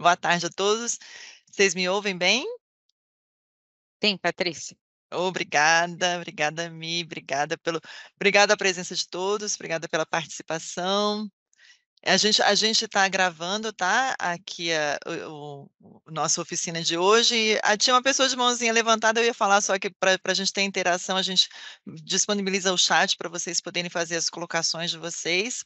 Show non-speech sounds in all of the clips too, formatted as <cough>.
Boa tarde a todos. Vocês me ouvem bem? Sim, Patrícia. Obrigada, obrigada, mim, obrigada pelo, obrigada a presença de todos, obrigada pela participação. A gente a gente está gravando, tá? Aqui a, eh, o, o, nossa oficina de hoje. Ah, tinha uma pessoa de mãozinha levantada, eu ia falar só que para a gente ter interação, a gente disponibiliza o chat para vocês poderem fazer as colocações de vocês.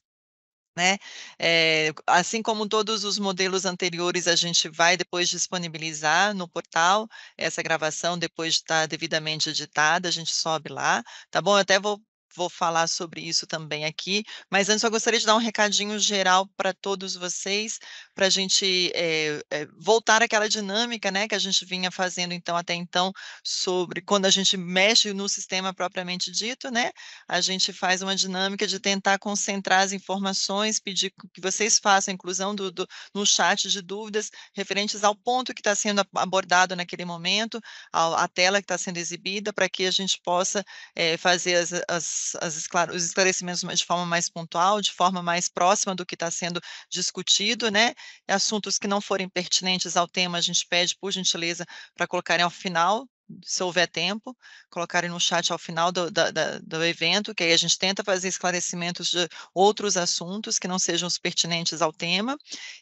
Né? É, assim como todos os modelos anteriores, a gente vai depois disponibilizar no portal essa gravação, depois de estar tá devidamente editada, a gente sobe lá, tá bom? Eu até vou vou falar sobre isso também aqui, mas antes eu gostaria de dar um recadinho geral para todos vocês, para a gente é, é, voltar àquela dinâmica né, que a gente vinha fazendo então até então sobre quando a gente mexe no sistema propriamente dito, né, a gente faz uma dinâmica de tentar concentrar as informações, pedir que vocês façam a inclusão do, do, no chat de dúvidas referentes ao ponto que está sendo abordado naquele momento, à a tela que está sendo exibida, para que a gente possa é, fazer as, as, as esclare os esclarecimentos de forma mais pontual, de forma mais próxima do que está sendo discutido, né? Assuntos que não forem pertinentes ao tema, a gente pede, por gentileza, para colocarem ao final se houver tempo, colocarem no chat ao final do, da, da, do, evento, que aí a gente tenta fazer esclarecimentos de outros assuntos que não sejam pertinentes ao tema.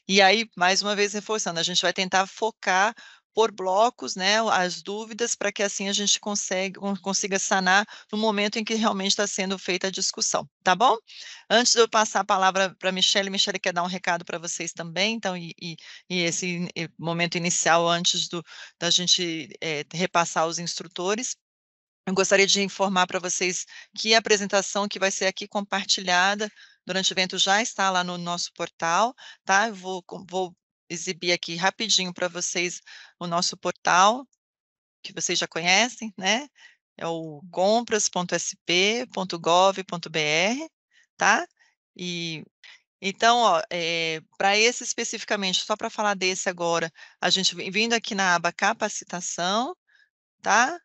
E aí, mais uma vez, reforçando, a gente vai tentar focar por blocos, né, as dúvidas, para que assim a gente consegue, consiga sanar no momento em que realmente está sendo feita a discussão, tá bom? Antes de eu passar a palavra para a Michelle, Michelle quer dar um recado para vocês também, então, e, e, e esse momento inicial antes do, da gente é, repassar os instrutores. Eu gostaria de informar para vocês que a apresentação que vai ser aqui compartilhada durante o evento já está lá no nosso portal, tá? Eu vou, vou exibir aqui rapidinho para vocês o nosso portal, que vocês já conhecem, né? É o compras.sp.gov.br, tá? E então, ó, é, para esse especificamente, só para falar desse agora, a gente vindo aqui na aba capacitação, tá?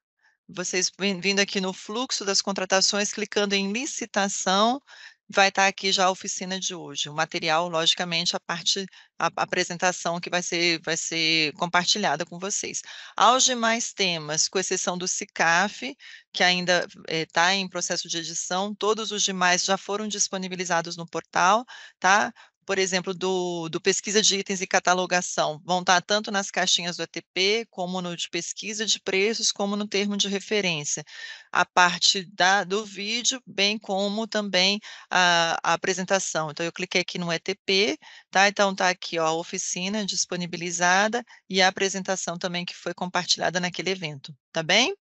Vocês vindo aqui no fluxo das contratações, clicando em licitação, vai estar aqui já a oficina de hoje. O material, logicamente, a parte, a, apresentação que vai ser, vai ser compartilhada com vocês. Aos demais temas, com exceção do CICAF, que ainda está eh, em processo de edição, todos os demais já foram disponibilizados no portal, tá? por exemplo, do, do pesquisa de itens e catalogação, vão estar tanto nas caixinhas do ATP, como no de pesquisa de preços, como no termo de referência. A parte da, do vídeo, bem como também a, a apresentação. Então, eu cliquei aqui no ETP, tá? Então, está aqui ó, a oficina disponibilizada e a apresentação também que foi compartilhada naquele evento, tá bem?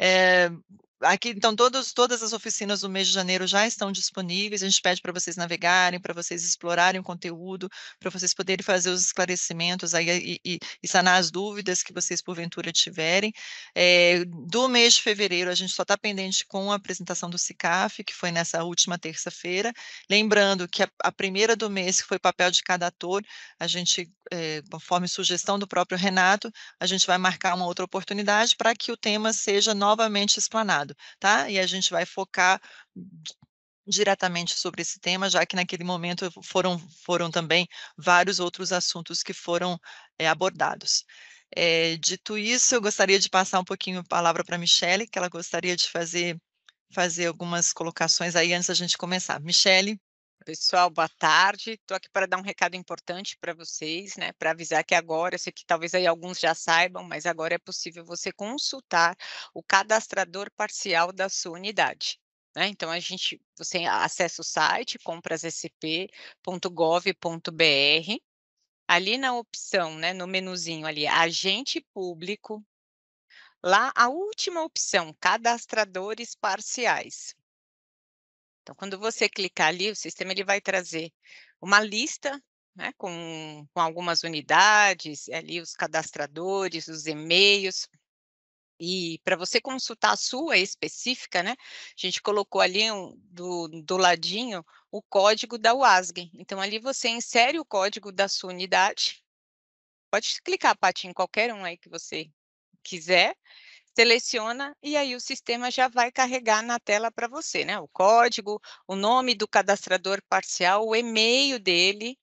É, Aqui, então, todos, todas as oficinas do mês de janeiro já estão disponíveis. A gente pede para vocês navegarem, para vocês explorarem o conteúdo, para vocês poderem fazer os esclarecimentos aí, e, e, e sanar as dúvidas que vocês, porventura, tiverem. É, do mês de fevereiro, a gente só está pendente com a apresentação do CICAF, que foi nessa última terça-feira. Lembrando que a, a, primeira do mês, que foi papel de cada ator, a gente, é, conforme sugestão do próprio Renato, a gente vai marcar uma outra oportunidade para que o tema seja novamente explanado tá? E a gente vai focar diretamente sobre esse tema, já que naquele momento foram, foram também vários outros assuntos que foram é, abordados. É, dito isso, eu gostaria de passar um pouquinho a palavra para a Michele, que ela gostaria de fazer, fazer algumas colocações aí antes da gente começar. Michele, Pessoal, boa tarde. Estou aqui para dar um recado importante para vocês, né? Para avisar que agora, eu sei que talvez aí alguns já saibam, mas agora é possível você consultar o cadastrador parcial da sua unidade. Né? Então a gente, você acessa o site comprassp.gov.br. Ali na opção, né, no menuzinho ali, agente público. Lá a última opção, cadastradores parciais. Então, quando você clicar ali, o sistema ele vai trazer uma lista né, com, com algumas unidades, eh, ali os cadastradores, os e-mails, e para você consultar a sua específica, né? A gente colocou ali um, do, do ladinho o código da UASG. Então, ali você insere o código da sua unidade. Pode clicar, Paty, em qualquer um aí que você quiser seleciona e aí o sistema já vai carregar na tela para você, né? O código, o nome do cadastrador parcial, o e-mail dele,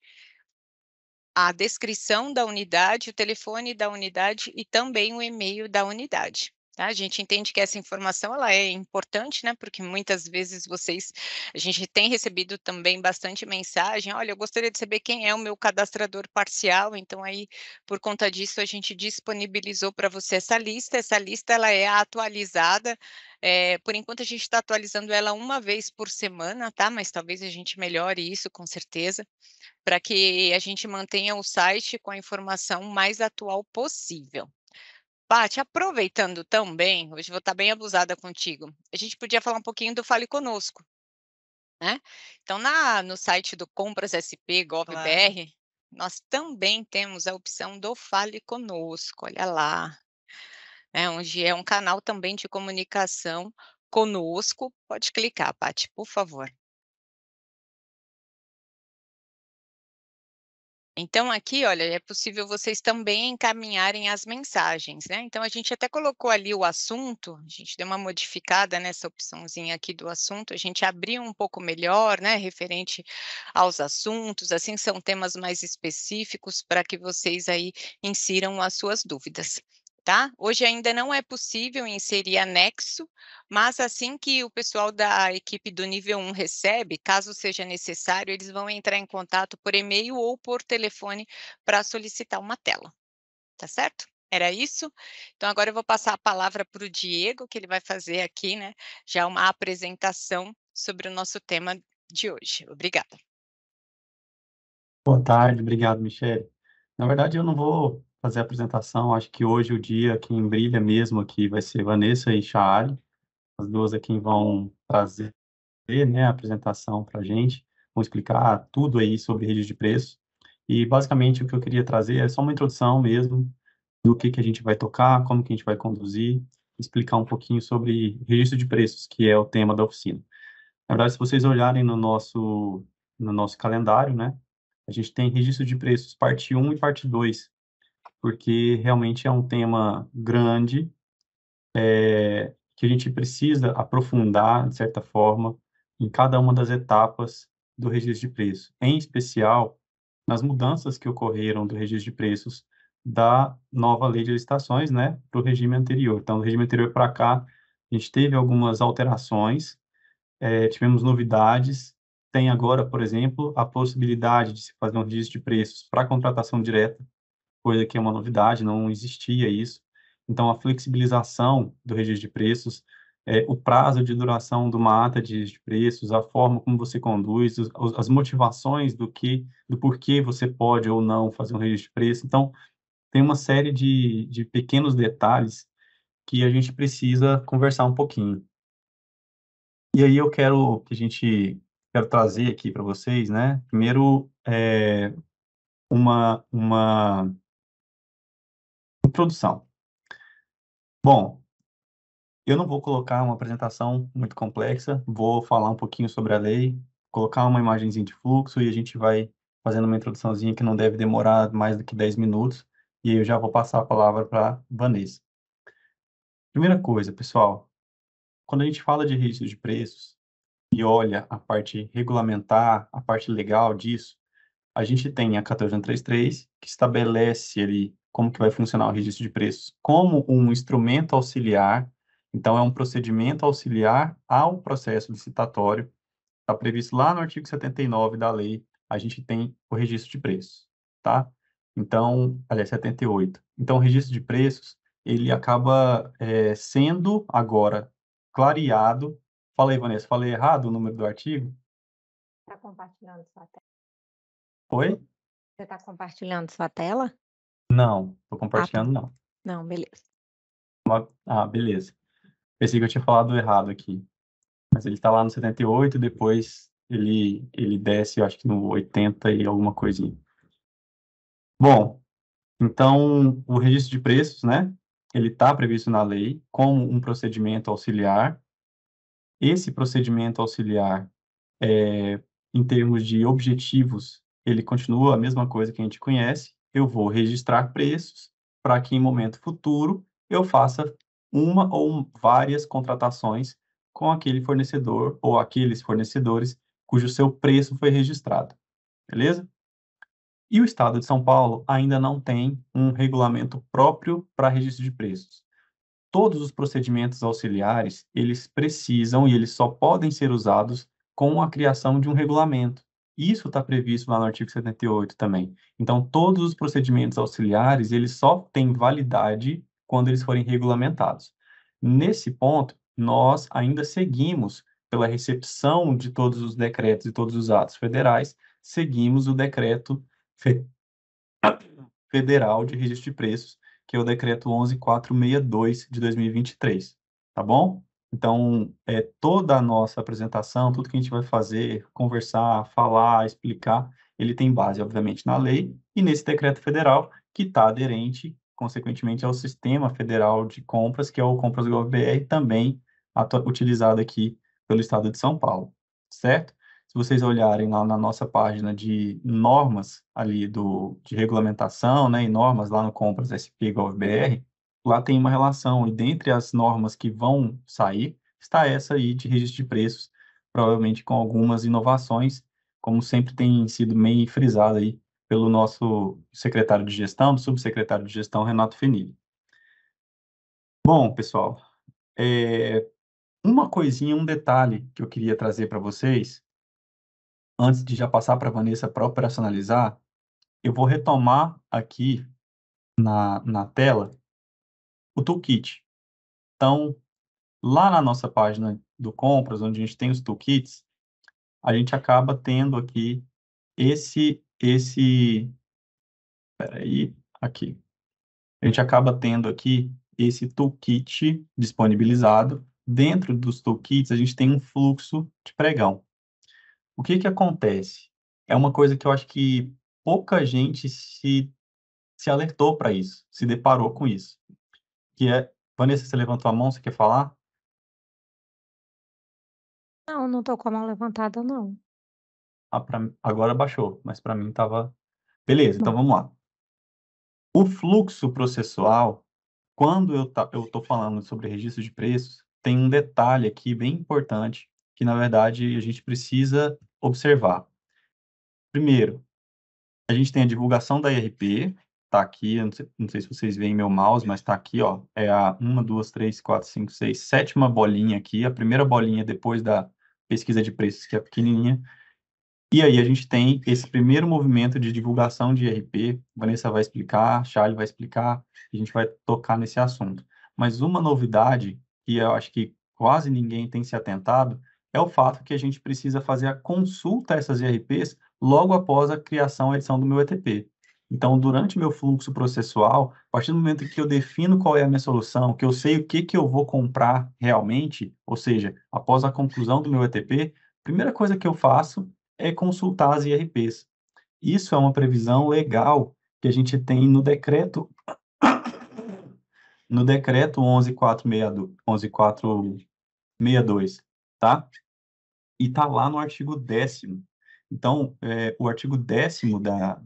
a descrição da unidade, o telefone da unidade e também o e-mail da unidade. A gente entende que essa informação ela é importante, né? Porque muitas vezes vocês, a gente tem recebido também bastante mensagem. Olha, eu gostaria de saber quem é o meu cadastrador parcial. Então aí, por conta disso, a gente disponibilizou para você essa lista. Essa lista ela é atualizada. É, por enquanto a gente está atualizando ela uma vez por semana, tá? Mas talvez a gente melhore isso com certeza, para que a gente mantenha o site com a informação mais atual possível. Paty, aproveitando também, hoje vou estar tá bem abusada contigo. A gente podia falar um pouquinho do Fale Conosco, né? Então, na, no site do Compras SP, GovBR, claro. nós também temos a opção do Fale Conosco, olha lá. é Onde é um canal também de comunicação conosco. Pode clicar, Paty, por favor. Então, aqui, olha, é possível vocês também encaminharem as mensagens, né? Então, a gente até colocou ali o assunto, a gente deu uma modificada nessa opçãozinha aqui do assunto, a gente abriu um pouco melhor, né, referente aos assuntos, assim, são temas mais específicos para que vocês aí insiram as suas dúvidas tá? Hoje ainda não é possível inserir anexo, mas assim que o pessoal da equipe do nível 1 recebe, caso seja necessário, eles vão entrar em contato por e-mail ou por telefone para solicitar uma tela, tá certo? Era isso? Então, agora eu vou passar a palavra para o Diego, que ele vai fazer aqui, né, já uma apresentação sobre o nosso tema de hoje. Obrigada. Boa tarde, obrigado, Michele. Na verdade, eu não vou fazer a apresentação. Acho que hoje o dia quem brilha mesmo aqui vai ser Vanessa e Shaari. As duas aqui é vão trazer né, a apresentação para a gente, vão explicar tudo aí sobre rede de preço. E basicamente o que eu queria trazer é só uma introdução mesmo do que, que a gente vai tocar, como que a gente vai conduzir, explicar um pouquinho sobre registro de preços, que é o tema da oficina. Na verdade, se vocês olharem no nosso, no nosso calendário, né, a gente tem registro de preços parte 1 e parte 2 porque realmente é um tema grande é, que a gente precisa aprofundar, de certa forma, em cada uma das etapas do registro de preço, em especial nas mudanças que ocorreram do registro de preços da nova lei de licitações, né, do regime anterior. Então, do regime anterior para cá, a gente teve algumas alterações, é, tivemos novidades. Tem agora, por exemplo, a possibilidade de se fazer um registro de preços para contratação direta, coisa que é uma novidade, não existia isso. Então, a flexibilização do registro de preços, é, o prazo de duração de uma ata de, de preços, a forma como você conduz, os, as motivações do que, do porquê você pode ou não fazer um registro de preço. Então, tem uma série de, de pequenos detalhes que a gente precisa conversar um pouquinho. E aí eu quero que a gente quero trazer aqui para vocês, né? Primeiro, é, uma, uma Introdução. Bom, eu não vou colocar uma apresentação muito complexa, vou falar um pouquinho sobre a lei, colocar uma imagenzinha de fluxo e a gente vai fazendo uma introduçãozinha que não deve demorar mais do que 10 minutos, e aí eu já vou passar a palavra para Vanessa. Primeira coisa, pessoal, quando a gente fala de registro de preços e olha a parte regulamentar, a parte legal disso, a gente tem a 1433, que estabelece ali como que vai funcionar o registro de preços como um instrumento auxiliar. Então, é um procedimento auxiliar ao processo licitatório. Está previsto lá no artigo 79 da lei, a gente tem o registro de preços, tá? Então, aliás, 78. Então, o registro de preços, ele acaba é, sendo agora clareado. Falei, Vanessa, falei errado o número do artigo? Está tá compartilhando sua tela. Oi? Você está compartilhando sua tela? Não, tô Ah, tá. compartilhando, não. Não, beleza. Ah, beleza. Pensei que eu tinha falado errado aqui. Mas ele tá lá no 78, depois ele, ele desce, eu acho que no 80 e alguma coisinha. Bom, então o registro de preços, né? Ele está previsto na lei como um procedimento auxiliar. Esse procedimento auxiliar, é, em termos de objetivos, ele continua a mesma coisa que a gente conhece, eu vou registrar preços para que em momento futuro eu faça uma ou várias contratações com aquele fornecedor ou aqueles fornecedores cujo seu preço foi registrado. Beleza? E o estado de São Paulo ainda não tem um regulamento próprio para registro de preços. Todos os procedimentos auxiliares, eles precisam e eles só podem ser usados com a criação de um regulamento. Isso está previsto lá no artigo 78 também. Então, todos os procedimentos auxiliares, eles só têm validade quando eles forem regulamentados. Nesse ponto, nós ainda seguimos, pela recepção de todos os decretos e todos os atos federais, seguimos o decreto fe... <coughs> federal de registro de preços, que é o decreto 11462 de 2023, tá bom? Então, é, toda a nossa apresentação, tudo que a gente vai fazer, conversar, falar, explicar, ele tem base, obviamente, na lei e nesse decreto federal que está aderente, consequentemente, ao sistema federal de compras, que é o Compras GovBR, também utilizado aqui pelo Estado de São Paulo, certo? Se vocês olharem lá na nossa página de normas ali do, de regulamentação, né, e normas lá no Compras SP GovBR, lá tem uma relação, e dentre as normas que vão sair, está essa aí de registro de preços, provavelmente com algumas inovações, como sempre tem sido meio frisado aí pelo nosso secretário de gestão, subsecretário de gestão, Renato Fenili. Bom, pessoal, é, uma coisinha, um detalhe que eu queria trazer para vocês, antes de já passar para a Vanessa para operacionalizar, eu vou retomar aqui na, na tela o toolkit. Então, lá na nossa página do compras, onde a gente tem os toolkits, a gente acaba tendo aqui esse esse peraí, aqui. A gente acaba tendo aqui esse toolkit disponibilizado. Dentro dos toolkits, a gente tem um fluxo de pregão. O que que acontece? É uma coisa que eu acho que pouca gente se, se alertou para isso, se deparou com isso que é. Vanessa, você levantou a mão, você quer falar? Não, não estou com a mão levantada, não. Ah, pra... Agora baixou, mas para mim estava. Beleza, então Bom. então vamos lá. O fluxo processual, quando eu tá, estou falando sobre registro de preços, tem um detalhe aqui bem importante que, na verdade, a gente precisa observar. Primeiro, a gente tem a divulgação da IRP, tá aqui, não sei, não sei, se vocês veem meu mouse, mas tá aqui, ó, é a uma, duas, três, quatro, cinco, seis, sétima bolinha aqui, a primeira bolinha depois da pesquisa de preços, que é pequenininha, e aí a gente tem esse primeiro movimento de divulgação de IRP, Vanessa vai explicar, Charlie vai explicar, a gente vai tocar nesse assunto. Mas uma novidade, que eu acho que quase ninguém tem se atentado, é o fato que a gente precisa fazer a consulta a essas IRPs logo após a criação e edição do meu ETP. Então, durante meu fluxo processual, a partir do momento que eu defino qual é a minha solução, que eu sei o que, que eu vou comprar realmente, ou seja, após a conclusão do meu ETP, a primeira coisa que eu faço é consultar as IRPs. Isso é uma previsão legal que a gente tem no decreto no decreto 11462, 11462, tá? E tá lá no artigo 10 então, é, o artigo 10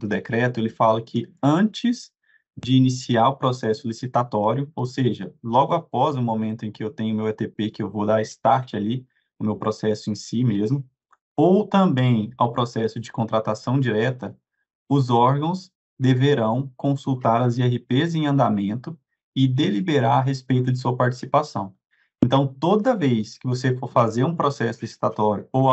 do decreto, ele fala que antes de iniciar o processo licitatório, ou seja, logo após o momento em que eu tenho meu ETP, que eu vou dar start ali, o meu processo em si mesmo, ou também ao processo de contratação direta, os órgãos deverão consultar as IRPs em andamento e deliberar a respeito de sua participação. Então, toda vez que você for fazer um processo licitatório ou,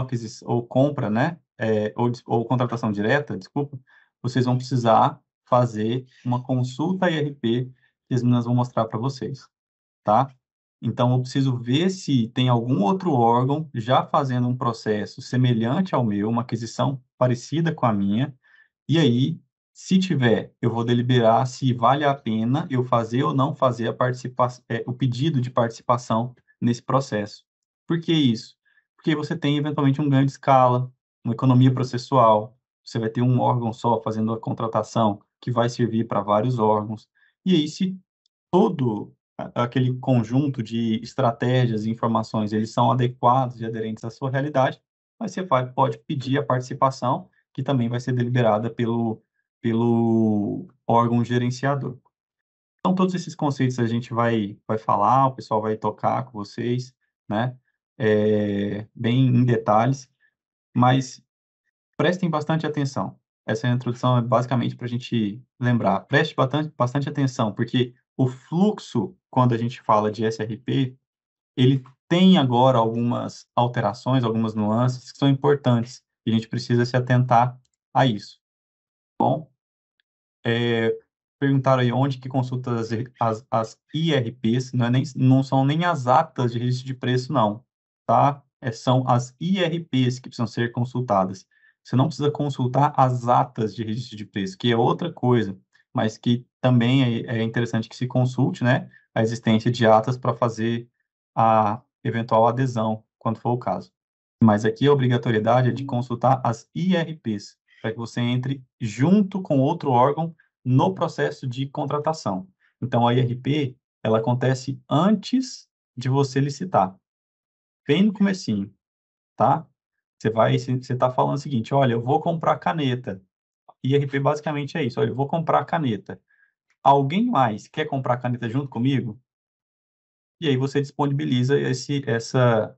ou compra, né, é, ou, ou contratação direta, desculpa, vocês vão precisar fazer uma consulta IRP que as meninas vão mostrar para vocês, tá? Então, eu preciso ver se tem algum outro órgão já fazendo um processo semelhante ao meu, uma aquisição parecida com a minha, e aí, se tiver, eu vou deliberar se vale a pena eu fazer ou não fazer a participa é, o pedido de participação nesse processo. Por que isso? Porque você tem, eventualmente, um ganho de escala, uma economia processual, você vai ter um órgão só fazendo a contratação, que vai servir para vários órgãos. E aí, se todo aquele conjunto de estratégias e informações eles são adequados e aderentes à sua realidade, mas você vai, pode pedir a participação, que também vai ser deliberada pelo, pelo órgão gerenciador. Então, todos esses conceitos a gente vai, vai falar, o pessoal vai tocar com vocês, né? É, bem em detalhes mas prestem bastante atenção. Essa introdução é basicamente para a gente lembrar. Preste bastante, bastante atenção, porque o fluxo, quando a gente fala de SRP, ele tem agora algumas alterações, algumas nuances que são importantes e a gente precisa se atentar a isso. Bom, é, perguntaram aí onde que consulta as, as, as IRPs, não, é nem, não são nem as atas de registro de preço, não, tá? É, são as IRPs que precisam ser consultadas. Você não precisa consultar as atas de registro de preço, que é outra coisa, mas que também é, é interessante que se consulte, né, a existência de atas para fazer a eventual adesão, quando for o caso. Mas aqui a obrigatoriedade é de uhum. consultar as IRPs, para que você entre junto com outro órgão no processo de contratação. Então, a IRP, ela acontece antes de você licitar bem no comecinho, tá? Você vai, você está falando o seguinte, olha, eu vou comprar caneta. IRP basicamente é isso, olha, eu vou comprar caneta. Alguém mais quer comprar caneta junto comigo? E aí você disponibiliza esse, essa,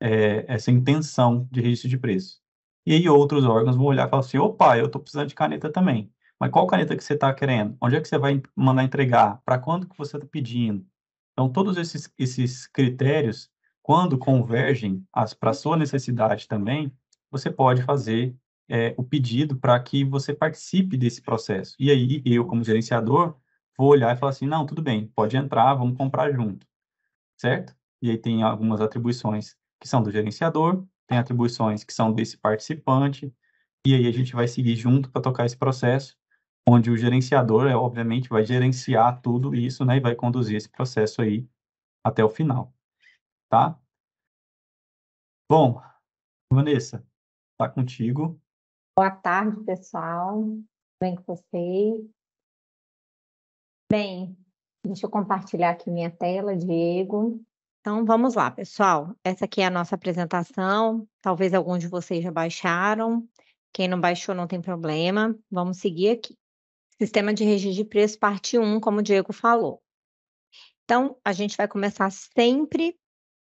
é, essa intenção de registro de preço. E aí outros órgãos vão olhar e falar assim, opa, eu tô precisando de caneta também. Mas qual caneta que você está querendo? Onde é que você vai mandar entregar? Para quando que você está pedindo? Então, todos esses, esses critérios quando convergem para sua necessidade também, você pode fazer é, o pedido para que você participe desse processo. E aí, eu, como gerenciador, vou olhar e falar assim: não, tudo bem, pode entrar, vamos comprar junto, certo? E aí tem algumas atribuições que são do gerenciador, tem atribuições que são desse participante, e aí a gente vai seguir junto para tocar esse processo, onde o gerenciador, é, obviamente, vai gerenciar tudo isso, né, e vai conduzir esse processo aí até o final tá? Bom, Vanessa, tá contigo. Boa tarde, pessoal. Bem com vocês. Bem, deixa eu compartilhar aqui minha tela, Diego. Então, vamos lá, pessoal. Essa aqui é a nossa apresentação. Talvez alguns de vocês já baixaram. Quem não baixou, não tem problema. Vamos seguir aqui. Sistema de registro de preço, parte 1, como o Diego falou. Então, a gente vai começar sempre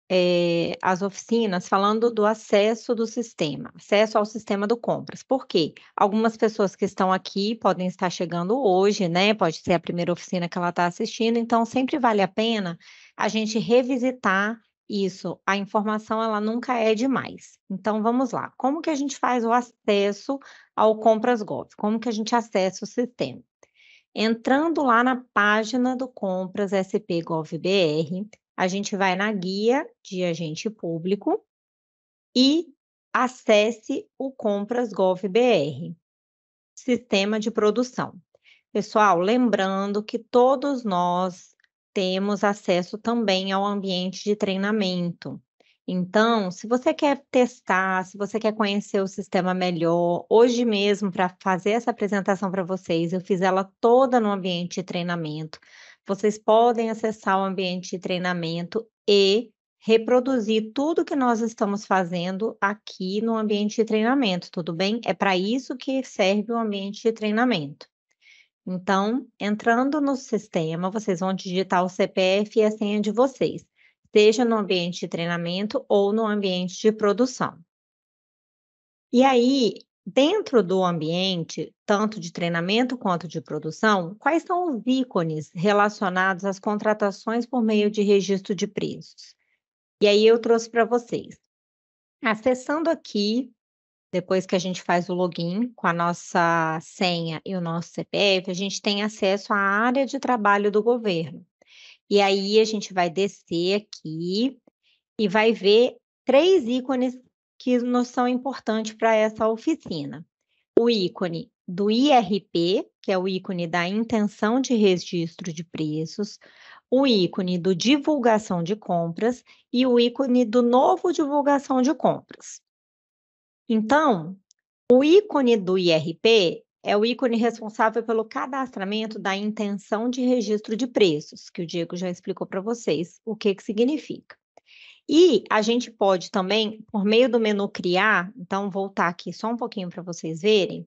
é, as oficinas falando do acesso do sistema, acesso ao sistema do compras. Por quê? Algumas pessoas que estão aqui podem estar chegando hoje, né? Pode ser a primeira oficina que ela está assistindo, então sempre vale a pena a gente revisitar isso. A informação ela nunca é demais. Então vamos lá. Como que a gente faz o acesso ao Compras Gov? Como que a gente acessa o sistema? Entrando lá na página do Compras SP Gov BR, a gente vai na guia de agente público e acesse o Compras BR, sistema de produção. Pessoal, lembrando que todos nós temos acesso também ao ambiente de treinamento. Então, se você quer testar, se você quer conhecer o sistema melhor, hoje mesmo, para fazer essa apresentação para vocês, eu fiz ela toda no ambiente de treinamento. Vocês podem acessar o ambiente de treinamento e reproduzir tudo que nós estamos fazendo aqui no ambiente de treinamento, tudo bem? É para isso que serve o ambiente de treinamento. Então, entrando no sistema, vocês vão digitar o CPF e a senha de vocês, seja no ambiente de treinamento ou no ambiente de produção. E aí, dentro do ambiente, tanto de treinamento quanto de produção, quais são os ícones relacionados às contratações por meio de registro de preços? E aí eu trouxe para vocês. Acessando aqui, depois que a gente faz o login com a nossa senha e o nosso CPF, a gente tem acesso à área de trabalho do governo. E aí a gente vai descer aqui e vai ver três ícones que nos são importantes para essa oficina. O ícone do IRP, que é o ícone da intenção de registro de preços, o ícone do divulgação de compras e o ícone do novo divulgação de compras. Então, o ícone do IRP é o ícone responsável pelo cadastramento da intenção de registro de preços, que o Diego já explicou para vocês o que, que significa. E a gente pode também, por meio do menu criar, então voltar aqui só um pouquinho para vocês verem.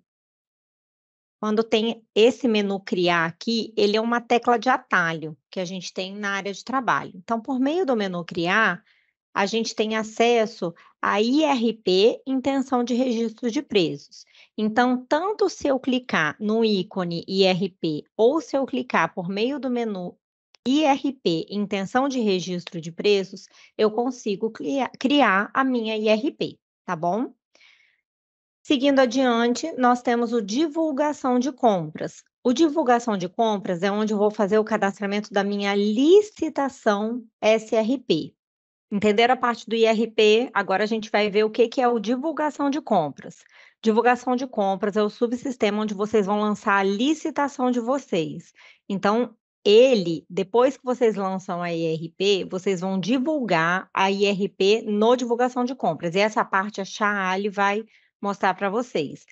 Quando tem esse menu criar aqui, ele é uma tecla de atalho que a gente tem na área de trabalho. Então, por meio do menu criar, a gente tem acesso a IRP, intenção de registro de presos. Então, tanto se eu clicar no ícone IRP ou se eu clicar por meio do menu IRP, intenção de registro de preços, eu consigo criar a minha IRP, tá bom? Seguindo adiante, nós temos o divulgação de compras. O divulgação de compras é onde eu vou fazer o cadastramento da minha licitação SRP. Entenderam a parte do IRP? Agora a gente vai ver o que, que é o divulgação de compras. Divulgação de compras é o subsistema onde vocês vão lançar a licitação de vocês. Então, ele, depois que vocês lançam a IRP, vocês vão divulgar a IRP no divulgação de compras. E essa parte a Chaale vai mostrar para vocês.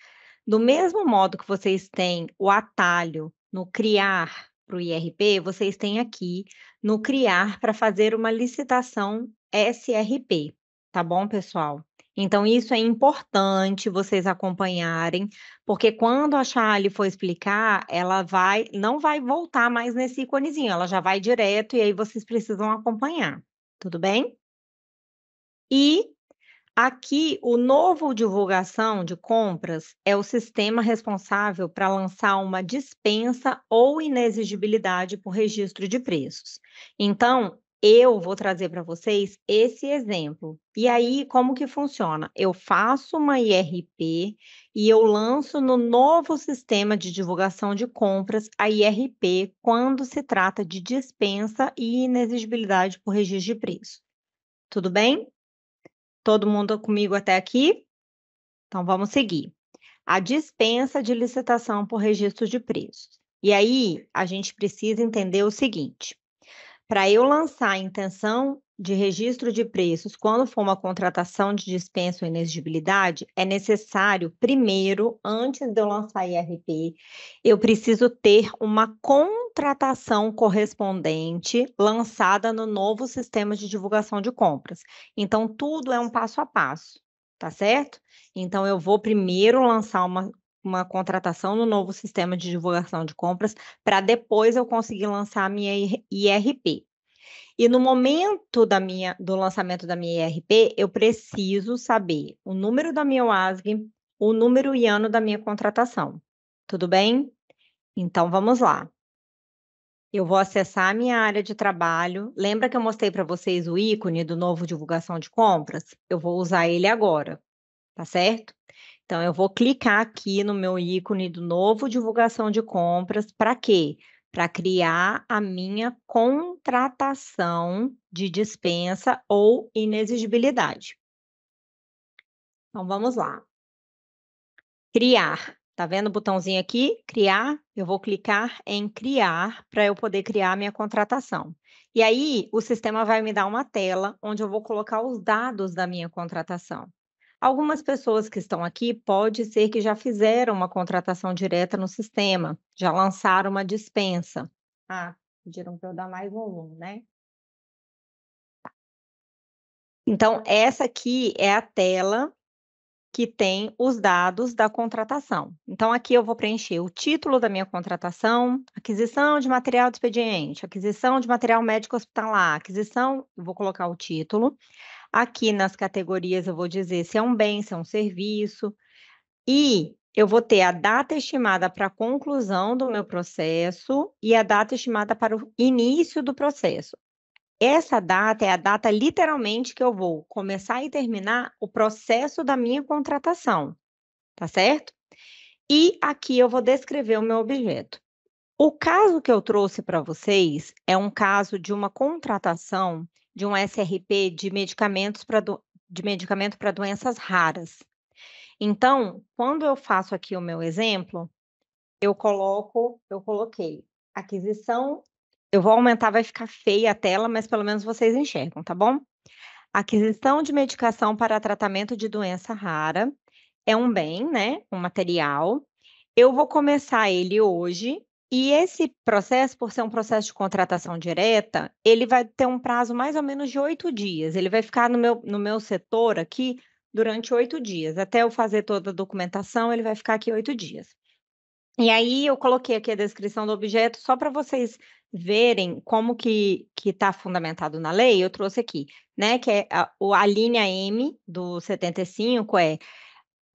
Do mesmo modo que vocês têm o atalho no criar para o IRP, vocês têm aqui no criar para fazer uma licitação SRP, tá bom, pessoal? Então, isso é importante vocês acompanharem, porque quando a Charlie for explicar, ela vai, não vai voltar mais nesse íconezinho, ela já vai direto e aí vocês precisam acompanhar, tudo bem? E aqui o novo divulgação de compras é o sistema responsável para lançar uma dispensa ou inexigibilidade por registro de preços. Então, eu vou trazer para vocês esse exemplo. E aí, como que funciona? Eu faço uma IRP e eu lanço no novo sistema de divulgação de compras a IRP quando se trata de dispensa e inexigibilidade por registro de preço. Tudo bem? Todo mundo comigo até aqui? Então vamos seguir. A dispensa de licitação por registro de preço. E aí, a gente precisa entender o seguinte: para eu lançar a intenção de registro de preços quando for uma contratação de dispensa ou inexigibilidade, é necessário, primeiro, antes de eu lançar a IRP, eu preciso ter uma contratação correspondente lançada no novo sistema de divulgação de compras. Então, tudo é um passo a passo tá certo? Então, eu vou primeiro lançar uma uma contratação no novo sistema de divulgação de compras para depois eu conseguir lançar a minha IRP. E no momento da minha, do lançamento da minha IRP, eu preciso saber o número da minha OASG, o número e ano da minha contratação. Tudo bem? Então vamos lá. Eu vou acessar a minha área de trabalho. Lembra que eu mostrei para vocês o ícone do novo divulgação de compras? Eu vou usar ele agora, tá certo? Então, eu vou clicar aqui no meu ícone do novo divulgação de compras. Para quê? Para criar a minha contratação de dispensa ou inexigibilidade. Então, vamos lá. Criar. Tá vendo o botãozinho aqui? Criar. Eu vou clicar em criar para eu poder criar minha contratação. E aí, o sistema vai me dar uma tela onde eu vou colocar os dados da minha contratação. Algumas pessoas que estão aqui pode ser que já fizeram uma contratação direta no sistema, já lançaram uma dispensa. Ah, pediram para eu dar mais volume, né? Então, essa aqui é a tela que tem os dados da contratação. Então, aqui eu vou preencher o título da minha contratação, aquisição de material de expediente, aquisição de material médico hospitalar, aquisição, vou colocar o título, Aqui nas categorias eu vou dizer se é um bem, se é um serviço. E eu vou ter a data estimada para a conclusão do meu processo e a data estimada para o início do processo. Essa data é a data literalmente que eu vou começar e terminar o processo da minha contratação, tá certo? E aqui eu vou descrever o meu objeto. O caso que eu trouxe para vocês é um caso de uma contratação de um SRP de medicamentos para de medicamento para doenças raras. Então, quando eu faço aqui o meu exemplo, eu coloco, eu coloquei aquisição, eu vou aumentar, vai ficar feia a tela, mas pelo menos vocês enxergam, tá bom? Aquisição de medicação para tratamento de doença rara é um bem, né? Um material. Eu vou começar ele hoje e esse processo, por ser um processo de contratação direta, ele vai ter um prazo mais ou menos de oito dias. Ele vai ficar no meu, no meu setor aqui durante oito dias. Até eu fazer toda a documentação, ele vai ficar aqui oito dias. E aí eu coloquei aqui a descrição do objeto só para vocês verem como que está fundamentado na lei. Eu trouxe aqui, né? Que é a, a linha M do 75 é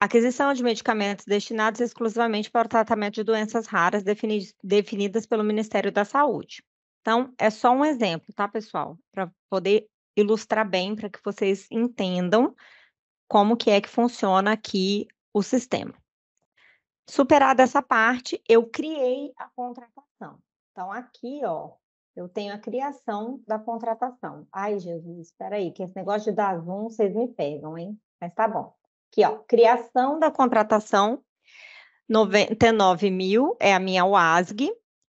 Aquisição de medicamentos destinados exclusivamente para o tratamento de doenças raras defini definidas pelo Ministério da Saúde. Então, é só um exemplo, tá, pessoal? Para poder ilustrar bem, para que vocês entendam como que é que funciona aqui o sistema. Superada essa parte, eu criei a contratação. Então, aqui, ó, eu tenho a criação da contratação. Ai, Jesus, espera aí, que esse negócio de dar zoom, vocês me pegam, hein? Mas tá bom. Aqui, ó, criação da contratação, 99 mil é a minha UASG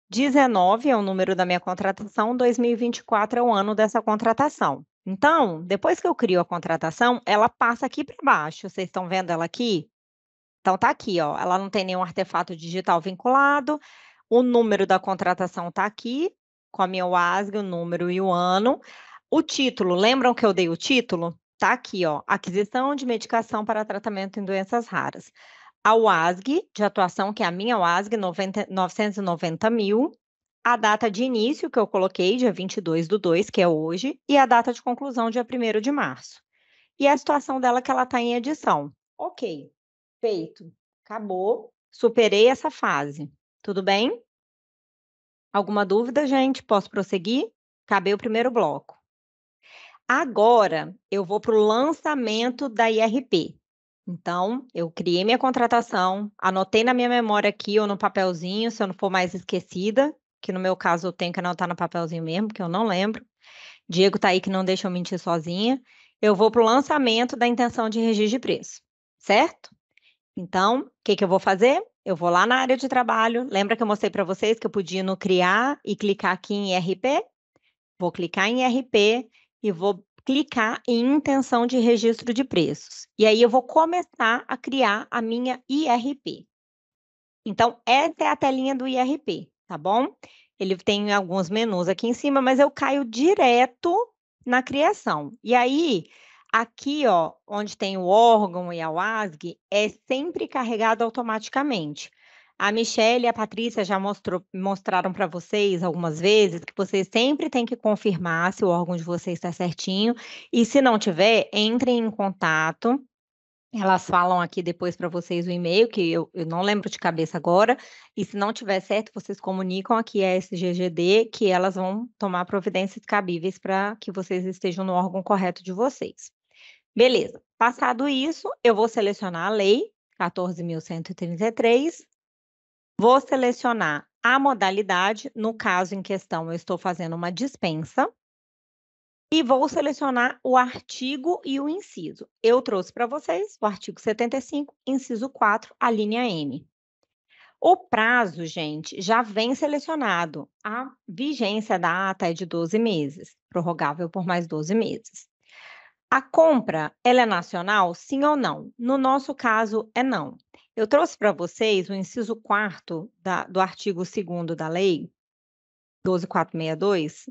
19 é o número da minha contratação, 2024 é o ano dessa contratação. Então, depois que eu crio a contratação, ela passa aqui para baixo. Vocês estão vendo ela aqui? Então, tá aqui, ó. Ela não tem nenhum artefato digital vinculado. O número da contratação tá aqui, com a minha UASG o número e o ano. O título, lembram que eu dei o título? Tá aqui, ó, aquisição de medicação para tratamento em doenças raras. A UASG, de atuação, que é a minha UASG, 90, 990 mil. A data de início, que eu coloquei, dia 22 do 2, que é hoje. E a data de conclusão, dia 1 de março. E a situação dela, que ela está em edição. Ok, feito, acabou, superei essa fase. Tudo bem? Alguma dúvida, gente? Posso prosseguir? cabeu o primeiro bloco. Agora eu vou para o lançamento da IRP. Então, eu criei minha contratação, anotei na minha memória aqui ou no papelzinho, se eu não for mais esquecida, que no meu caso eu tenho que anotar no papelzinho mesmo, porque eu não lembro. Diego está aí que não deixa eu mentir sozinha. Eu vou para o lançamento da intenção de registro de preço, certo? Então, o que, que eu vou fazer? Eu vou lá na área de trabalho. Lembra que eu mostrei para vocês que eu podia no criar e clicar aqui em RP? Vou clicar em RP e vou clicar em intenção de registro de preços. E aí eu vou começar a criar a minha IRP. Então, essa é a telinha do IRP, tá bom? Ele tem alguns menus aqui em cima, mas eu caio direto na criação. E aí, aqui, ó, onde tem o órgão e a OASG é sempre carregado automaticamente. A Michelle e a Patrícia já mostrou, mostraram para vocês algumas vezes que vocês sempre têm que confirmar se o órgão de vocês está certinho. E se não tiver, entrem em contato. Elas falam aqui depois para vocês o e-mail, que eu, eu, não lembro de cabeça agora. E se não tiver certo, vocês comunicam aqui a SGGD que elas vão tomar providências cabíveis para que vocês estejam no órgão correto de vocês. Beleza. Passado isso, eu vou selecionar a lei 14.133 Vou selecionar a modalidade, no caso em questão eu estou fazendo uma dispensa, e vou selecionar o artigo e o inciso. Eu trouxe para vocês o artigo 75, inciso 4, a linha M. O prazo, gente, já vem selecionado. A vigência da ata é de 12 meses, prorrogável por mais 12 meses. A compra, ela é nacional, sim ou não? No nosso caso, é não. Eu trouxe para vocês o inciso 4 do artigo 2 da lei 12462.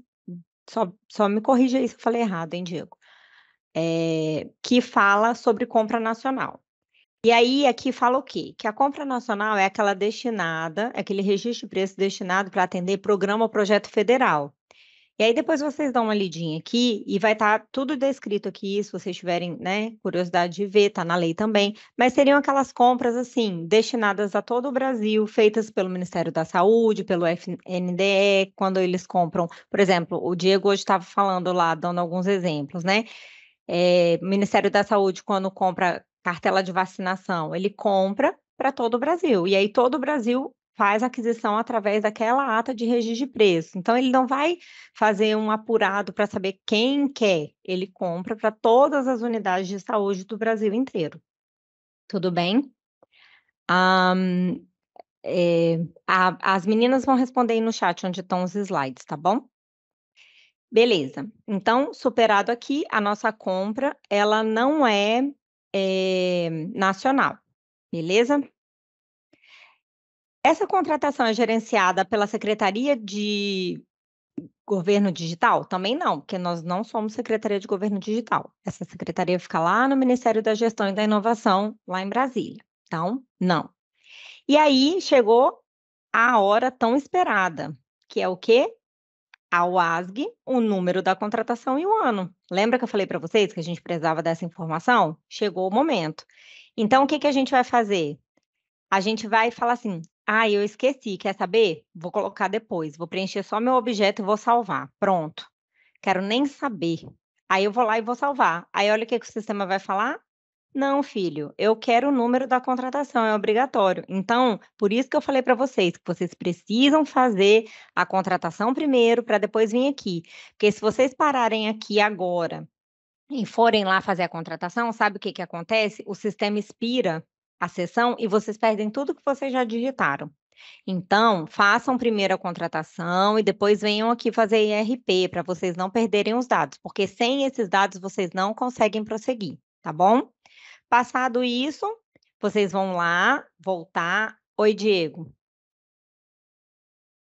Só, só me corrija aí se eu falei errado, hein, Diego? É, que fala sobre compra nacional. E aí, aqui fala o quê? Que a compra nacional é aquela destinada, é aquele registro de preço destinado para atender programa ou projeto federal, e aí depois vocês dão uma lidinha aqui e vai estar tá tudo descrito aqui, se vocês tiverem, né, curiosidade de ver, Está na lei também, mas seriam aquelas compras assim, destinadas a todo o Brasil, feitas pelo Ministério da Saúde, pelo FNDE, quando eles compram, por exemplo, o Diego hoje estava falando lá, dando alguns exemplos, né? É, Ministério da Saúde, quando compra cartela de vacinação, ele compra para todo o Brasil. E aí todo o Brasil faz aquisição através daquela ata de registro de preço. Então, ele não vai fazer um apurado para saber quem quer, ele compra para todas as unidades de saúde do Brasil inteiro. Tudo bem? Um, é, a, as meninas vão responder aí no chat onde estão os slides, tá bom? Beleza. Então, superado aqui, a nossa compra, ela não é, é nacional, beleza? Essa contratação é gerenciada pela Secretaria de Governo Digital? Também não, porque nós não somos Secretaria de Governo Digital. Essa secretaria fica lá no Ministério da Gestão e da Inovação, lá em Brasília. Então, não. E aí chegou a hora tão esperada, que é o quê? A UASG, o número da contratação e o ano. Lembra que eu falei para vocês que a gente precisava dessa informação? Chegou o momento. Então, o que, que a gente vai fazer? A gente vai falar assim: ah, eu esqueci. Quer saber? Vou colocar depois. Vou preencher só meu objeto e vou salvar. Pronto. Quero nem saber. Aí eu vou lá e vou salvar. Aí olha o que, que o sistema vai falar. Não, filho, eu quero o número da contratação, é obrigatório. Então, por isso que eu falei para vocês que vocês precisam fazer a contratação primeiro para depois vir aqui. Porque se vocês pararem aqui agora e forem lá fazer a contratação, sabe o que, que acontece? O sistema expira a sessão e vocês perdem tudo que vocês já digitaram. Então, façam primeiro a contratação e depois venham aqui fazer IRP para vocês não perderem os dados, porque sem esses dados vocês não conseguem prosseguir, tá bom? Passado isso, vocês vão lá, voltar. Oi, Diego.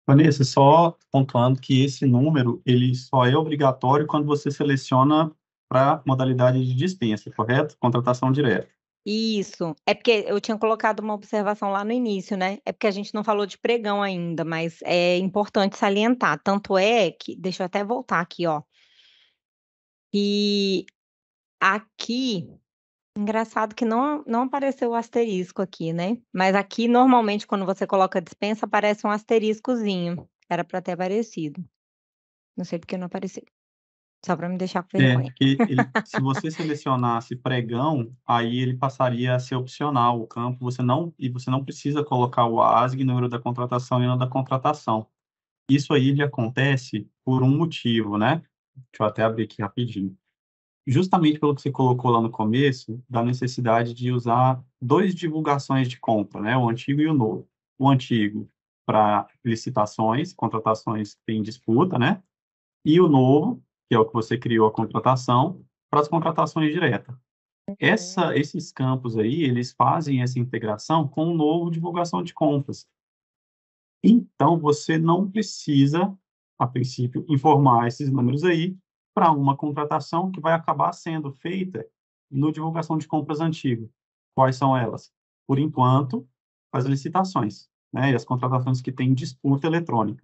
Vanessa, só pontuando que esse número ele só é obrigatório quando você seleciona para modalidade de dispensa, correto? Contratação direta. Isso. É porque eu tinha colocado uma observação lá no início, né? É porque a gente não falou de pregão ainda, mas é importante salientar. Tanto é que, deixa eu até voltar aqui, ó. E aqui, engraçado que não, não apareceu o asterisco aqui, né? Mas aqui, normalmente, quando você coloca dispensa, aparece um asteriscozinho. Era para ter aparecido. Não sei porque não apareceu. Só para me deixar com é, vergonha. É, ele, <laughs> se você selecionasse pregão, aí ele passaria a ser opcional o campo, você não e você não precisa colocar o ASG, número da contratação e ano da contratação. Isso aí ele acontece por um motivo, né? Deixa eu até abrir aqui rapidinho. Justamente pelo que você colocou lá no começo, da necessidade de usar dois divulgações de compra, né? O antigo e o novo. O antigo para licitações, contratações em disputa, né? E o novo que é o que você criou a contratação, para as contratações diretas. Essa, uhum. esses campos aí, eles fazem essa integração com o novo divulgação de compras. Então, você não precisa, a princípio, informar esses números aí para uma contratação que vai acabar sendo feita no divulgação de compras antigo. Quais são elas? Por enquanto, as licitações, né? E as contratações que têm disputa eletrônica.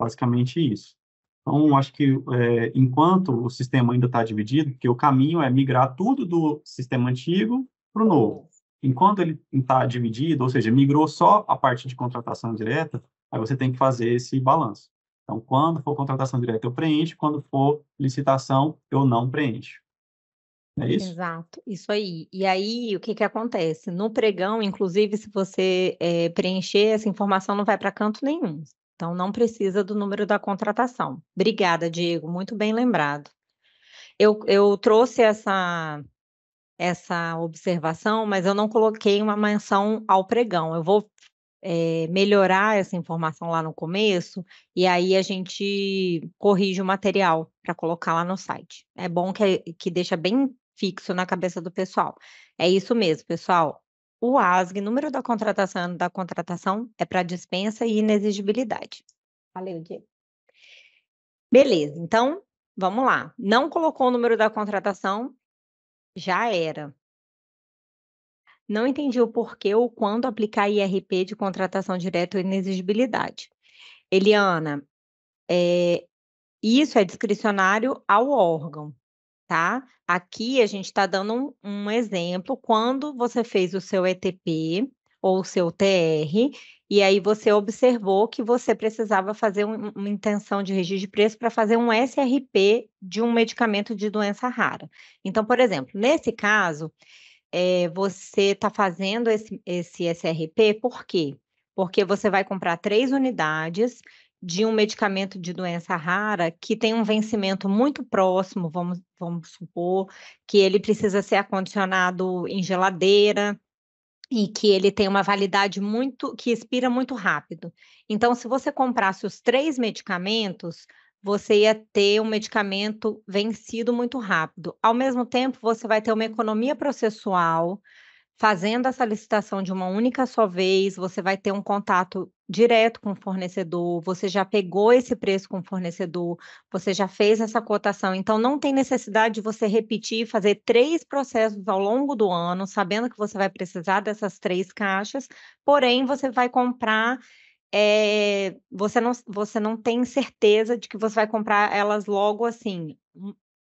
Basicamente isso. Então, acho que é, enquanto o sistema ainda está dividido, porque o caminho é migrar tudo do sistema antigo para o novo. Enquanto ele está dividido, ou seja, migrou só a parte de contratação direta, aí você tem que fazer esse balanço. Então, quando for contratação direta, eu preencho, quando for licitação, eu não preencho. É isso? Exato, isso aí. E aí, o que, que acontece? No pregão, inclusive, se você é, preencher, essa informação não vai para canto nenhum. Então, não precisa do número da contratação. Obrigada, Diego, muito bem lembrado. Eu, eu trouxe essa, essa observação, mas eu não coloquei uma menção ao pregão. Eu vou é, melhorar essa informação lá no começo e aí a gente corrige o material para colocar lá no site. É bom que, que deixa bem fixo na cabeça do pessoal. É isso mesmo, pessoal. O ASG, número da contratação da contratação, é para dispensa e inexigibilidade. Valeu, Diego. Beleza, então, vamos lá. Não colocou o número da contratação, já era. Não entendi o porquê ou quando aplicar IRP de contratação direta ou inexigibilidade. Eliana, é, isso é discricionário ao órgão tá? Aqui a gente está dando um, um exemplo quando você fez o seu ETP ou o seu TR, e aí você observou que você precisava fazer um, uma intenção de registro de preço para fazer um SRP de um medicamento de doença rara. Então, por exemplo, nesse caso, é, você está fazendo esse, esse SRP por quê? Porque você vai comprar três unidades de um medicamento de doença rara que tem um vencimento muito próximo, vamos, vamos supor, que ele precisa ser acondicionado em geladeira e que ele tem uma validade muito, que expira muito rápido. Então, se você comprasse os três medicamentos, você ia ter um medicamento vencido muito rápido. Ao mesmo tempo, você vai ter uma economia processual, fazendo essa licitação de uma única só vez, você vai ter um contato direto com o fornecedor, você já pegou esse preço com o fornecedor, você já fez essa cotação, então não tem necessidade de você repetir, fazer três processos ao longo do ano, sabendo que você vai precisar dessas três caixas, porém você vai comprar é, você, não, você não tem certeza de que você vai comprar elas logo assim,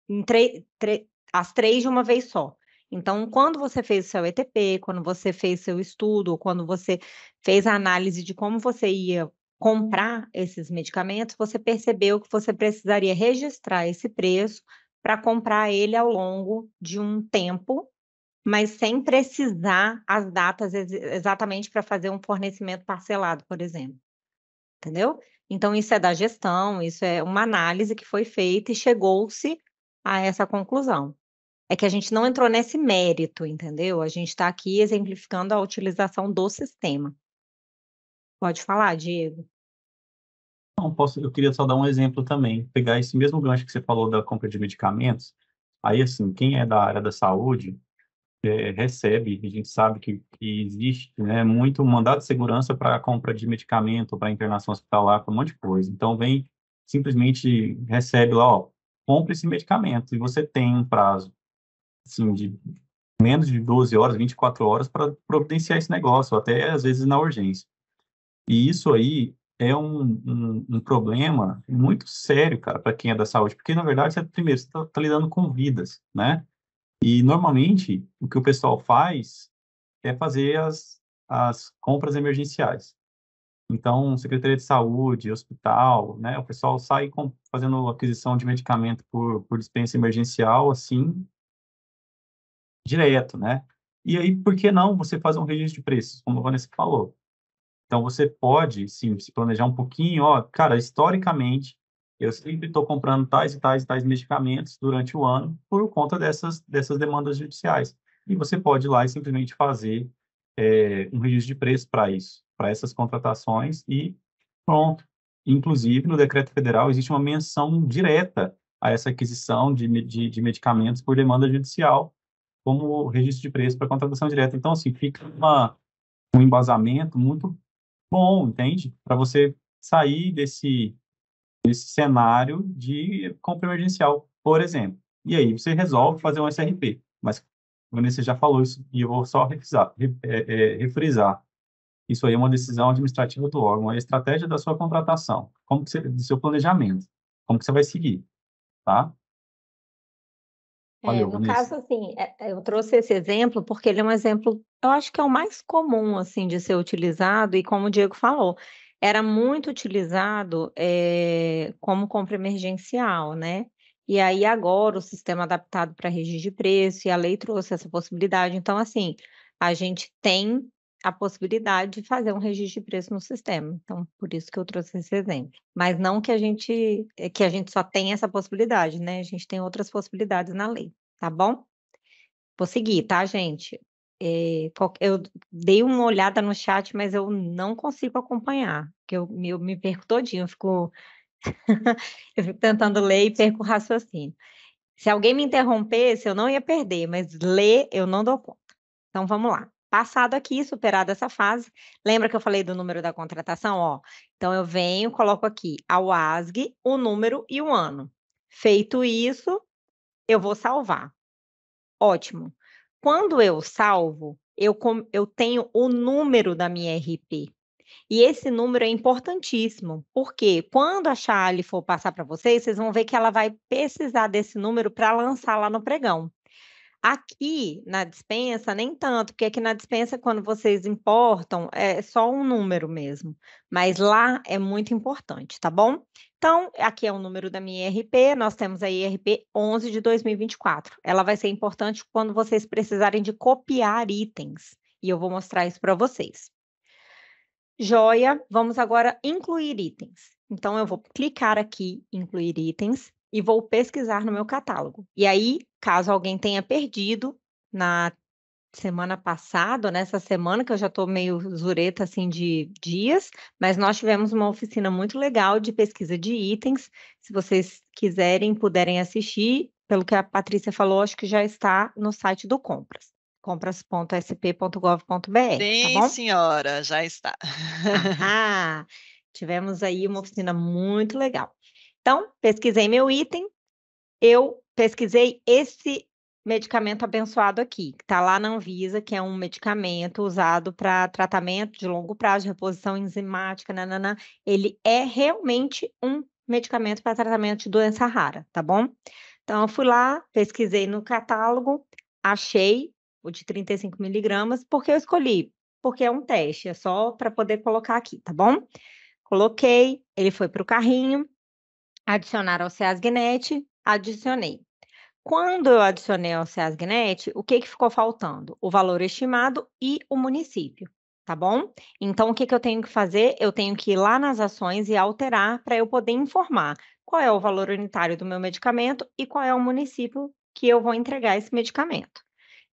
em tre, tre, as três de uma vez só. Então, quando você fez o seu ETP, quando você fez seu estudo, quando você fez a análise de como você ia comprar esses medicamentos, você percebeu que você precisaria registrar esse preço para comprar ele ao longo de um tempo, mas sem precisar as datas ex exatamente para fazer um fornecimento parcelado, por exemplo. Entendeu? Então, isso é da gestão, isso é uma análise que foi feita e chegou-se a essa conclusão é que a gente não entrou nesse mérito, entendeu? A gente está aqui exemplificando a utilização do sistema. Pode falar, Diego. Não, posso, eu queria só dar um exemplo também, pegar esse mesmo gancho que você falou da compra de medicamentos. Aí, assim, quem é da área da saúde é, recebe, a gente sabe que, que existe né, muito mandado de segurança para a compra de medicamento, para internação hospitalar, para um monte de coisa. Então, vem, simplesmente recebe lá, ó, compre esse medicamento e você tem um prazo assim, de menos de 12 horas, 24 horas para providenciar esse negócio, até às vezes na urgência. E isso aí é um, um, um problema muito sério, cara, para quem é da saúde, porque na verdade, você, primeiro, você está tá lidando com vidas, né? E normalmente o que o pessoal faz é fazer as, as compras emergenciais. Então, Secretaria de Saúde, hospital, né? O pessoal sai com, fazendo aquisição de medicamento por, por dispensa emergencial, assim, direto, né? E aí, por que não você fazer um registro de preços, como a Vanessa falou? Então, você pode, sim, se planejar um pouquinho, ó, cara, historicamente, eu sempre estou comprando tais e tais e tais medicamentos durante o ano por conta dessas, dessas demandas judiciais. E você pode ir lá e simplesmente fazer é, um registro de preço para isso, para essas contratações e pronto. Inclusive, no decreto federal, existe uma menção direta a essa aquisição de, de, de medicamentos por demanda judicial, como registro de preço para contratação direta. Então, assim, fica uma, um embasamento muito bom, entende? Para você sair desse, desse cenário de compra emergencial, por exemplo. E aí você resolve fazer um SRP. Mas Vanessa já falou isso e eu vou só refrisar, é, é, refrisar. Isso aí é uma decisão administrativa do órgão, é a estratégia da sua contratação, como que você, do seu planejamento, como que você vai seguir, tá? É, no caso, assim, é, é, eu trouxe esse exemplo porque ele é um exemplo, eu acho que é o mais comum, assim, de ser utilizado, e como o Diego falou, era muito utilizado é, como compra emergencial, né? E aí agora o sistema adaptado para registro de preço e a lei trouxe essa possibilidade. Então, assim, a gente tem a possibilidade de fazer um registro de preço no sistema. Então, por isso que eu trouxe esse exemplo. Mas não que a gente é, que a gente só tenha essa possibilidade, né? A gente tem outras possibilidades na lei, tá bom? Vou seguir, tá, gente? É, eu dei uma olhada no chat, mas eu não consigo acompanhar, porque eu, eu me perco todinho, eu fico, <laughs> eu fico tentando ler e perco o raciocínio. Se alguém me interrompesse, eu não ia perder, mas ler eu não dou conta. Então, vamos lá passado aqui, superado essa fase. Lembra que eu falei do número da contratação? Ó, então eu venho, coloco aqui a WASG, o número e o ano. Feito isso, eu vou salvar. Ótimo. Quando eu salvo, eu, eu tenho o número da minha RP. E esse número é importantíssimo, porque quando a Charlie for passar para vocês, vocês vão ver que ela vai precisar desse número para lançar lá no pregão. Aqui na dispensa, nem tanto, porque aqui na dispensa, quando vocês importam, é só um número mesmo. Mas lá é muito importante, tá bom? Então, aqui é o número da minha IRP, nós temos a IRP 11 de 2024. Ela vai ser importante quando vocês precisarem de copiar itens, e eu vou mostrar isso para vocês. Joia, vamos agora incluir itens. Então, eu vou clicar aqui, incluir itens, e vou pesquisar no meu catálogo. E aí, caso alguém tenha perdido na semana passada, nessa né, semana, que eu já estou meio zureta assim de dias, mas nós tivemos uma oficina muito legal de pesquisa de itens. Se vocês quiserem, puderem assistir, pelo que a Patrícia falou, acho que já está no site do Compras compras.sp.gov.br. Tá Sim, tá senhora, já está. <laughs> ah, tivemos aí uma oficina muito legal. Então, pesquisei meu item, eu pesquisei esse medicamento abençoado aqui, que está lá na Anvisa, que é um medicamento usado para tratamento de longo prazo, de reposição enzimática, nanana. Ele é realmente um medicamento para tratamento de doença rara, tá bom? Então, eu fui lá, pesquisei no catálogo, achei o de 35 miligramas, porque eu escolhi, porque é um teste, é só para poder colocar aqui, tá bom? Coloquei, ele foi para o carrinho, adicionar ao CEASGNET, adicionei. Quando eu adicionei ao SESGNET, o que, que ficou faltando? O valor estimado e o município, tá bom? Então, o que, que eu tenho que fazer? Eu tenho que ir lá nas ações e alterar para eu poder informar qual é o valor unitário do meu medicamento e qual é o município que eu vou entregar esse medicamento.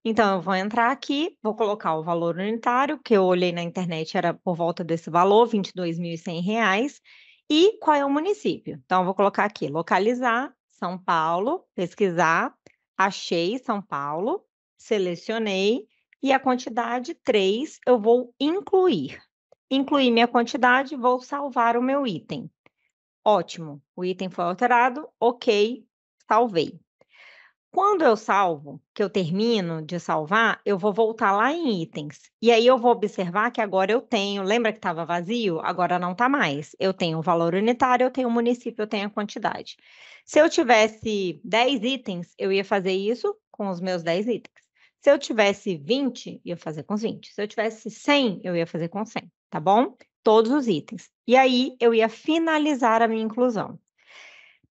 Então, eu vou entrar aqui, vou colocar o valor unitário, que eu olhei na internet, era por volta desse valor, R$ 22.100, e qual é o município. Então, eu vou colocar aqui, localizar são Paulo, pesquisar, achei São Paulo, selecionei e a quantidade 3 eu vou incluir. Incluir minha quantidade, vou salvar o meu item. Ótimo, o item foi alterado, ok, salvei. Quando eu salvo, que eu termino de salvar, eu vou voltar lá em itens. E aí eu vou observar que agora eu tenho, lembra que estava vazio? Agora não está mais. Eu tenho o valor unitário, eu tenho o município, eu tenho a quantidade. Se eu tivesse 10 itens, eu ia fazer isso com os meus 10 itens. Se eu tivesse 20, ia fazer com os 20. Se eu tivesse 100, eu ia fazer com 100, tá bom? Todos os itens. E aí eu ia finalizar a minha inclusão.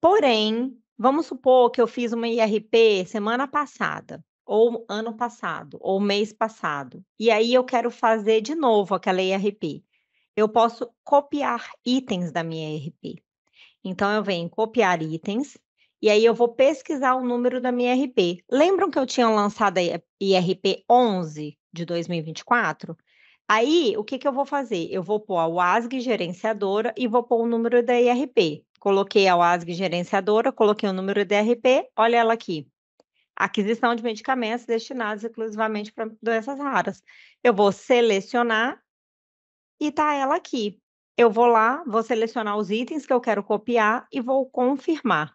Porém, Vamos supor que eu fiz uma IRP semana passada, ou ano passado, ou mês passado, e aí eu quero fazer de novo aquela IRP. Eu posso copiar itens da minha IRP. Então, eu venho copiar itens, e aí eu vou pesquisar o número da minha IRP. Lembram que eu tinha lançado a IRP 11 de 2024? Aí, o que, que eu vou fazer? Eu vou pôr a WASG gerenciadora e vou pôr o número da IRP. Coloquei a OASG gerenciadora, coloquei o número DRP, olha ela aqui. Aquisição de medicamentos destinados exclusivamente para doenças raras. Eu vou selecionar e tá ela aqui. Eu vou lá, vou selecionar os itens que eu quero copiar e vou confirmar.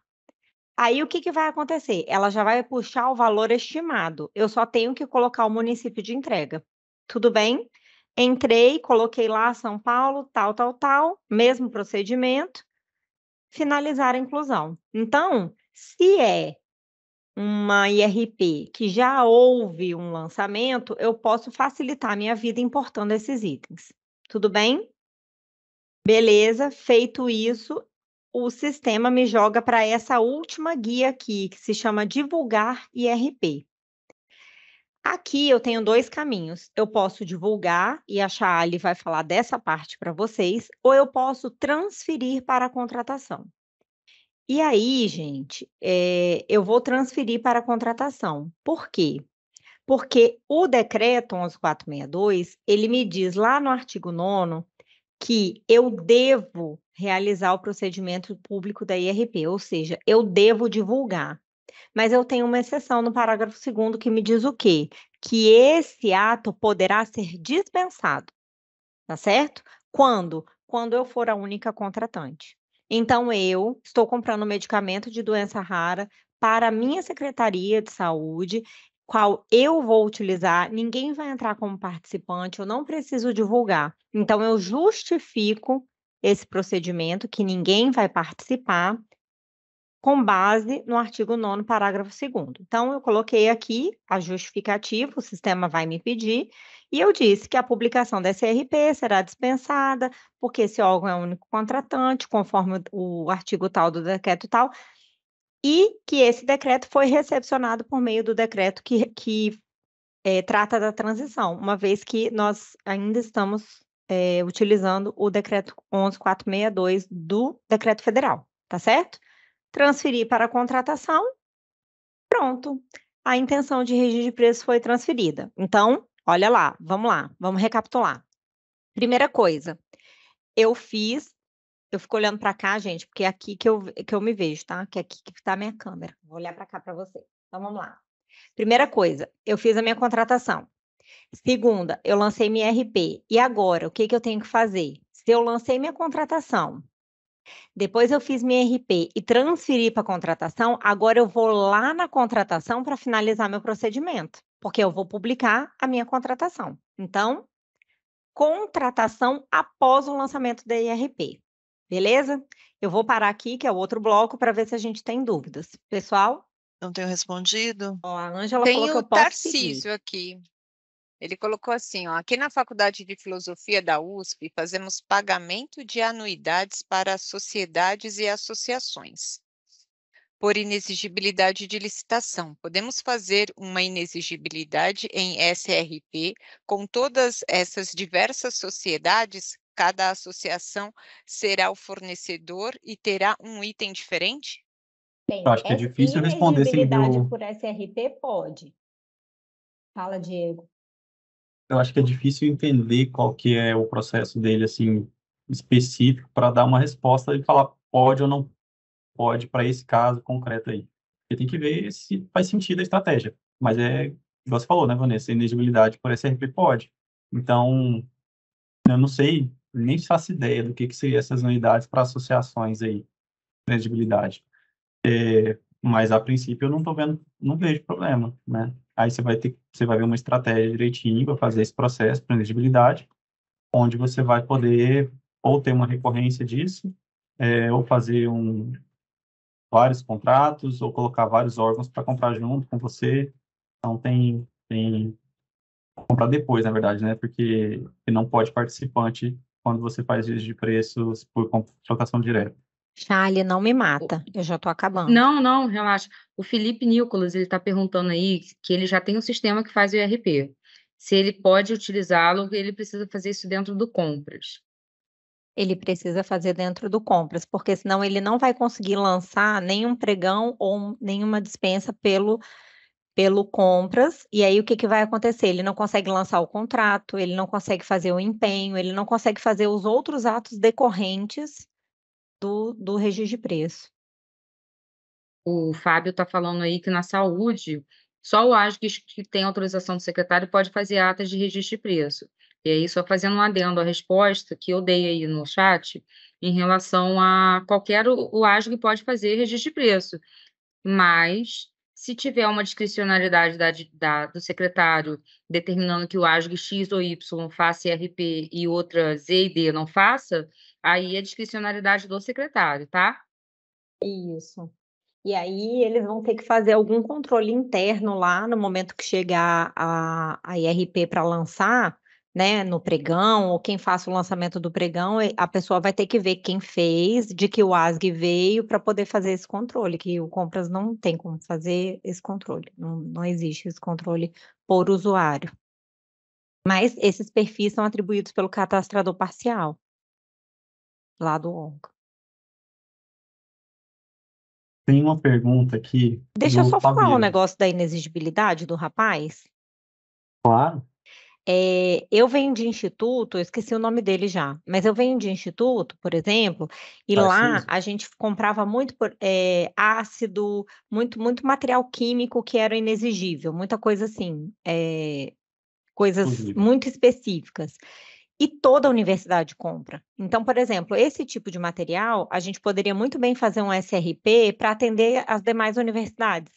Aí o que, que vai acontecer? Ela já vai puxar o valor estimado. Eu só tenho que colocar o município de entrega. Tudo bem? Entrei, coloquei lá São Paulo, tal, tal, tal, mesmo procedimento finalizar a inclusão. Então, se é uma IRP que já houve um lançamento, eu posso facilitar a minha vida importando esses itens. Tudo bem? Beleza, feito isso, o sistema me joga para essa última guia aqui, que se chama Divulgar IRP. Aqui eu tenho dois caminhos. Eu posso divulgar e a Chaali vai falar dessa parte para vocês, ou eu posso transferir para a contratação. E aí, gente, é, eu vou transferir para a contratação. Por quê? Porque o decreto 11462, ele me diz lá no artigo 9 que eu devo realizar o procedimento público da IRP, ou seja, eu devo divulgar. Mas eu tenho uma exceção no parágrafo segundo que me diz o quê? Que esse ato poderá ser dispensado, tá certo? Quando? Quando eu for a única contratante. Então, eu estou comprando medicamento de doença rara para a minha secretaria de saúde, qual eu vou utilizar, ninguém vai entrar como participante, eu não preciso divulgar. Então, eu justifico esse procedimento, que ninguém vai participar, com base no artigo 9 parágrafo 2 Então, eu coloquei aqui a justificativa, o sistema vai me pedir, e eu disse que a publicação da SRP será dispensada, porque esse órgão é o único contratante, conforme o artigo tal do decreto tal, e que esse decreto foi recepcionado por meio do decreto que, que é, trata da transição, uma vez que nós ainda estamos é, utilizando o decreto 11462 do decreto federal, tá certo? transferir para a contratação, pronto. A intenção de regir de preço foi transferida. Então, olha lá, vamos lá, vamos recapitular. Primeira coisa, eu fiz, eu fico olhando para cá, gente, porque é aqui que eu, que eu me vejo, tá? Que é aqui que está a minha câmera. Vou olhar para cá para você. Então, vamos lá. Primeira coisa, eu fiz a minha contratação. Segunda, eu lancei minha RP. E agora, o que, que eu tenho que fazer? Se eu lancei minha contratação, depois eu fiz minha RP e transferi para contratação, agora eu vou lá na contratação para finalizar meu procedimento, porque eu vou publicar a minha contratação. Então, contratação após o lançamento da IRP. Beleza? Eu vou parar aqui, que é o outro bloco, para ver se a gente tem dúvidas. Pessoal? Não tenho respondido. Ó, a Ângela falou que eu posso Tarcísio seguir. aqui. Ele colocou assim: ó, aqui na Faculdade de Filosofia da USP, fazemos pagamento de anuidades para sociedades e associações. Por inexigibilidade de licitação, podemos fazer uma inexigibilidade em SRP com todas essas diversas sociedades? Cada associação será o fornecedor e terá um item diferente? Bem, Eu acho que é, é difícil responder sem dúvida. por SRP pode. Fala, Diego eu acho que é difícil entender qual que é o processo dele assim específico para dar uma resposta e falar pode ou não pode para esse caso concreto aí. Porque tem que ver se faz sentido a estratégia. Mas é, você falou, né, Vanessa, inegibilidade por SRP pode. Então, eu não sei, nem faço ideia do que, que seriam essas unidades para associações aí, elegibilidade. É, mas, a princípio, eu não tô vendo, não vejo problema, né? Aí você vai ter, você vai ver uma estratégia direitinho para fazer esse processo, planejabilidade, onde você vai poder ou ter uma recorrência disso, é, ou fazer um, vários contratos, ou colocar vários órgãos para comprar junto com você. Então tem, tem comprar depois, na verdade, né? Porque não pode participante quando você faz isso de preços por contratação direta. Charlie, não me mata, eu já estou acabando. Não, não, relaxa. O Felipe Nicolas, ele está perguntando aí que ele já tem um sistema que faz o ERP. Se ele pode utilizá-lo, ele precisa fazer isso dentro do compras. Ele precisa fazer dentro do compras, porque senão ele não vai conseguir lançar nenhum pregão ou nenhuma dispensa pelo pelo compras, e aí o que, que vai acontecer? Ele não consegue lançar o contrato, ele não consegue fazer o empenho, ele não consegue fazer os outros atos decorrentes do, do registro de preço. O Fábio está falando aí que na saúde, só o ASG que tem autorização do secretário pode fazer atas de registro de preço. E aí, só fazendo um adendo à resposta que eu dei aí no chat, em relação a qualquer o ASG pode fazer registro de preço, mas se tiver uma discricionalidade da, da, do secretário determinando que o ASG X ou Y faça RP e outra Z e D não faça, Aí é discricionalidade do secretário, tá? Isso. E aí eles vão ter que fazer algum controle interno lá no momento que chegar a, a IRP para lançar, né, no pregão, ou quem faça o lançamento do pregão, a pessoa vai ter que ver quem fez, de que o ASG veio para poder fazer esse controle, que o compras não tem como fazer esse controle, não, não existe esse controle por usuário. Mas esses perfis são atribuídos pelo cadastrador parcial lá do ombro. Tem uma pergunta aqui. Deixa eu só falar um negócio da inexigibilidade do rapaz. Claro. É, eu venho de instituto, eu esqueci o nome dele já, mas eu venho de instituto, por exemplo, e lá a gente comprava muito é, ácido, muito, muito material químico que era inexigível, muita coisa assim, é, coisas Inclusive. muito específicas e toda a universidade compra. Então, por exemplo, esse tipo de material, a gente poderia muito bem fazer um SRP para atender as demais universidades,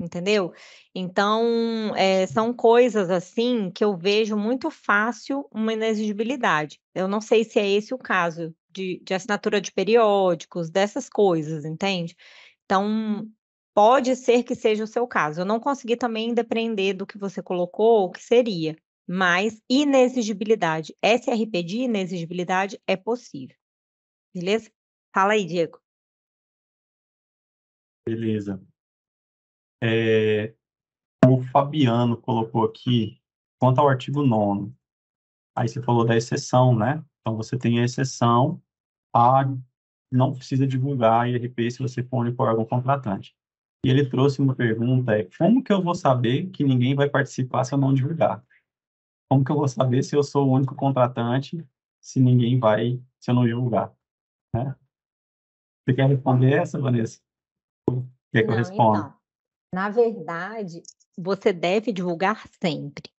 entendeu? Então, é, são coisas assim que eu vejo muito fácil uma inexigibilidade. Eu não sei se é esse o caso de, de assinatura de periódicos, dessas coisas, entende? Então, pode ser que seja o seu caso. Eu não consegui também depender do que você colocou, o que seria, mas inexigibilidade. SRP de inexigibilidade é possível. Beleza? Fala aí, Diego. Beleza. É, o Fabiano colocou aqui, quanto ao artigo 9, aí você falou da exceção, né? Então você tem a exceção a não precisa divulgar a IRP se você for único órgão contratante. E ele trouxe uma pergunta, é como que eu vou saber que ninguém vai participar se eu não divulgar? como que eu vou saber se eu sou o único contratante, se ninguém vai, se eu não divulgar? Né? Você quer responder essa, Vanessa? O que é que não, eu respondo? Então, na verdade, você deve divulgar sempre.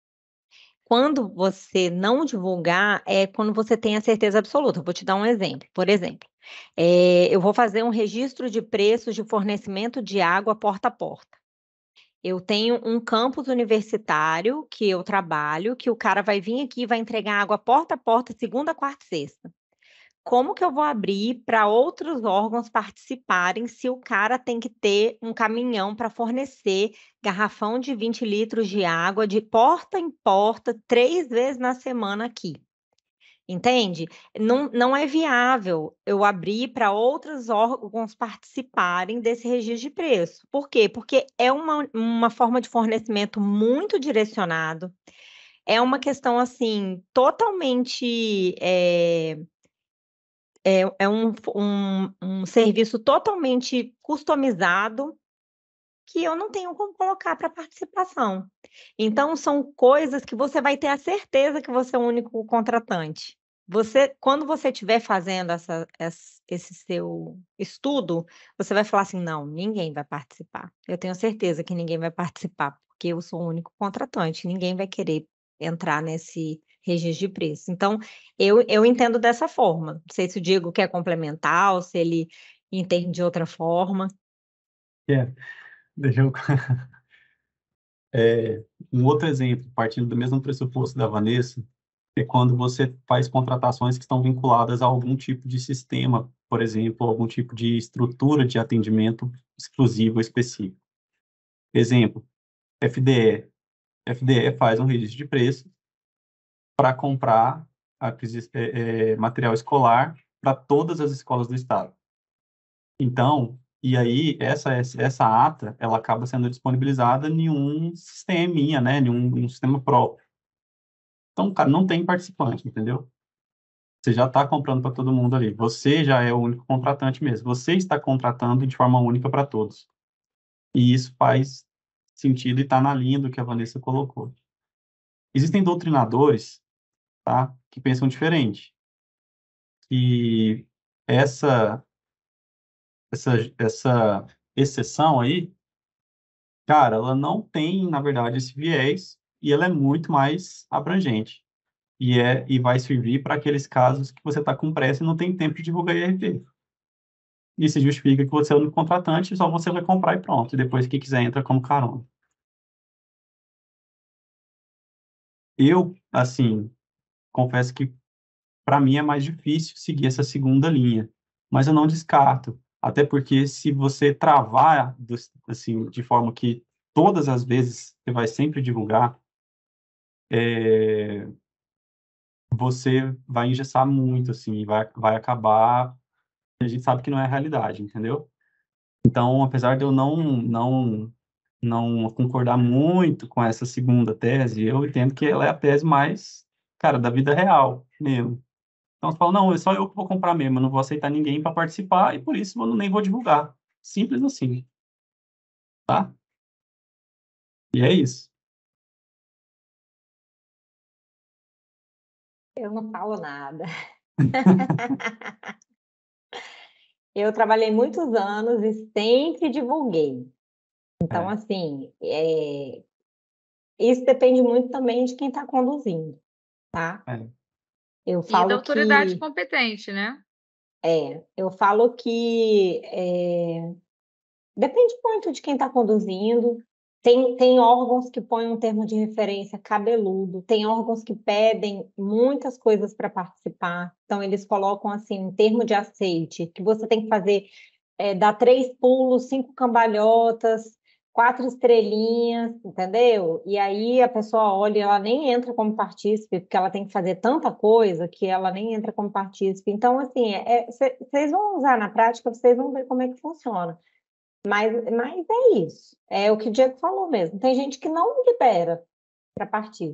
Quando você não divulgar, é quando você tem a certeza absoluta. vou te dar um exemplo. Por exemplo, é, eu vou fazer um registro de preços de fornecimento de água porta a porta. Eu tenho um campus universitário que eu trabalho, que o cara vai vir aqui e vai entregar água porta a porta, segunda, quarta e sexta. Como que eu vou abrir para outros órgãos participarem se o cara tem que ter um caminhão para fornecer garrafão de 20 litros de água de porta em porta, três vezes na semana aqui? Entende? Não, não é viável eu abrir para outros órgãos participarem desse registro de preço. Por quê? Porque é uma, uma forma de fornecimento muito direcionado, é uma questão assim totalmente é, é, é um, um, um, serviço totalmente customizado que eu não tenho como colocar para participação. Então são coisas que você vai ter a certeza que você é o único contratante. Você, quando você estiver fazendo essa, esse seu estudo, você vai falar assim: não, ninguém vai participar. Eu tenho certeza que ninguém vai participar, porque eu sou o único contratante, ninguém vai querer entrar nesse registro de preço. Então, eu, eu entendo dessa forma. Não sei se o Diego quer complementar ou se ele entende de outra forma. Yeah. Deixa eu... <laughs> é, um outro exemplo, partindo do mesmo pressuposto da Vanessa, é quando você faz contratações que estão vinculadas a algum tipo de sistema, por exemplo, algum tipo de estrutura de atendimento exclusivo específico. Exemplo, FDE. FDE faz um registro de preço para comprar é, é, material escolar para todas as escolas do estado. Então, e aí essa essa ata, ela acaba sendo disponibilizada em um sisteminha, né, em um, em um sistema próprio. Então, cara, não tem participante, entendeu? Você já está comprando para todo mundo ali. Você já é o único contratante mesmo. Você está contratando de forma única para todos. E isso faz sentido e está na linha do que a Vanessa colocou. Existem doutrinadores tá, que pensam diferente. E essa, essa, essa exceção aí, cara, ela não tem, na verdade, esse viés e ela é muito mais abrangente. E, é, e vai servir para aqueles casos que você está com pressa e não tem tempo de divulgar IRP. E se justifica que você é o único contratante, só você vai comprar e pronto. E depois, quem quiser, entra como carona. Eu, assim, confesso que para mim é mais difícil seguir essa segunda linha, mas eu não descarto. Até porque se você travar assim de forma que todas as vezes você vai sempre divulgar, é, você vai engessar muito, assim, vai, vai acabar. A gente sabe que não é a realidade, entendeu? Então, apesar de eu não, não, não concordar muito com essa segunda tese, eu entendo que ela é a tese mais, cara, da vida real mesmo. Então, você fala, não, é só eu que vou comprar mesmo, eu não vou aceitar ninguém para participar e por isso eu nem vou divulgar. Simples assim. Tá? E é isso. Eu não falo nada. <laughs> eu trabalhei muitos anos e sempre divulguei. Então, é. assim, é... isso depende muito também de quem está conduzindo, tá? É. Eu falo e da autoridade que... competente, né? É, eu falo que é... depende muito de quem está conduzindo, tem, tem órgãos que põem um termo de referência cabeludo, tem órgãos que pedem muitas coisas para participar. Então, eles colocam assim, um termo de aceite, que você tem que fazer, é, dar três pulos, cinco cambalhotas, quatro estrelinhas, entendeu? E aí a pessoa olha, ela nem entra como partícipe, porque ela tem que fazer tanta coisa que ela nem entra como partícipe. Então, assim, vocês é, é, vão usar na prática, vocês vão ver como é que funciona. Mas, mas é isso. É o que o Diego falou mesmo. Tem gente que não libera para partir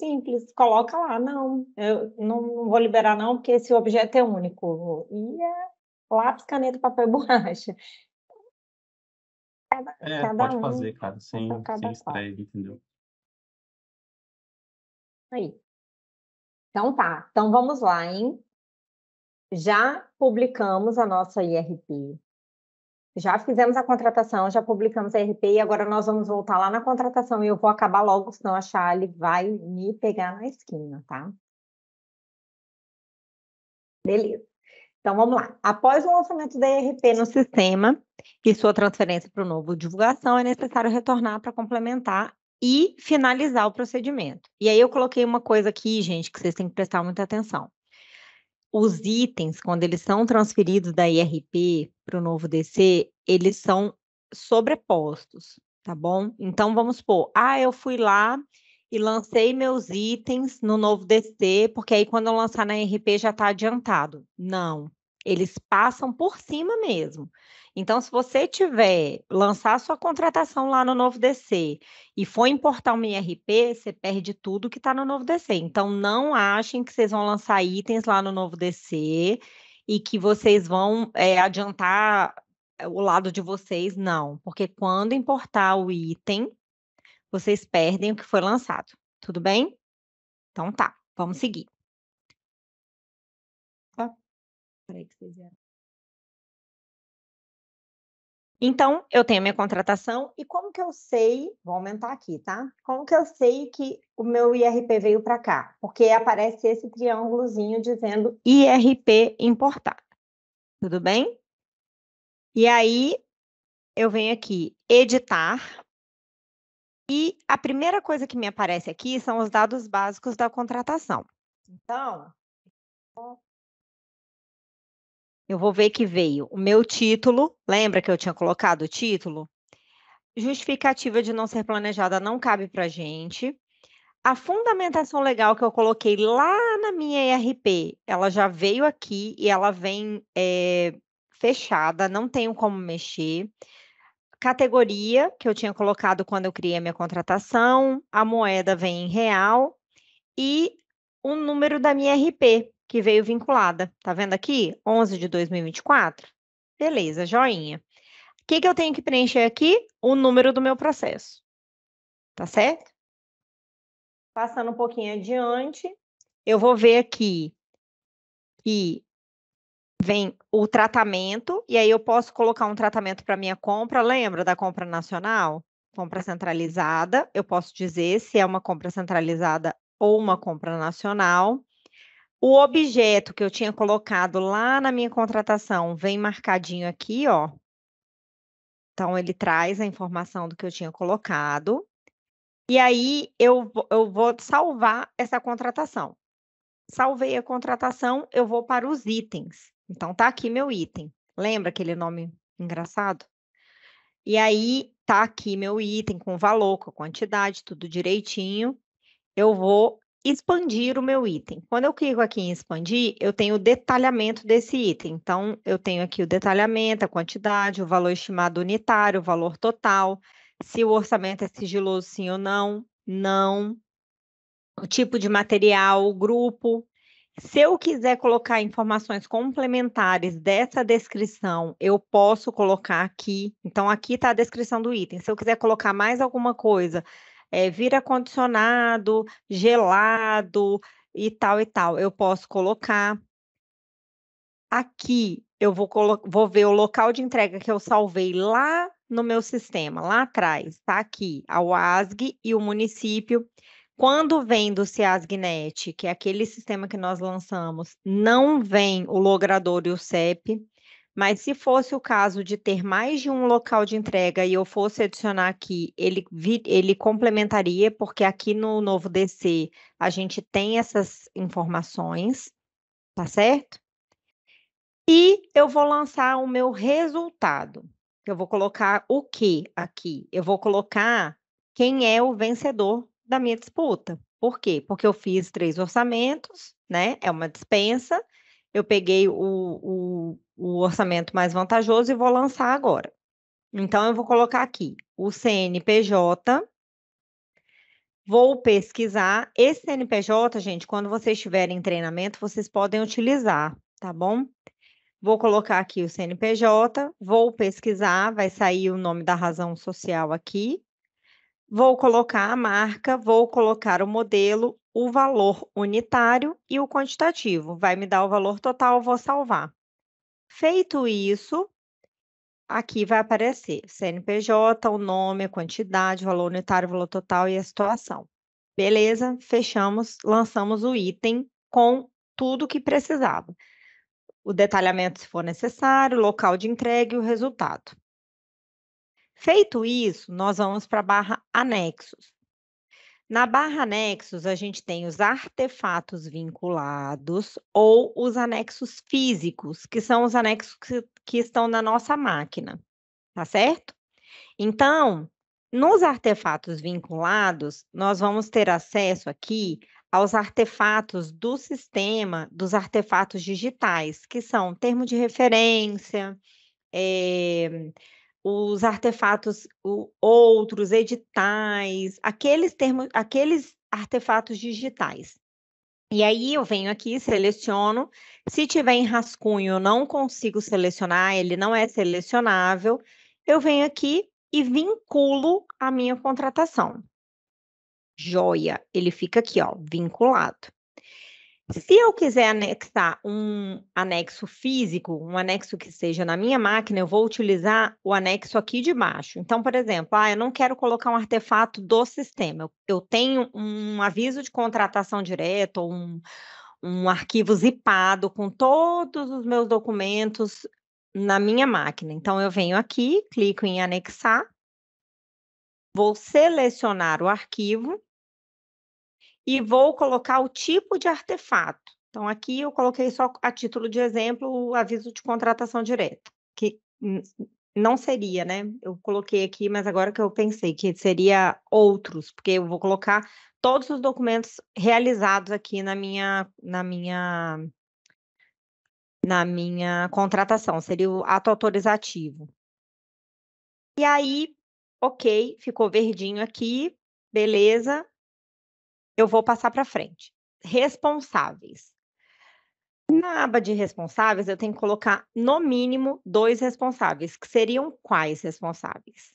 Simples, coloca lá, não, eu não, vou liberar, não, porque esse objeto é único. E é lápis, caneta, papel e borracha. Cada, é, cada pode um, fazer, cara, sem, sem estresse, entendeu? Aí. Então tá, então vamos lá, hein? Já publicamos a nossa IRP, já fizemos a contratação, já publicamos a RP e agora nós vamos voltar lá na contratação e eu vou acabar logo, senão a Charlie vai me pegar na esquina, tá? Beleza. Então vamos lá. Após o lançamento da ERP no sistema e sua transferência para o novo divulgação, é necessário retornar para complementar e finalizar o procedimento. E aí eu coloquei uma coisa aqui, gente, que vocês têm que prestar muita atenção os itens, quando eles são transferidos da IRP para o novo DC, eles são sobrepostos, tá bom? Então, vamos supor, ah, eu fui lá e lancei meus itens no novo DC, porque aí quando eu lançar na IRP já está adiantado. Não, eles passam por cima mesmo. Então, se você tiver, lançar sua contratação lá no novo DC e for importar uma IRP, você perde tudo que está no novo DC. Então, não achem que vocês vão lançar itens lá no novo DC e que vocês vão é, adiantar eh, o lado de vocês, não. Porque quando importar o item, vocês perdem o que foi lançado. Tudo bem? Então tá, vamos seguir. Ah, peraí que vocês vieram. Então, eu tenho a minha contratação e como que eu sei, vou aumentar aqui, tá? Como que eu sei que o meu IRP veio para cá? Porque aparece esse triângulozinho dizendo IRP importado. Tudo bem? E aí eu venho aqui editar e a primeira coisa que me aparece aqui são os dados básicos da contratação. Então, vou eu vou ver que veio o meu título. Lembra que eu tinha colocado o título? Justificativa de não ser planejada não cabe para gente. A fundamentação legal que eu coloquei lá na minha ERP, ela já veio aqui e ela vem é, fechada, não tenho como mexer. Categoria que eu tinha colocado quando eu criei a minha contratação, a moeda vem em real e o número da minha RP, que veio vinculada. Tá vendo aqui? 11 de 2024. Beleza, joinha. O que, que eu tenho que preencher aqui? O número do meu processo. Tá certo? Passando um pouquinho adiante, eu vou ver aqui que vem o tratamento, e aí eu posso colocar um tratamento para minha compra. Lembra da compra nacional? Compra centralizada. Eu posso dizer se é uma compra centralizada ou uma compra nacional. O objeto que eu tinha colocado lá na minha contratação vem marcadinho aqui, ó. Então, ele traz a informação do que eu tinha colocado. E aí, eu, eu vou salvar essa contratação. Salvei a contratação, eu vou para os itens. Então, tá aqui meu item. Lembra aquele nome engraçado? E aí, tá aqui meu item com valor, com a quantidade, tudo direitinho. Eu vou expandir o meu item. Quando eu clico aqui em expandir, eu tenho o detalhamento desse item. Então, eu tenho aqui o detalhamento, a quantidade, o valor estimado unitário, o valor total, se o orçamento é sigiloso sim ou não, não, o tipo de material, o grupo. Se eu quiser colocar informações complementares dessa descrição, eu posso colocar aqui. Então, aqui está a descrição do item. Se eu quiser colocar mais alguma coisa é, vira condicionado, gelado e tal e tal. Eu posso colocar. Aqui eu vou, vou ver o local de entrega que eu salvei lá no meu sistema, lá atrás, tá aqui, a UASG e o município. Quando vem do CIASGNet, que é aquele sistema que nós lançamos, não vem o logrador e o CEP, mas se fosse o caso de ter mais de um local de entrega e eu fosse adicionar aqui, ele, ele complementaria, porque aqui no novo DC a gente tem essas informações, tá certo? E eu vou lançar o meu resultado. Eu vou colocar o que aqui? Eu vou colocar quem é o vencedor da minha disputa. Por quê? Porque eu fiz três orçamentos, né? É uma dispensa eu peguei o, o, o orçamento mais vantajoso e vou lançar agora. Então, eu vou colocar aqui o CNPJ, vou pesquisar. Esse CNPJ, gente, quando vocês estiverem treinamento, vocês podem utilizar, tá bom? Vou colocar aqui o CNPJ, vou pesquisar, vai sair o nome da razão social aqui. Vou colocar a marca, vou colocar o modelo o valor unitário e o quantitativo. Vai me dar o valor total, vou salvar. Feito isso, aqui vai aparecer CNPJ, o nome, a quantidade, valor unitário, valor total e a situação. Beleza, fechamos, lançamos o item com tudo que precisava. O detalhamento, se for necessário, local de entrega e o resultado. Feito isso, nós vamos para a barra Anexos. Na barra anexos, a gente tem os artefatos vinculados ou os anexos físicos, que são os anexos que, que estão na nossa máquina, tá certo? Então, nos artefatos vinculados, nós vamos ter acesso aqui aos artefatos do sistema, dos artefatos digitais, que são termo de referência, é, os artefatos o, outros, editais, aqueles termos, aqueles artefatos digitais. E aí eu venho aqui, seleciono. Se tiver em rascunho, eu não consigo selecionar, ele não é selecionável. Eu venho aqui e vinculo a minha contratação. Joia, ele fica aqui, ó, vinculado. Se eu quiser anexar um anexo físico, um anexo que seja na minha máquina, eu vou utilizar o anexo aqui de baixo. Então, por exemplo, ah, eu não quero colocar um artefato do sistema. Eu, tenho um aviso de contratação direto, ou um, um arquivo zipado com todos os meus documentos na minha máquina. Então, eu venho aqui, clico em anexar, vou selecionar o arquivo e vou colocar o tipo de artefato. Então, aqui eu coloquei só a título de exemplo o aviso de contratação direta, que não seria, né? Eu coloquei aqui, mas agora que eu pensei que seria outros, porque eu vou colocar todos os documentos realizados aqui na minha na minha na minha contratação, seria o ato autorizativo. E aí, OK, ficou verdinho aqui, beleza? eu vou passar para frente. Responsáveis. Na aba de responsáveis, eu tenho que colocar no mínimo dois responsáveis, que seriam quais responsáveis?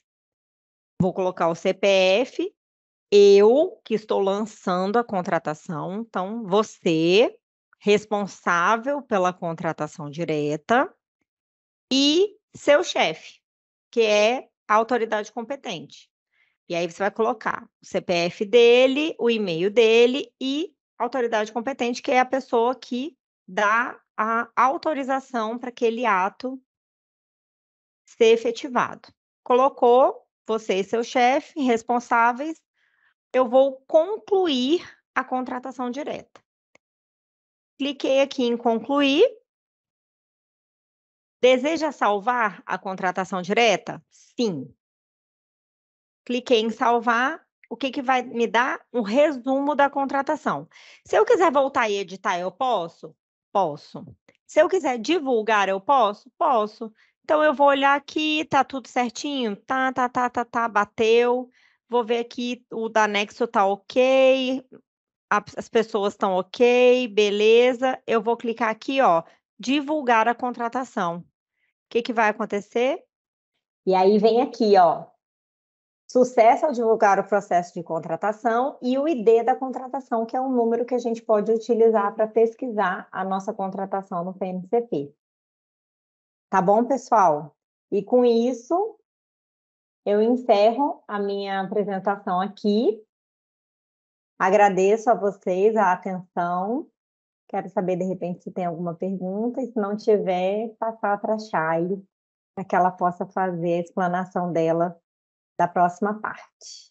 Vou colocar o CPF, eu que estou lançando a contratação, então você responsável pela contratação direta e seu chefe, que é a autoridade competente. E aí você vai colocar o CPF dele, o e-mail dele e autoridade competente, que é a pessoa que dá a autorização para aquele ato ser efetivado. Colocou você e seu chefe responsáveis, eu vou concluir a contratação direta. Cliquei aqui em concluir. Deseja salvar a contratação direta? Sim cliquei em salvar, o que, que vai me dar? Um resumo da contratação. Se eu quiser voltar e editar, eu posso? Posso. Se eu quiser divulgar, eu posso? Posso. Então, eu vou olhar aqui, tá tudo certinho? Tá, tá, tá, tá, tá, bateu. Vou ver aqui, o da anexo tá ok, as pessoas estão ok, beleza. Eu vou clicar aqui, ó, divulgar a contratação. O que, que vai acontecer? E aí vem aqui, ó, sucesso ao divulgar o processo de contratação e o ID da contratação, que é um número que a gente pode utilizar para pesquisar a nossa contratação no PMCP. Tá bom, pessoal? E com isso, eu encerro a minha apresentação aqui. Agradeço a vocês a atenção. Quero saber, de repente, se tem alguma pergunta. E se não tiver, passar para a Chay, para que ela possa fazer a explanação dela da próxima parte.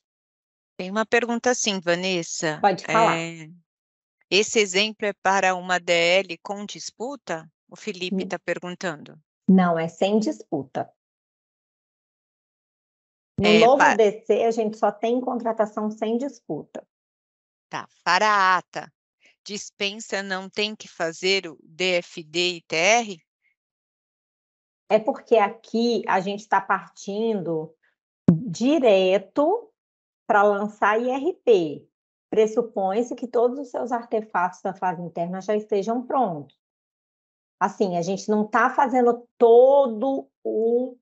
Tem uma pergunta assim, Vanessa. Pode falar. É, esse exemplo é para uma DL com disputa? O Felipe está hum. perguntando. Não, é sem disputa. No é, novo para... DC, a gente só tem contratação sem disputa. Tá. Para a ata, dispensa não tem que fazer o DFD e TR? É porque aqui a gente está partindo direto para lançar IRP. Pressupõe-se que todos os seus artefatos da fase interna já estejam prontos. Assim, a gente não está fazendo todo o,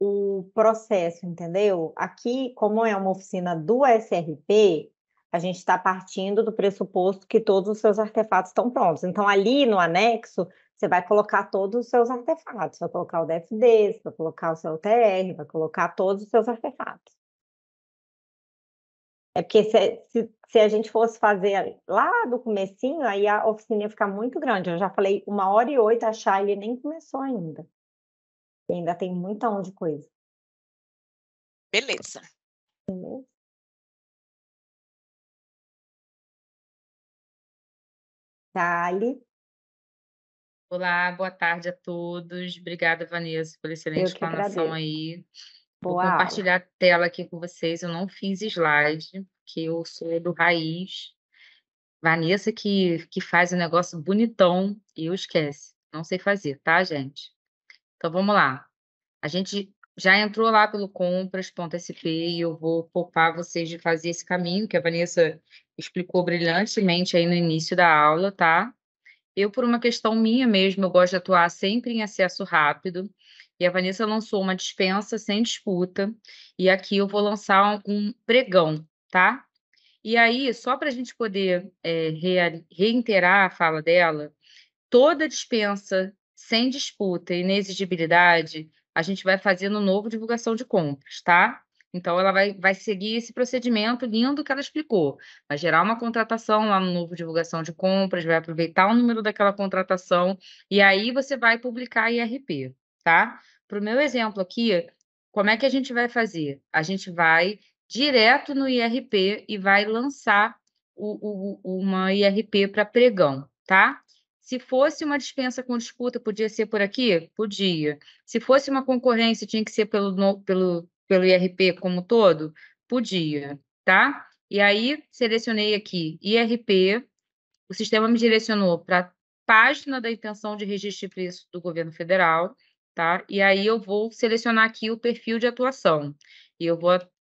o processo, entendeu? Aqui, como é uma oficina do SRP, a gente está partindo do pressuposto que todos os seus artefatos estão prontos. Então, ali no anexo, você vai colocar todos os seus artefatos, vai colocar o DFD, vai colocar o seu TR, vai colocar todos os seus artefatos. É porque se, se, se, a gente fosse fazer lá do comecinho, aí a oficina ia ficar muito grande. Eu já falei uma hora e oito, a Charlie nem começou ainda. E ainda tem muita onde coisa. Beleza. Beleza. Charlie. Olá, boa tarde a todos. Obrigada, Vanessa, pela excelente explanação aí. Boa Vou compartilhar aula. a tela aqui com vocês. Eu não fiz slide, que eu sou do raiz. Vanessa que, que faz um negócio bonitão e eu esquece. Não sei fazer, tá, gente? Então vamos lá. A gente já entrou lá pelo compras.sp e eu vou poupar vocês de fazer esse caminho que a Vanessa explicou brilhantemente aí no início da aula, tá? Eu, por uma questão minha mesmo, eu gosto de atuar sempre em acesso rápido. E a Vanessa lançou uma dispensa sem disputa. E aqui eu vou lançar um pregão, tá? E aí, só para a gente poder é, re reiterar a fala dela, toda dispensa sem disputa e inexigibilidade, a gente vai fazer no novo divulgação de compras, tá? Então, ela vai, vai seguir esse procedimento lindo que ela explicou. Vai gerar uma contratação lá no novo divulgação de compras, vai aproveitar o número daquela contratação e aí você vai publicar IRP, tá? Para o meu exemplo aqui, como é que a gente vai fazer? A gente vai direto no IRP e vai lançar o, o, uma IRP para pregão, tá? Se fosse uma dispensa com disputa, podia ser por aqui? Podia. Se fosse uma concorrência, tinha que ser pelo, pelo pelo IRP como todo? Podia, tá? E aí selecionei aqui IRP, o sistema me direcionou para a página da intenção de registro de preço do governo federal, tá? E aí eu vou selecionar aqui o perfil de atuação. E eu vou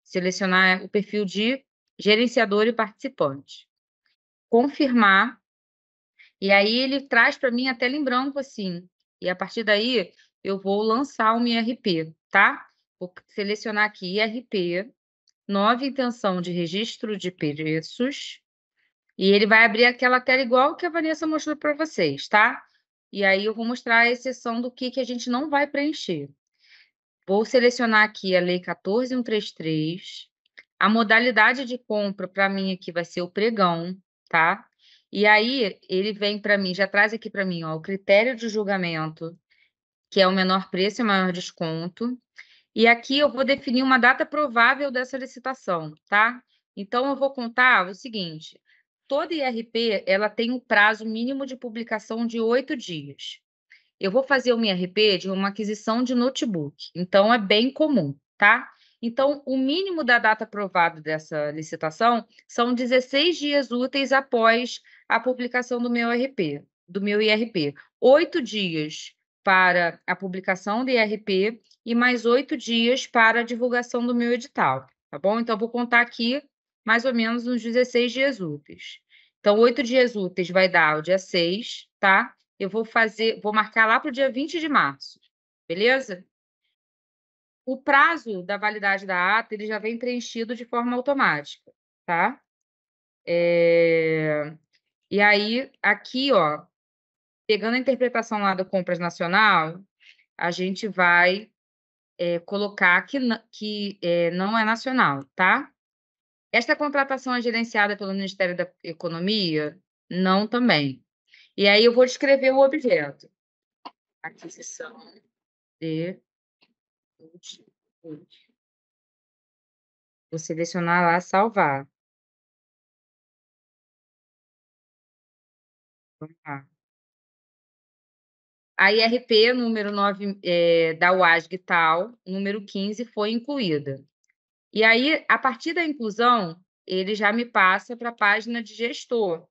selecionar o perfil de gerenciador e participante. Confirmar. E aí ele traz para mim até tela em branco assim. E a partir daí eu vou lançar um IRP, tá? Vou selecionar aqui IRP, nova intenção de registro de preços. E ele vai abrir aquela tela igual que a Vanessa mostrou para vocês, tá? E aí eu vou mostrar a exceção do que, que a gente não vai preencher. Vou selecionar aqui a Lei 14133. A modalidade de compra, para mim, aqui vai ser o pregão, tá? E aí ele vem para mim, já traz aqui para mim ó, o critério de julgamento, que é o menor preço e o maior desconto. E aqui eu vou definir uma data provável dessa licitação, tá? Então eu vou contar o seguinte: toda IRP ela tem um prazo mínimo de publicação de oito dias. Eu vou fazer uma IRP de uma aquisição de notebook, então é bem comum, tá? Então, o mínimo da data aprovada dessa licitação são 16 dias úteis após a publicação do meu RP, do meu IRP. Oito dias para a publicação do IRP e mais oito dias para a divulgação do meu edital, tá bom? Então, vou contar aqui mais ou menos uns 16 dias úteis. Então, oito dias úteis vai dar o dia 6, tá? Eu vou fazer, vou marcar lá para o dia 20 de março, beleza? O prazo da validade da ata ele já vem preenchido de forma automática, tá? É... E aí, aqui, ó, pegando a interpretação lá do Compras Nacional, a gente vai é, colocar que, que é, não é nacional, tá? Esta contratação é gerenciada pelo Ministério da Economia? Não também. E aí eu vou descrever o objeto. Aquisição de... Vou selecionar lá, salvar. Vamos lá. A IRP número 9 é, da UASG tal, número 15, foi incluída. E aí, a partir da inclusão, ele já me passa para a página de gestor.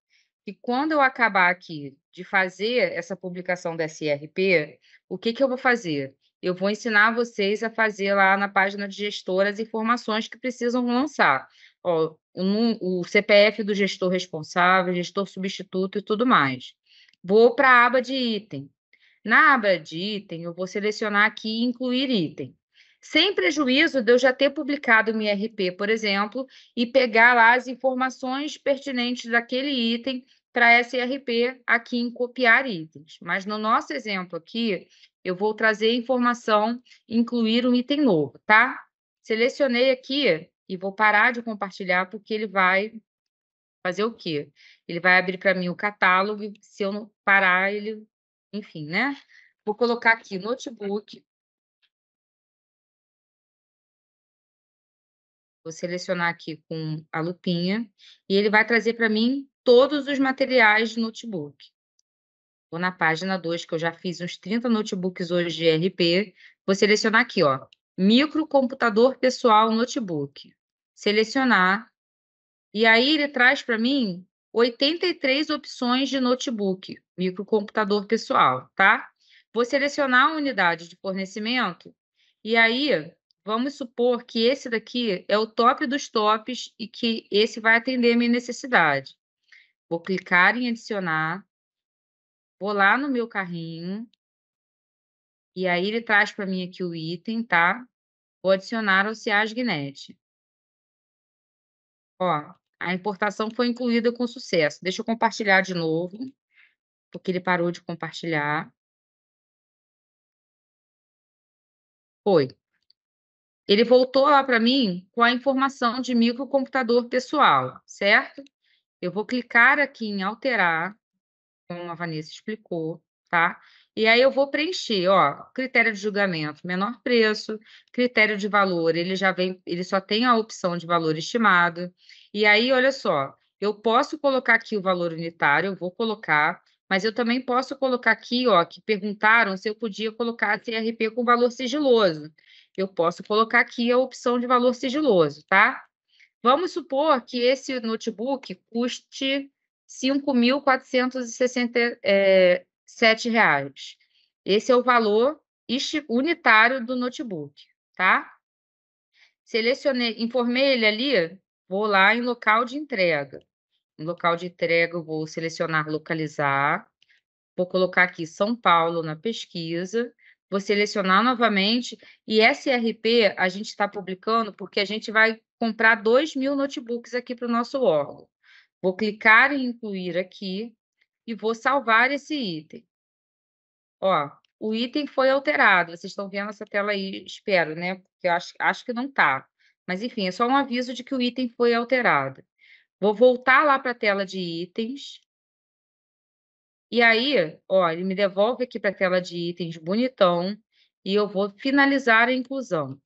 E quando eu acabar aqui de fazer essa publicação da SRP, o que, que eu vou fazer? Eu vou ensinar vocês a fazer lá na página de gestor as informações que precisam lançar. Ó, o CPF do gestor responsável, gestor substituto e tudo mais. Vou para a aba de item. Na aba de item, eu vou selecionar aqui incluir item. Sem prejuízo de eu já ter publicado o IRP, por exemplo, e pegar lá as informações pertinentes daquele item para SRP aqui em copiar itens. Mas no nosso exemplo aqui, eu vou trazer informação, incluir um item novo, tá? Selecionei aqui e vou parar de compartilhar porque ele vai fazer o quê? Ele vai abrir para mim o catálogo, se eu não parar, ele enfim, né? Vou colocar aqui notebook. Vou selecionar aqui com a lupinha e ele vai trazer para mim todos os materiais de notebook. Vou na página 2, que eu já fiz uns 30 notebooks hoje de RP. Vou selecionar aqui, ó, microcomputador pessoal notebook. Selecionar. E aí ele traz para mim 83 opções de notebook, microcomputador pessoal, tá? Vou selecionar a unidade de fornecimento e aí vamos supor que esse daqui é o top dos tops e que esse vai atender a minha necessidade. Vou clicar em adicionar, vou lá no meu carrinho e aí ele traz para mim aqui o item, tá? Vou adicionar ao CIASGNET. Ó, a importação foi incluída com sucesso. Deixa eu compartilhar de novo, porque ele parou de compartilhar. Foi. Ele voltou lá para mim com a informação de microcomputador pessoal, certo? Eu vou clicar aqui em alterar, como a Vanessa explicou, tá? E aí eu vou preencher, ó, critério de julgamento, menor preço, critério de valor, ele já vem, ele só tem a opção de valor estimado. E aí, olha só, eu posso colocar aqui o valor unitário, eu vou colocar, mas eu também posso colocar aqui, ó, que perguntaram se eu podia colocar CRP com valor sigiloso. Eu posso colocar aqui a opção de valor sigiloso, tá? Vamos supor que esse notebook custe R$ 5.467. É, esse é o valor unitário do notebook, tá? Selecionei, informei ele ali vou lá em local de entrega. Em local de entrega, eu vou selecionar localizar, vou colocar aqui São Paulo na pesquisa, vou selecionar novamente, e SRP a gente está publicando porque a gente vai comprar 2 mil notebooks aqui para o nosso órgão. Vou clicar em incluir aqui e vou salvar esse item. Ó, o item foi alterado, vocês estão vendo essa tela aí, espero, né? Porque eu acho, acho que não está. Mas, enfim, é só um aviso de que o item foi alterado. Vou voltar lá para a tela de itens. E aí, ó, ele me devolve aqui para a tela de itens bonitão e eu vou finalizar a inclusão.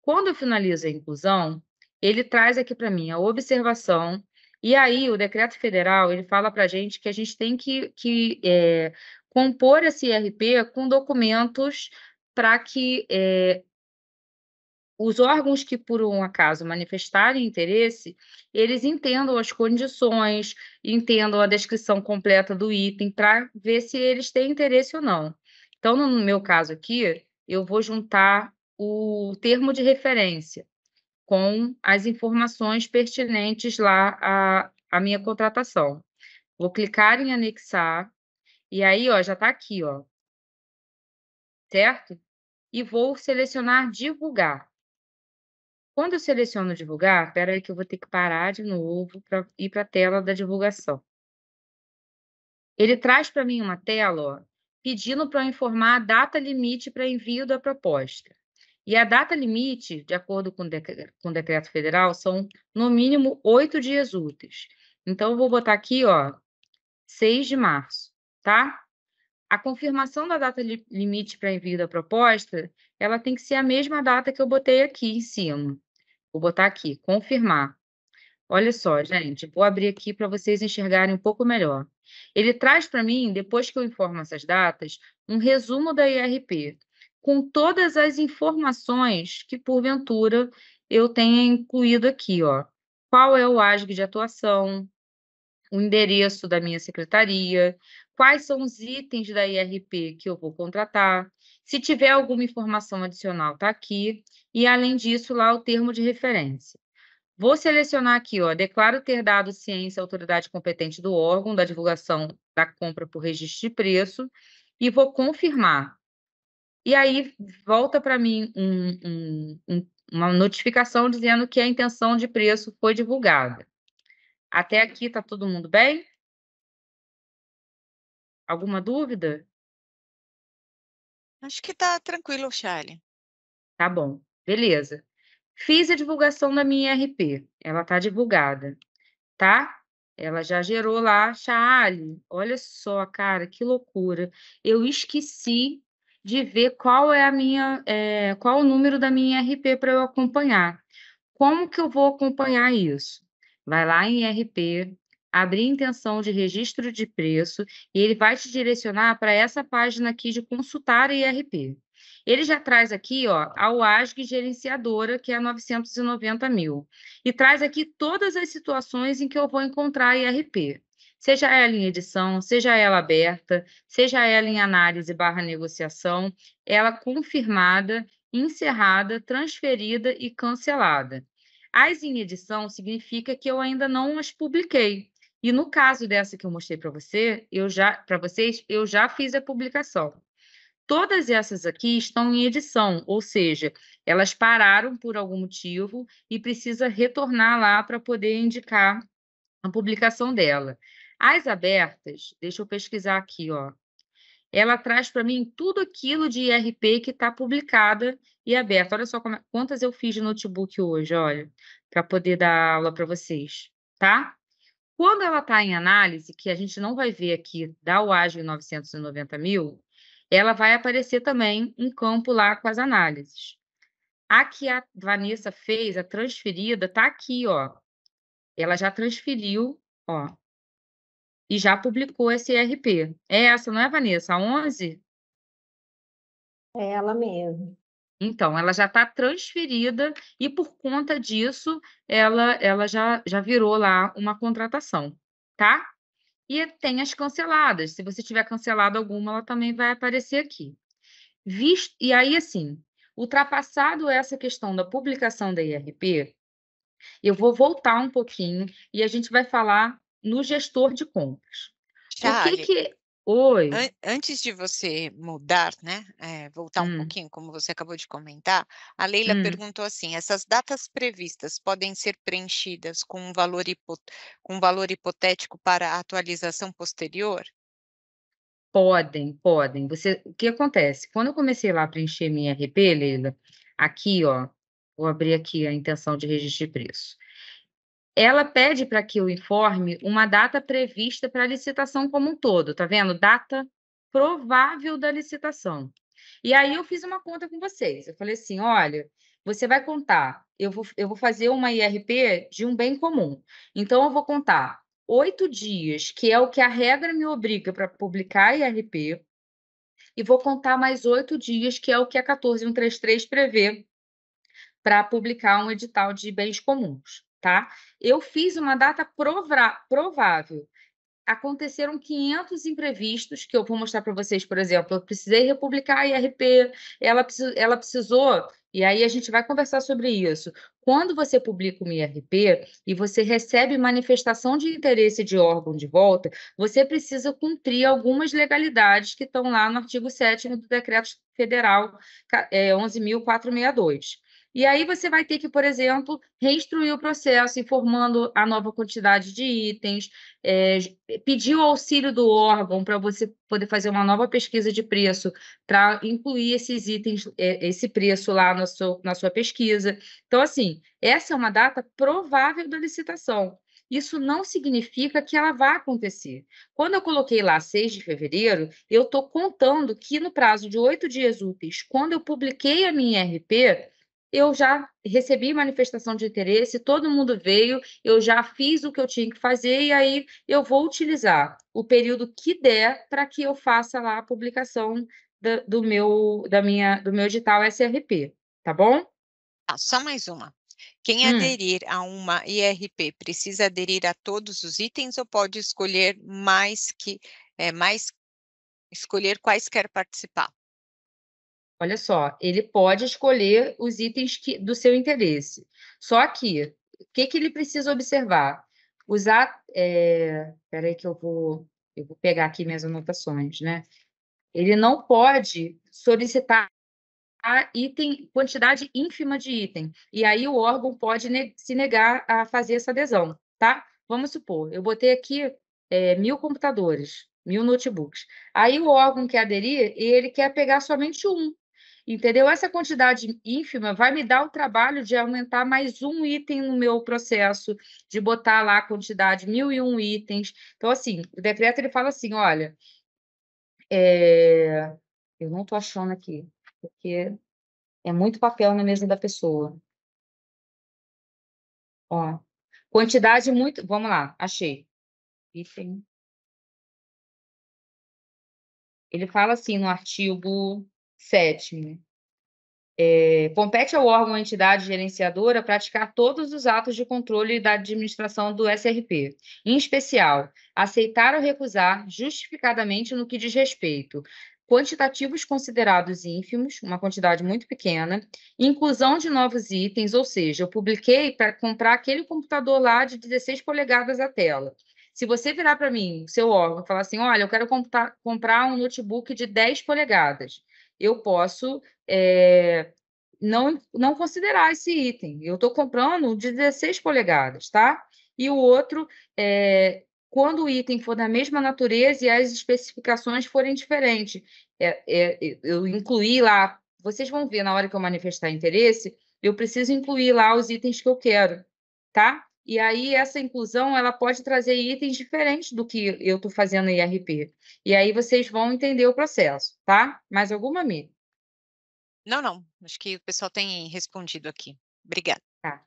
Quando eu finalizo a inclusão, ele traz aqui para mim a observação e aí o decreto federal ele fala para a gente que a gente tem que, que é, compor esse IRP com documentos para que é, os órgãos que, por um acaso, manifestarem interesse, eles entendam as condições, entendam a descrição completa do item para ver se eles têm interesse ou não. Então, no meu caso aqui, eu vou juntar o termo de referência com as informações pertinentes lá à, à minha contratação. Vou clicar em anexar, e aí ó, já está aqui, ó, certo? E vou selecionar divulgar. Quando eu seleciono divulgar, espera aí que eu vou ter que parar de novo para ir para a tela da divulgação. Ele traz para mim uma tela ó, pedindo para eu informar a data limite para envio da proposta. E a data limite, de acordo com o, com o decreto federal, são no mínimo oito dias úteis. Então, eu vou botar aqui, ó, 6 de março, tá? A confirmação da data limite para envio da proposta, ela tem que ser a mesma data que eu botei aqui em cima. Vou botar aqui, confirmar. Olha só, gente, vou abrir aqui para vocês enxergarem um pouco melhor. Ele traz para mim, depois que eu informo essas datas, um resumo da IRP, com todas as informações que, porventura, eu tenha incluído aqui, ó. Qual é o ASG de atuação, o endereço da minha secretaria, quais são os itens da IRP que eu vou contratar. Se tiver alguma informação adicional, está aqui e, além disso, lá o termo de referência. Vou selecionar aqui, ó, declaro ter dado ciência à autoridade competente do órgão da divulgação da compra por registro de preço e vou confirmar. E aí volta para mim um, um, um, uma notificação dizendo que a intenção de preço foi divulgada. Até aqui está todo mundo bem? Alguma dúvida? Acho que está tranquilo, Charlie. Tá bom. Beleza. Fiz a divulgação da minha RP. Ela está divulgada, tá? Ela já gerou lá, Charlie. Olha só, cara, que loucura. Eu esqueci de ver qual é a minha, é, qual o número da minha RP para eu acompanhar. Como que eu vou acompanhar isso? Vai lá em RP, abrir intenção de registro de preço e ele vai te direcionar para essa página aqui de consultar IRP. Ele já traz aqui ó, a UASG gerenciadora, que é 990 mil, e traz aqui todas as situações em que eu vou encontrar a IRP. Seja ela em edição, seja ela aberta, seja ela em análise barra negociação, ela confirmada, encerrada, transferida e cancelada. As em edição significa que eu ainda não as publiquei, e no caso dessa que eu mostrei para você, eu já para vocês, eu já fiz a publicação. Todas essas aqui estão em edição, ou seja, elas pararam por algum motivo e precisa retornar lá para poder indicar a publicação dela. As abertas, deixa eu pesquisar aqui, ó. Ela traz para mim tudo aquilo de IRP que está publicada e aberta. Olha só como, é, quantas eu fiz de notebook hoje, olha, para poder dar aula para vocês, tá? Quando ela está em análise, que a gente não vai ver aqui da UASG 990 mil, ela vai aparecer também um campo lá com as análises. A que a Vanessa fez, a transferida, tá aqui, ó. Ela já transferiu, ó, e já publicou esse IRP. É essa, não é, Vanessa? A 11? É ela mesmo. Então, ela já está transferida e, por conta disso, ela, ela já, já virou lá uma contratação, tá? E tem as canceladas. Se você tiver cancelado alguma, ela também vai aparecer aqui. Visto, e aí, assim, ultrapassado essa questão da publicação da IRP, eu vou voltar um pouquinho e a gente vai falar no gestor de compras. Charlie, o que, que Oi. An antes de você mudar, né, é, voltar um hum. pouquinho, como você acabou de comentar, a Leila hum. perguntou assim: essas datas previstas podem ser preenchidas com um valor, com um valor hipotético para atualização posterior? Podem, podem. Você, o que acontece? Quando eu comecei lá a preencher minha RP, Leila, aqui, ó, vou abrir aqui a intenção de registro de preço ela pede para que o informe uma data prevista para a licitação como um todo, tá vendo? Data provável da licitação. E aí eu fiz uma conta com vocês. Eu falei assim: olha, você vai contar, eu vou, eu vou fazer uma IRP de um bem comum. Então, eu vou contar oito dias, que é o que a regra me obriga para publicar a IRP, e vou contar mais oito dias, que é o que a 14133 prevê para publicar um edital de bens comuns tá? Eu fiz uma data provra, provável. Aconteceram 500 imprevistos que eu vou mostrar para vocês, por exemplo. Eu precisei republicar a IRP, ela, ela precisou e aí a gente vai conversar sobre isso. Quando você publica um IRP e você recebe manifestação de interesse de órgão de volta, você precisa cumprir algumas legalidades que estão lá no artigo 7 do Decreto Federal é, 11.462. E aí você vai ter que, por exemplo, reinstruir o processo, informando a nova quantidade de itens, é, pedir o auxílio do órgão para você poder fazer uma nova pesquisa de preço, para incluir esses itens, é, esse preço lá na sua, na sua pesquisa. Então, assim, essa é uma data provável da licitação. Isso não significa que ela vá acontecer. Quando eu coloquei lá 6 de fevereiro, eu estou contando que no prazo de oito dias úteis, quando eu publiquei a minha RP, eu já recebi manifestação de interesse, todo mundo veio, eu já fiz o que eu tinha que fazer e aí eu vou utilizar o período que der para que eu faça lá a publicação da, do meu da minha do meu edital SRP, tá bom? Ah, só mais uma. Quem hum. aderir a uma IRP precisa aderir a todos os itens ou pode escolher mais que é, mais escolher quais quer participar? Olha só, ele pode escolher os itens que, do seu interesse. Só que, o que, que ele precisa observar? Usar. É, peraí, que eu vou, eu vou pegar aqui minhas anotações, né? Ele não pode solicitar item, quantidade ínfima de item. E aí o órgão pode ne se negar a fazer essa adesão, tá? Vamos supor, eu botei aqui é, mil computadores, mil notebooks. Aí o órgão quer aderir e ele quer pegar somente um entendeu? Essa quantidade ínfima vai me dar o trabalho de aumentar mais um item no meu processo, de botar lá a quantidade, mil e um itens. Então, assim, o decreto ele fala assim: olha, é... eu não estou achando aqui, porque é muito papel na mesa da pessoa. Ó, quantidade muito. Vamos lá, achei. Item. Ele fala assim no artigo Sétimo, é, compete ao órgão ou entidade gerenciadora praticar todos os atos de controle da administração do SRP, em especial, aceitar ou recusar, justificadamente no que diz respeito, quantitativos considerados ínfimos, uma quantidade muito pequena, inclusão de novos itens, ou seja, eu publiquei para comprar aquele computador lá de 16 polegadas a tela. Se você virar para mim, seu órgão, e falar assim: olha, eu quero comprar um notebook de 10 polegadas eu posso é, não, não considerar esse item. Eu estou comprando de 16 polegadas, tá? E o outro, é, quando o item for da mesma natureza e as especificações forem diferentes. É, é, eu incluí lá, vocês vão ver na hora que eu manifestar interesse, eu preciso incluir lá os itens que eu quero, tá? E aí essa inclusão ela pode trazer itens diferentes do que eu estou fazendo em IRP. E aí vocês vão entender o processo, tá? Mais alguma, Mi? Não, não. Acho que o pessoal tem respondido aqui. Obrigada. Tá.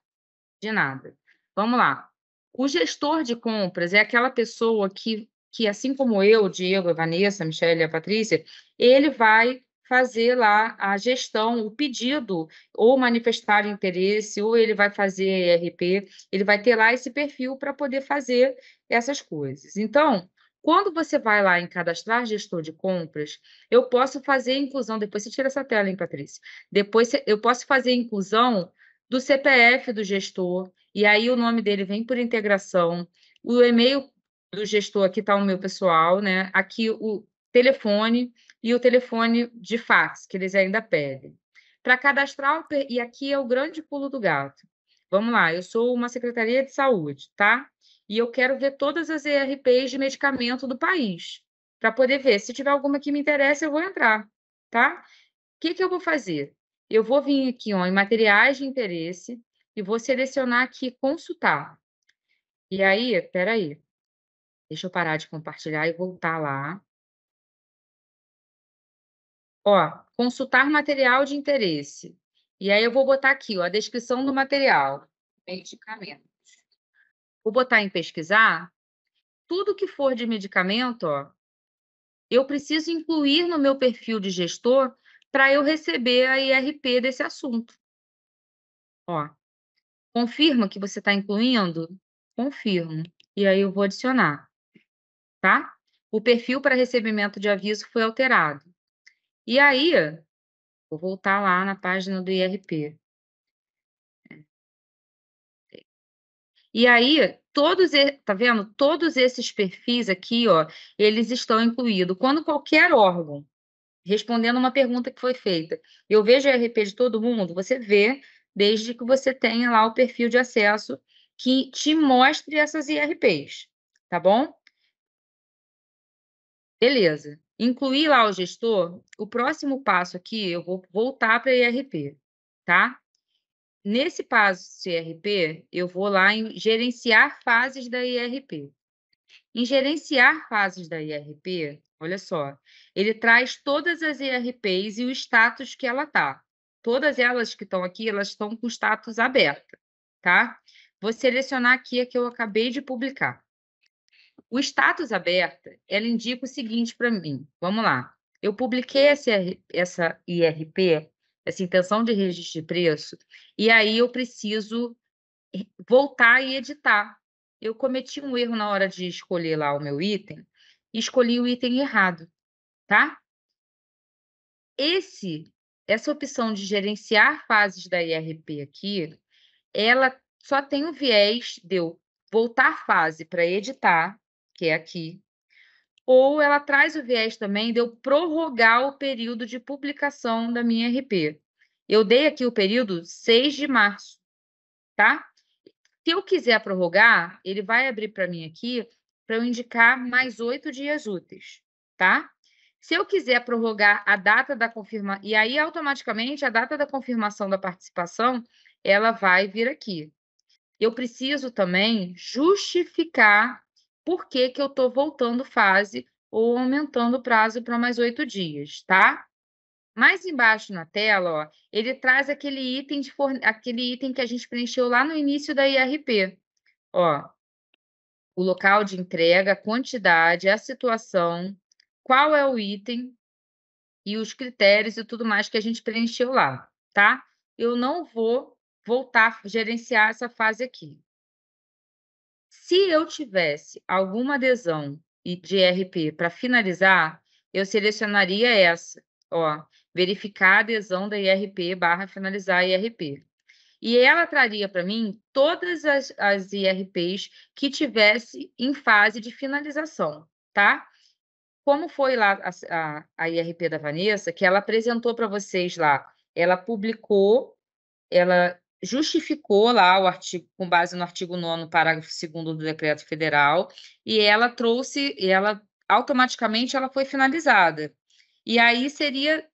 De nada. Vamos lá. O gestor de compras é aquela pessoa que, que assim como eu, Diego, a Vanessa, a Michelle e a Patrícia, ele vai fazer lá a gestão, o pedido, ou manifestar interesse, ou ele vai fazer ERP, ele vai ter lá esse perfil para poder fazer essas coisas. Então, quando você vai lá em cadastrar gestor de compras, eu posso fazer inclusão, depois você tira essa tela, hein, Patrícia? Depois eu posso fazer inclusão do CPF do gestor, e aí o nome dele vem por integração, o e-mail do gestor, aqui está o meu pessoal, né? Aqui o telefone, e o telefone de fax, que eles ainda pedem. Para cadastrar, e aqui é o grande pulo do gato. Vamos lá, eu sou uma secretaria de saúde, tá? E eu quero ver todas as ERPs de medicamento do país, para poder ver. Se tiver alguma que me interessa, eu vou entrar, tá? O que, que eu vou fazer? Eu vou vir aqui ó, em materiais de interesse e vou selecionar aqui consultar. E aí, peraí, deixa eu parar de compartilhar e voltar lá. Ó, consultar material de interesse. E aí eu vou botar aqui, ó, a descrição do material. Medicamentos. Vou botar em pesquisar. Tudo que for de medicamento, ó, eu preciso incluir no meu perfil de gestor para eu receber a IRP desse assunto. Ó, confirma que você está incluindo? Confirmo. E aí eu vou adicionar, tá? O perfil para recebimento de aviso foi alterado. E aí, vou voltar lá na página do IRP. É. E aí, todos, tá vendo? Todos esses perfis aqui, ó, eles estão incluídos. Quando qualquer órgão, respondendo uma pergunta que foi feita, eu vejo o IRP de todo mundo, você vê desde que você tenha lá o perfil de acesso que te mostre essas IRPs, tá bom? Beleza. Incluir lá o gestor, o próximo passo aqui, eu vou voltar para a IRP, tá? Nesse passo IRP, eu vou lá em gerenciar fases da IRP. Em gerenciar fases da IRP, olha só, ele traz todas as IRPs e o status que ela tá. Todas elas que estão aqui, elas estão com status aberto, tá? Vou selecionar aqui a que eu acabei de publicar. O status aberta, ela indica o seguinte para mim. Vamos lá. Eu publiquei essa, essa IRP, essa intenção de registro de preço, e aí eu preciso voltar e editar. Eu cometi um erro na hora de escolher lá o meu item, e escolhi o item errado, tá? Esse, essa opção de gerenciar fases da IRP aqui, ela só tem o viés de eu voltar fase para editar, que é aqui, ou ela traz o viés também de eu prorrogar o período de publicação da minha RP. Eu dei aqui o período 6 de março, tá? Se eu quiser prorrogar, ele vai abrir para mim aqui para eu indicar mais oito dias úteis, tá? Se eu quiser prorrogar a data da confirmação, e aí automaticamente a data da confirmação da participação, ela vai vir aqui. Eu preciso também justificar por que, que eu estou voltando fase ou aumentando o prazo para mais oito dias, tá? Mais embaixo na tela, ó, ele traz aquele item, de forne... aquele item que a gente preencheu lá no início da IRP. Ó, o local de entrega, a quantidade, a situação, qual é o item e os critérios e tudo mais que a gente preencheu lá, tá? Eu não vou voltar a gerenciar essa fase aqui. Se eu tivesse alguma adesão de RP para finalizar, eu selecionaria essa, ó, verificar a adesão da IRP barra finalizar IRP. E ela traria para mim todas as, as IRPs que tivesse em fase de finalização, tá? Como foi lá a, a, a IRP da Vanessa, que ela apresentou para vocês lá, ela publicou, ela justificou lá o artigo, com base no artigo 9 parágrafo 2 do decreto federal, e ela trouxe, e ela automaticamente ela foi finalizada. E aí seria,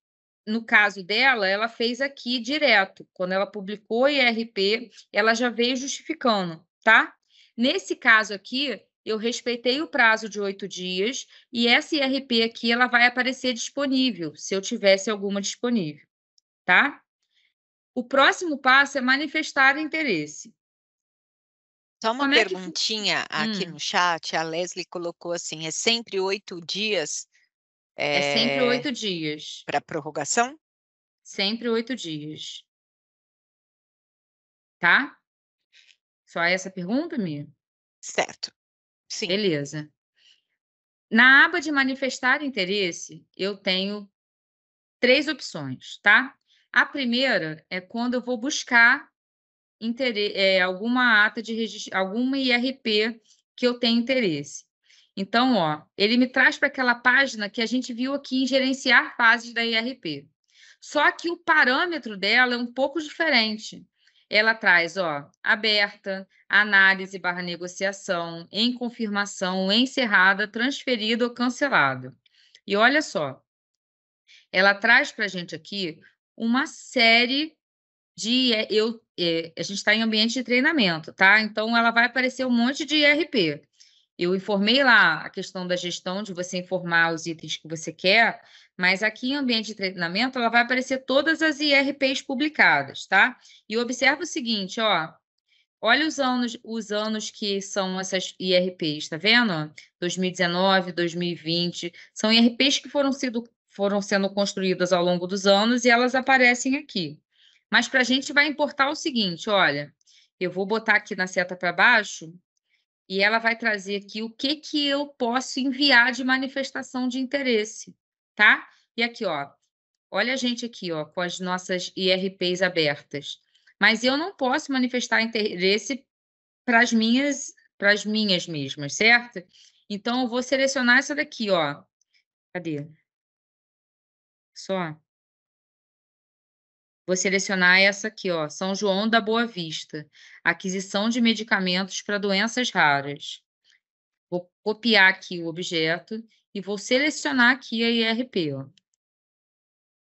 no caso dela, ela fez aqui direto, quando ela publicou o IRP, ela já veio justificando, tá? Nesse caso aqui, eu respeitei o prazo de oito dias e essa IRP aqui, ela vai aparecer disponível, se eu tivesse alguma disponível, tá? O próximo passo é manifestar interesse. Só uma Como perguntinha é que... aqui hum. no chat, a Leslie colocou assim: é sempre oito dias? É, é sempre eh, oito dias. Para prorrogação? Sempre oito dias. Tá? Só essa pergunta, Mia? Certo. Sim. Beleza. Na aba de manifestar interesse, eu tenho três opções, tá? A primeira é quando eu vou buscar é, alguma ata de registro, alguma IRP que eu tenho interesse. Então, ó, ele me traz para aquela página que a gente viu aqui em gerenciar fases da IRP. Só que o parâmetro dela é um pouco diferente. Ela traz, ó, aberta, análise barra negociação, em confirmação, encerrada, transferida ou cancelada. E olha só, ela traz para a gente aqui uma série de eh, eu eh, a gente está em ambiente de treinamento, tá? Então ela vai aparecer um monte de IRP. Eu informei lá a questão da gestão de você informar os itens que você quer, mas aqui em ambiente de treinamento ela vai aparecer todas as IRPs publicadas, tá? E observa o seguinte, ó, Olha os anos, os anos que são essas IRPs, tá vendo? 2019, 2020, são IRPs que foram sido, foram sendo construídas ao longo dos anos e elas aparecem aqui. Mas para a gente vai importar o seguinte: olha, eu vou botar aqui na seta para baixo e ela vai trazer aqui o que, que eu posso enviar de manifestação de interesse, tá? E aqui, ó, olha a gente aqui, ó, com as nossas IRPs abertas. Mas eu não posso manifestar interesse para as minhas, para as minhas mesmas, certo? Então eu vou selecionar essa daqui, ó. Cadê? só. Vou selecionar essa aqui, ó, São João da Boa Vista, aquisição de medicamentos para doenças raras. Vou copiar aqui o objeto e vou selecionar aqui a IRP, ó.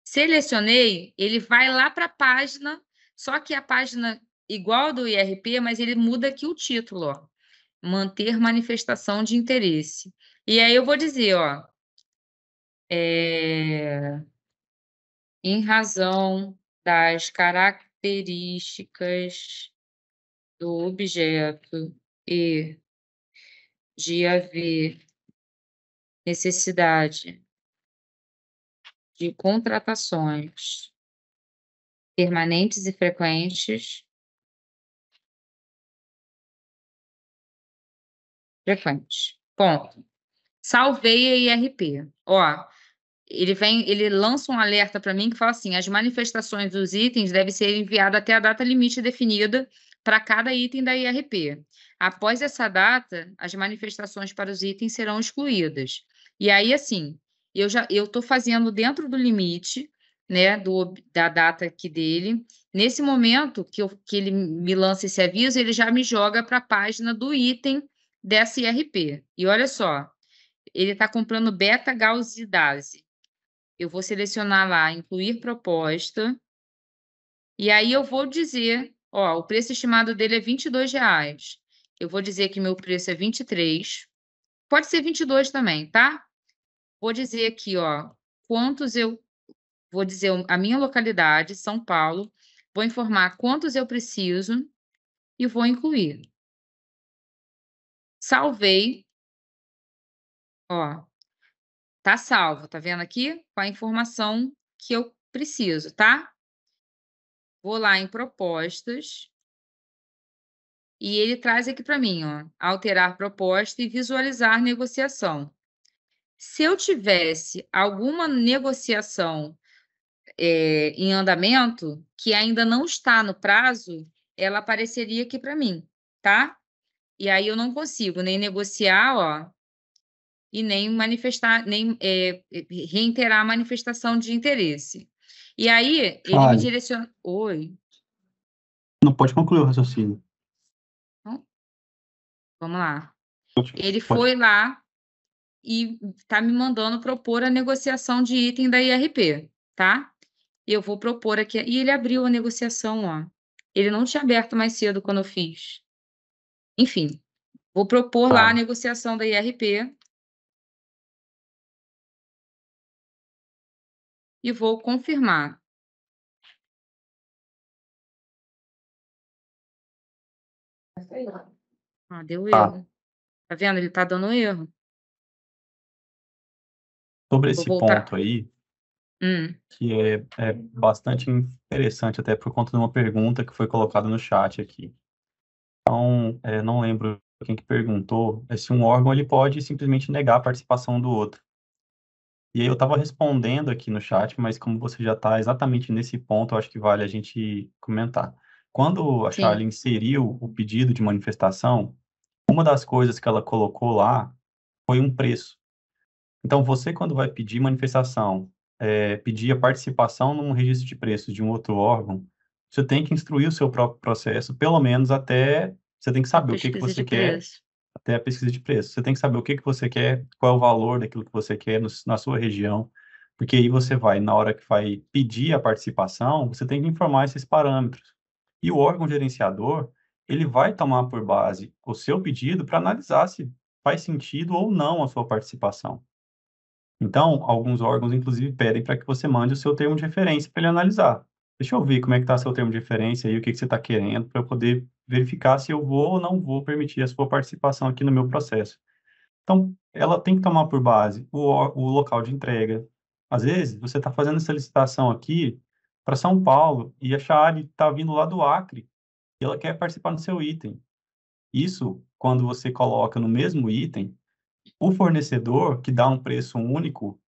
Selecionei, ele vai lá para a página, só que a página igual do IRP, mas ele muda aqui o título, ó. Manter manifestação de interesse. E aí eu vou dizer, ó, é em razão das características do objeto e de haver necessidade de contratações permanentes e frequentes. Frequentes. Ponto. Salvei a IRP. Ó, ele vem, ele lança um alerta para mim que fala assim: as manifestações dos itens devem ser enviadas até a data limite definida para cada item da IRP. Após essa data, as manifestações para os itens serão excluídas. E aí, assim, eu já eu estou fazendo dentro do limite, né, do, da data aqui dele. Nesse momento que, eu, que ele me lança esse aviso, ele já me joga para a página do item dessa IRP. E olha só, ele está comprando beta-gausidase, eu vou selecionar lá incluir proposta, e aí eu vou dizer, ó, o preço estimado dele é 22 reais. Eu vou dizer que meu preço é 23. Pode ser 22 também, tá? Vou dizer aqui, ó, quantos eu vou dizer a minha localidade, São Paulo, vou informar quantos eu preciso e vou incluir. Salvei. Ó, Tá salvo, tá vendo aqui? Com a informação que eu preciso, tá? Vou lá em propostas. E ele traz aqui para mim, ó, alterar proposta e visualizar negociação. Se eu tivesse alguma negociação é, em andamento que ainda não está no prazo, ela apareceria aqui para mim, tá? E aí eu não consigo nem negociar, ó, e nem manifestar, nem é, reiterar a manifestação de interesse. E aí, ele Ai. me direcionou Oi. Não pode concluir o raciocínio. vamos lá. Ele pode. foi lá e está me mandando propor a negociação de item da IRP, tá? Eu vou propor aqui. E ele abriu a negociação, ó. Ele não tinha aberto mais cedo quando eu fiz. Enfim, vou propor tá. lá a negociação da IRP e vou confirmar. Ah, deu tá. erro. Tá vendo? Ele tá dando erro. Sobre esse ponto aí, hum. que é, é bastante interessante, até por conta de uma pergunta que foi colocada no chat aqui. Então, é, não lembro quem que perguntou, é se um órgão ele pode simplesmente negar a participação do outro. E aí eu estava respondendo aqui no chat, mas como você já está exatamente nesse ponto, acho que vale a gente comentar. Quando a Sim. Charlie inseriu o pedido de manifestação, uma das coisas que ela colocou lá foi um preço. Então, você, quando vai pedir manifestação, é, pedir a participação num registro de preços de um outro órgão, você tem que instruir o seu próprio processo, pelo menos até você tem que saber Pesquisa o que, que você quer. Preço até a pesquisa de preço. Você tem que saber o que, que você quer, qual é o valor daquilo que você quer no, na sua região, porque aí você vai, na hora que vai pedir a participação, você tem que informar esses parâmetros. E o órgão gerenciador, ele vai tomar por base o seu pedido para analisar se faz sentido ou não a sua participação. Então, alguns órgãos, inclusive, pedem para que você mande o seu termo de referência para ele analisar. Deixa eu ver como é que está seu termo de referência e o que, que você está querendo para eu poder verificar se eu vou ou não vou permitir a sua participação aqui no meu processo. Então, ela tem que tomar por base o, o local de entrega. Às vezes, você está fazendo essa licitação aqui para São Paulo e a Chaari está vindo lá do Acre e ela quer participar no seu item. Isso, quando você coloca no mesmo item, o fornecedor, que dá um preço único,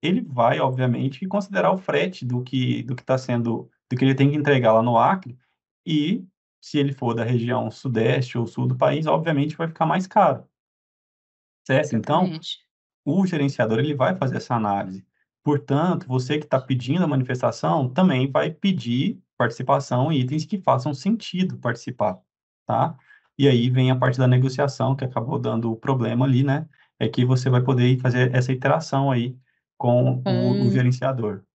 ele vai, obviamente, considerar o frete do que do que está sendo, do que ele tem que entregar lá no Acre e se ele for da região sudeste ou sul do país, obviamente vai ficar mais caro. Certo? Então, o gerenciador ele vai fazer essa análise. Portanto, você que está pedindo a manifestação também vai pedir participação em itens que façam sentido participar, tá? E aí vem a parte da negociação, que acabou dando o problema ali, né? É que você vai poder fazer essa interação aí com o, o hum. gerenciador.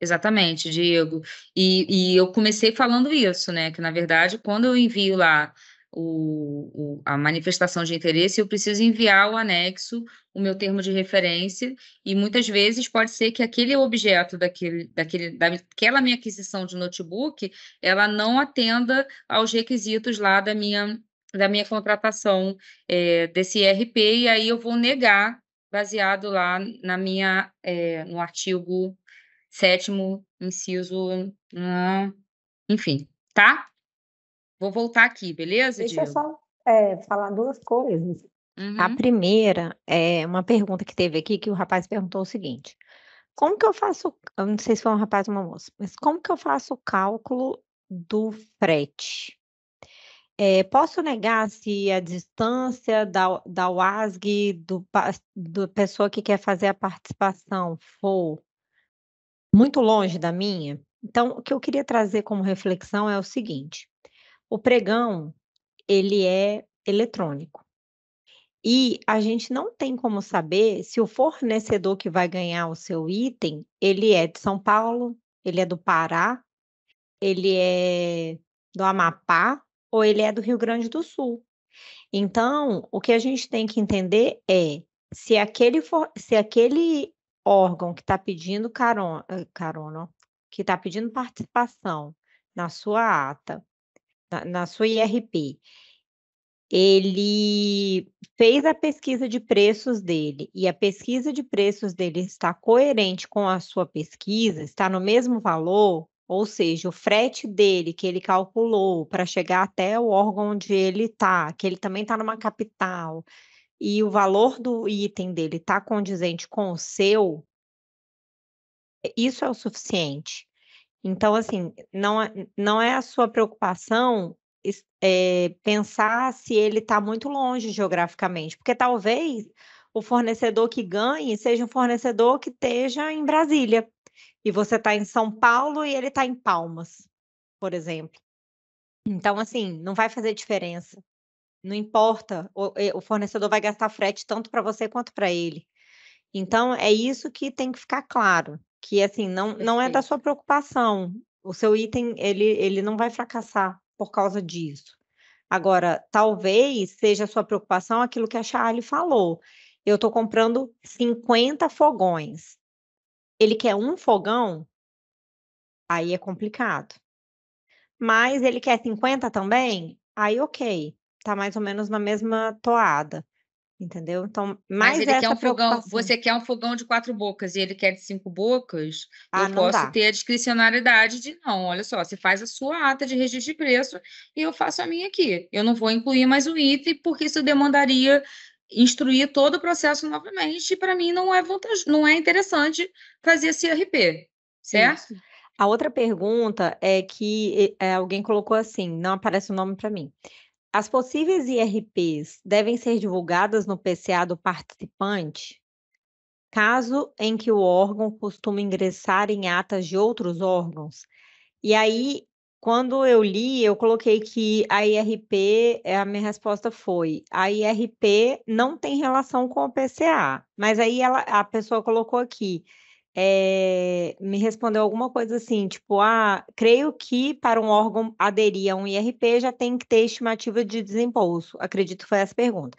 Exatamente, Diego. E, e eu comecei falando isso, né? Que na verdade, quando eu envio lá o, o, a manifestação de interesse, eu preciso enviar o anexo, o meu termo de referência, e muitas vezes pode ser que aquele objeto daquele, daquele, daquela minha aquisição de notebook, ela não atenda aos requisitos lá da minha, da minha contratação é, desse IRP, e aí eu vou negar baseado lá na minha, é, no artigo sétimo inciso, hum, enfim, tá? Vou voltar aqui, beleza? Deixa Diego? eu só é, falar duas coisas. Uhum. A primeira é uma pergunta que teve aqui que o rapaz perguntou o seguinte: como que eu faço? Eu não sei se foi um rapaz ou uma moça, mas como que eu faço o cálculo do frete? É, posso negar se a distância da, da UASG do, da pessoa que quer fazer a participação for muito longe da minha. Então, o que eu queria trazer como reflexão é o seguinte: o pregão ele é eletrônico. E a gente não tem como saber se o fornecedor que vai ganhar o seu item, ele é de São Paulo, ele é do Pará, ele é do Amapá ou ele é do Rio Grande do Sul. Então, o que a gente tem que entender é se aquele, for, se aquele órgão que está pedindo carona, eh, carona que está pedindo participação na sua ata, na, na sua IRP, ele fez a pesquisa de preços dele e a pesquisa de preços dele está coerente com a sua pesquisa, está no mesmo valor, ou seja, o frete dele que ele calculou para chegar até o órgão onde ele está, que ele também está numa capital, e o valor do item dele está condizente com o seu, é, isso é o suficiente. Então, assim, não é, não é a sua preocupação é, pensar se ele está muito longe geograficamente, porque talvez o fornecedor que ganhe seja um fornecedor que esteja em Brasília e você está em São Paulo e ele está em Palmas, por exemplo. Então, assim, não vai fazer diferença não importa, o, é, o fornecedor vai gastar frete tanto para você quanto para ele. Então, é isso que tem que ficar claro, que assim, não, não é da sua preocupação. O seu item, ele, ele não vai fracassar por causa disso. Agora, talvez seja a sua preocupação aquilo que a Charlie falou. Eu estou comprando 50 fogões. Ele quer um fogão? Aí é complicado. Mas ele quer 50 também? Aí ok tá mais ou menos na mesma toada. Entendeu? Então, mais Mas ele quer um fogão, você quer um fogão de quatro bocas e ele quer de cinco bocas, ah, eu posso dá. ter a discricionalidade de não, olha só, você faz a sua ata de registro de preço e eu faço a minha aqui. Eu não vou incluir mais o item, porque isso demandaria instruir todo o processo novamente, e para mim não é não é interessante fazer esse RP, certo? Isso. A outra pergunta é que é, alguém colocou assim, não aparece o nome para mim. As possíveis IRPs devem ser divulgadas no PCA do participante? Caso em que o órgão costuma ingressar em atas de outros órgãos. E aí, quando eu li, eu coloquei que a IRP, é, a minha resposta foi: a IRP não tem relação com o PCA, mas aí ela, a pessoa colocou aqui é, me respondeu alguma coisa assim, tipo, ah, creio que para um órgão aderir a um IRP já tem que ter estimativa de desembolso. Acredito que foi essa pergunta.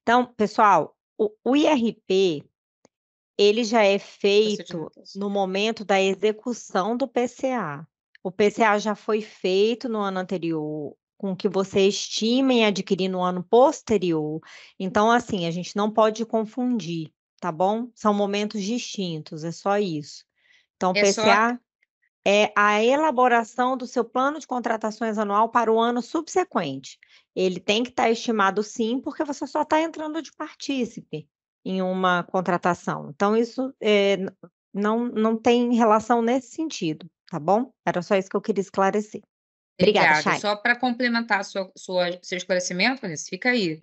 Então, pessoal, o, o IRP ele já é feito no momento da execução do PCA. O PCA já foi feito no ano anterior, com que você estimem adquirir no ano posterior. Então, assim, a gente não pode confundir tá bom? São momentos distintos, é só isso. Então, é PCA só... é a elaboração do seu plano de contratações anual para o ano subsequente. Ele tem que estar tá estimado sim, porque você só está entrando de partícipe em uma contratação. Então, isso é, não, não tem relação nesse sentido, tá bom? Era só isso que eu queria esclarecer. Obrigada, Obrigada. Só para complementar sua, sua, seu esclarecimento, Vanessa, fica aí.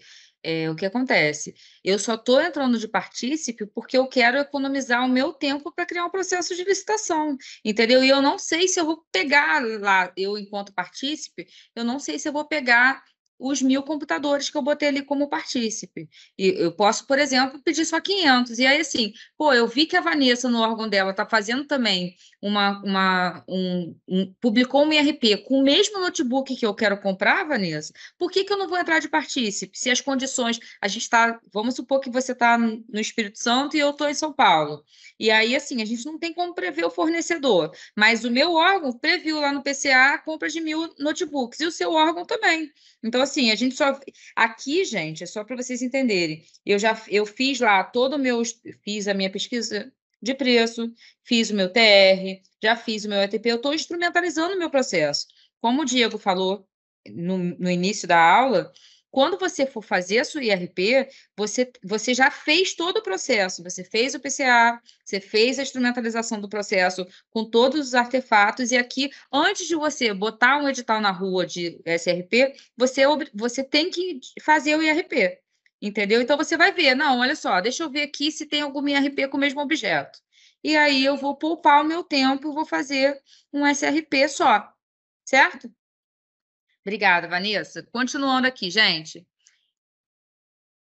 É, o que acontece? Eu só estou entrando de partícipe porque eu quero economizar o meu tempo para criar um processo de licitação, entendeu? E eu não sei se eu vou pegar lá, eu enquanto partícipe, eu não sei se eu vou pegar os mil computadores que eu botei ali como partícipe. E eu posso, por exemplo, pedir só 500. E aí, assim, pô, eu vi que a Vanessa, no órgão dela, está fazendo também uma, uma um, um, publicou um IRP com o mesmo notebook que eu quero comprar, Vanessa, por que, que eu não vou entrar de partícipe? Se as condições, a gente está, vamos supor que você está no Espírito Santo e eu estou em São Paulo. E aí, assim, a gente não tem como prever o fornecedor, mas o meu órgão previu lá no PCA a compra de mil notebooks e o seu órgão também. Então, assim, a gente só. Aqui, gente, é só para vocês entenderem. Eu já eu fiz lá todo o meu. Fiz a minha pesquisa de preço, fiz o meu TR, já fiz o meu ETP, eu estou instrumentalizando o meu processo. Como o Diego falou no, no início da aula, quando você for fazer a sua IRP, você, você já fez todo o processo, você fez o PCA, você fez a instrumentalização do processo com todos os artefatos, e aqui, antes de você botar um edital na rua de SRP, você, você tem que fazer o IRP. Entendeu? Então você vai ver, não, olha só, deixa eu ver aqui se tem algum IRP com o mesmo objeto. E aí eu vou poupar o meu tempo, e vou fazer um SRP só, certo? Obrigada, Vanessa. Continuando aqui, gente.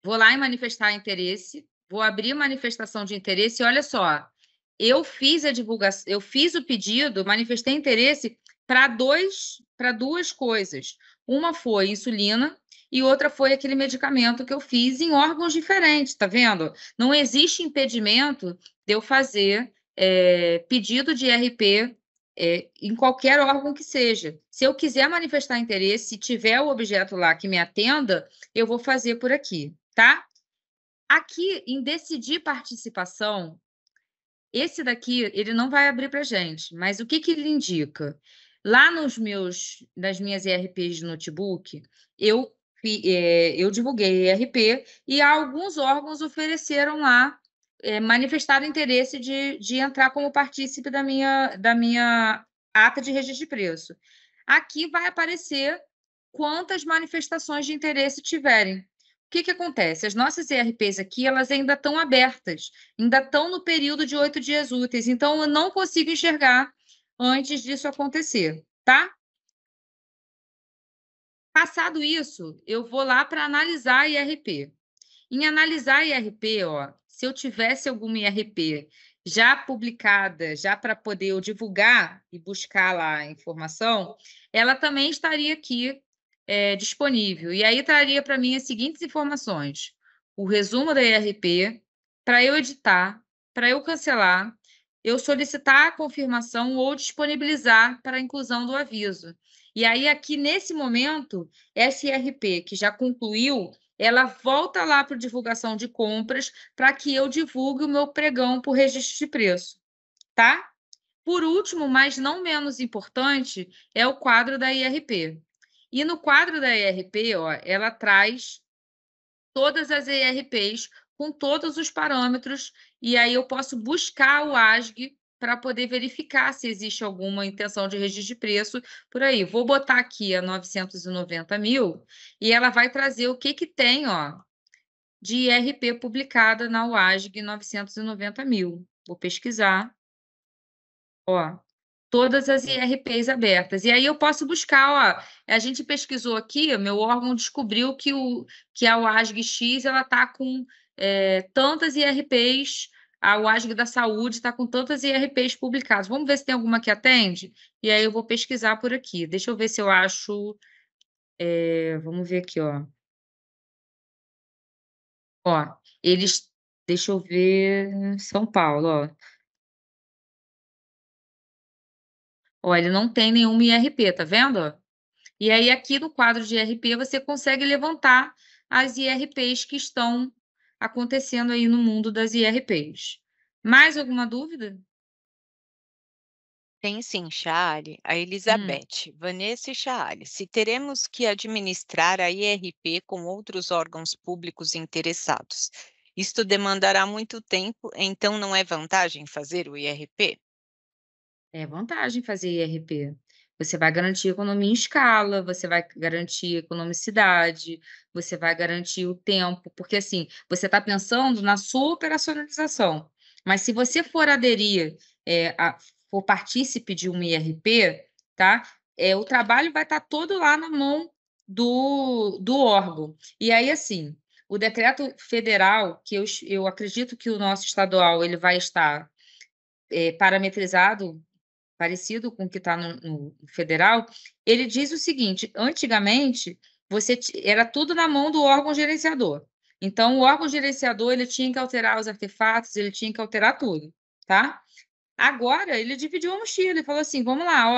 Vou lá em manifestar interesse, vou abrir manifestação de interesse e olha só, eu fiz a divulgação, eu fiz o pedido, manifestei interesse para dois, para duas coisas. Uma foi insulina, e outra foi aquele medicamento que eu fiz em órgãos diferentes, tá vendo? Não existe impedimento de eu fazer é, pedido de RP é, em qualquer órgão que seja. Se eu quiser manifestar interesse, se tiver o objeto lá que me atenda, eu vou fazer por aqui, tá? Aqui em decidir participação, esse daqui ele não vai abrir para gente, mas o que, que ele indica? Lá nos meus, nas minhas IRPs de notebook, eu é, eu divulguei ERP e alguns órgãos ofereceram lá, é, manifestaram interesse de, de entrar como partícipe da minha, da minha ata de registro de preço. Aqui vai aparecer quantas manifestações de interesse tiverem. O que, que acontece? As nossas ERPs aqui, elas ainda estão abertas, ainda estão no período de oito dias úteis, então eu não consigo enxergar antes disso acontecer, tá? Passado isso, eu vou lá para analisar IRP. Em analisar IRP, ó, se eu tivesse alguma IRP já publicada, já para poder eu divulgar e buscar lá a informação, ela também estaria aqui é, disponível. E aí traria para mim as seguintes informações: o resumo da IRP, para eu editar, para eu cancelar, eu solicitar a confirmação ou disponibilizar para a inclusão do aviso. E aí, aqui nesse momento, SRP, que já concluiu, ela volta lá para divulgação de compras para que eu divulgue o meu pregão por registro de preço, tá? Por último, mas não menos importante, é o quadro da IRP. E no quadro da IRP, ó, ela traz todas as IRPs com todos os parâmetros, e aí eu posso buscar o ASG para poder verificar se existe alguma intenção de registro de preço por aí. Vou botar aqui a 990 mil e ela vai trazer o que, que tem ó, de IRP publicada na UASG 990 mil. Vou pesquisar. Ó, todas as IRPs abertas. E aí eu posso buscar, ó, a gente pesquisou aqui, meu órgão descobriu que, o, que a UASG X está com é, tantas IRPs a UASG da Saúde está com tantas IRPs publicadas. Vamos ver se tem alguma que atende? E aí eu vou pesquisar por aqui. Deixa eu ver se eu acho. É, vamos ver aqui, ó. Ó, eles. Deixa eu ver. São Paulo, ó. Ó, ele não tem nenhuma IRP, tá vendo? E aí, aqui no quadro de IRP, você consegue levantar as IRPs que estão acontecendo aí no mundo das IRPs. Mais alguma dúvida? Tem sim, Chale. a hum. Elizabeth, hum. Vanessa e Chale, Se teremos que administrar a IRP com outros órgãos públicos interessados, isto demandará muito tempo, então não é vantagem fazer o IRP? É vantagem fazer IRP. Você vai garantir economia em escala, você vai garantir economicidade, você vai garantir o tempo, porque assim, você está pensando na sua operacionalização. Mas se você for aderir, é, a, for partícipe de um IRP, tá? É, o trabalho vai estar tá todo lá na mão do, do órgão. E aí, assim, o decreto federal, que eu, eu acredito que o nosso estadual ele vai estar é, parametrizado parecido com o que está no, no, federal, ele diz o seguinte: antigamente você era tudo na mão do órgão gerenciador. Então, o órgão gerenciador ele tinha que alterar os artefatos, ele tinha que alterar tudo, tá? Agora ele dividiu a mochila e falou assim: vamos lá,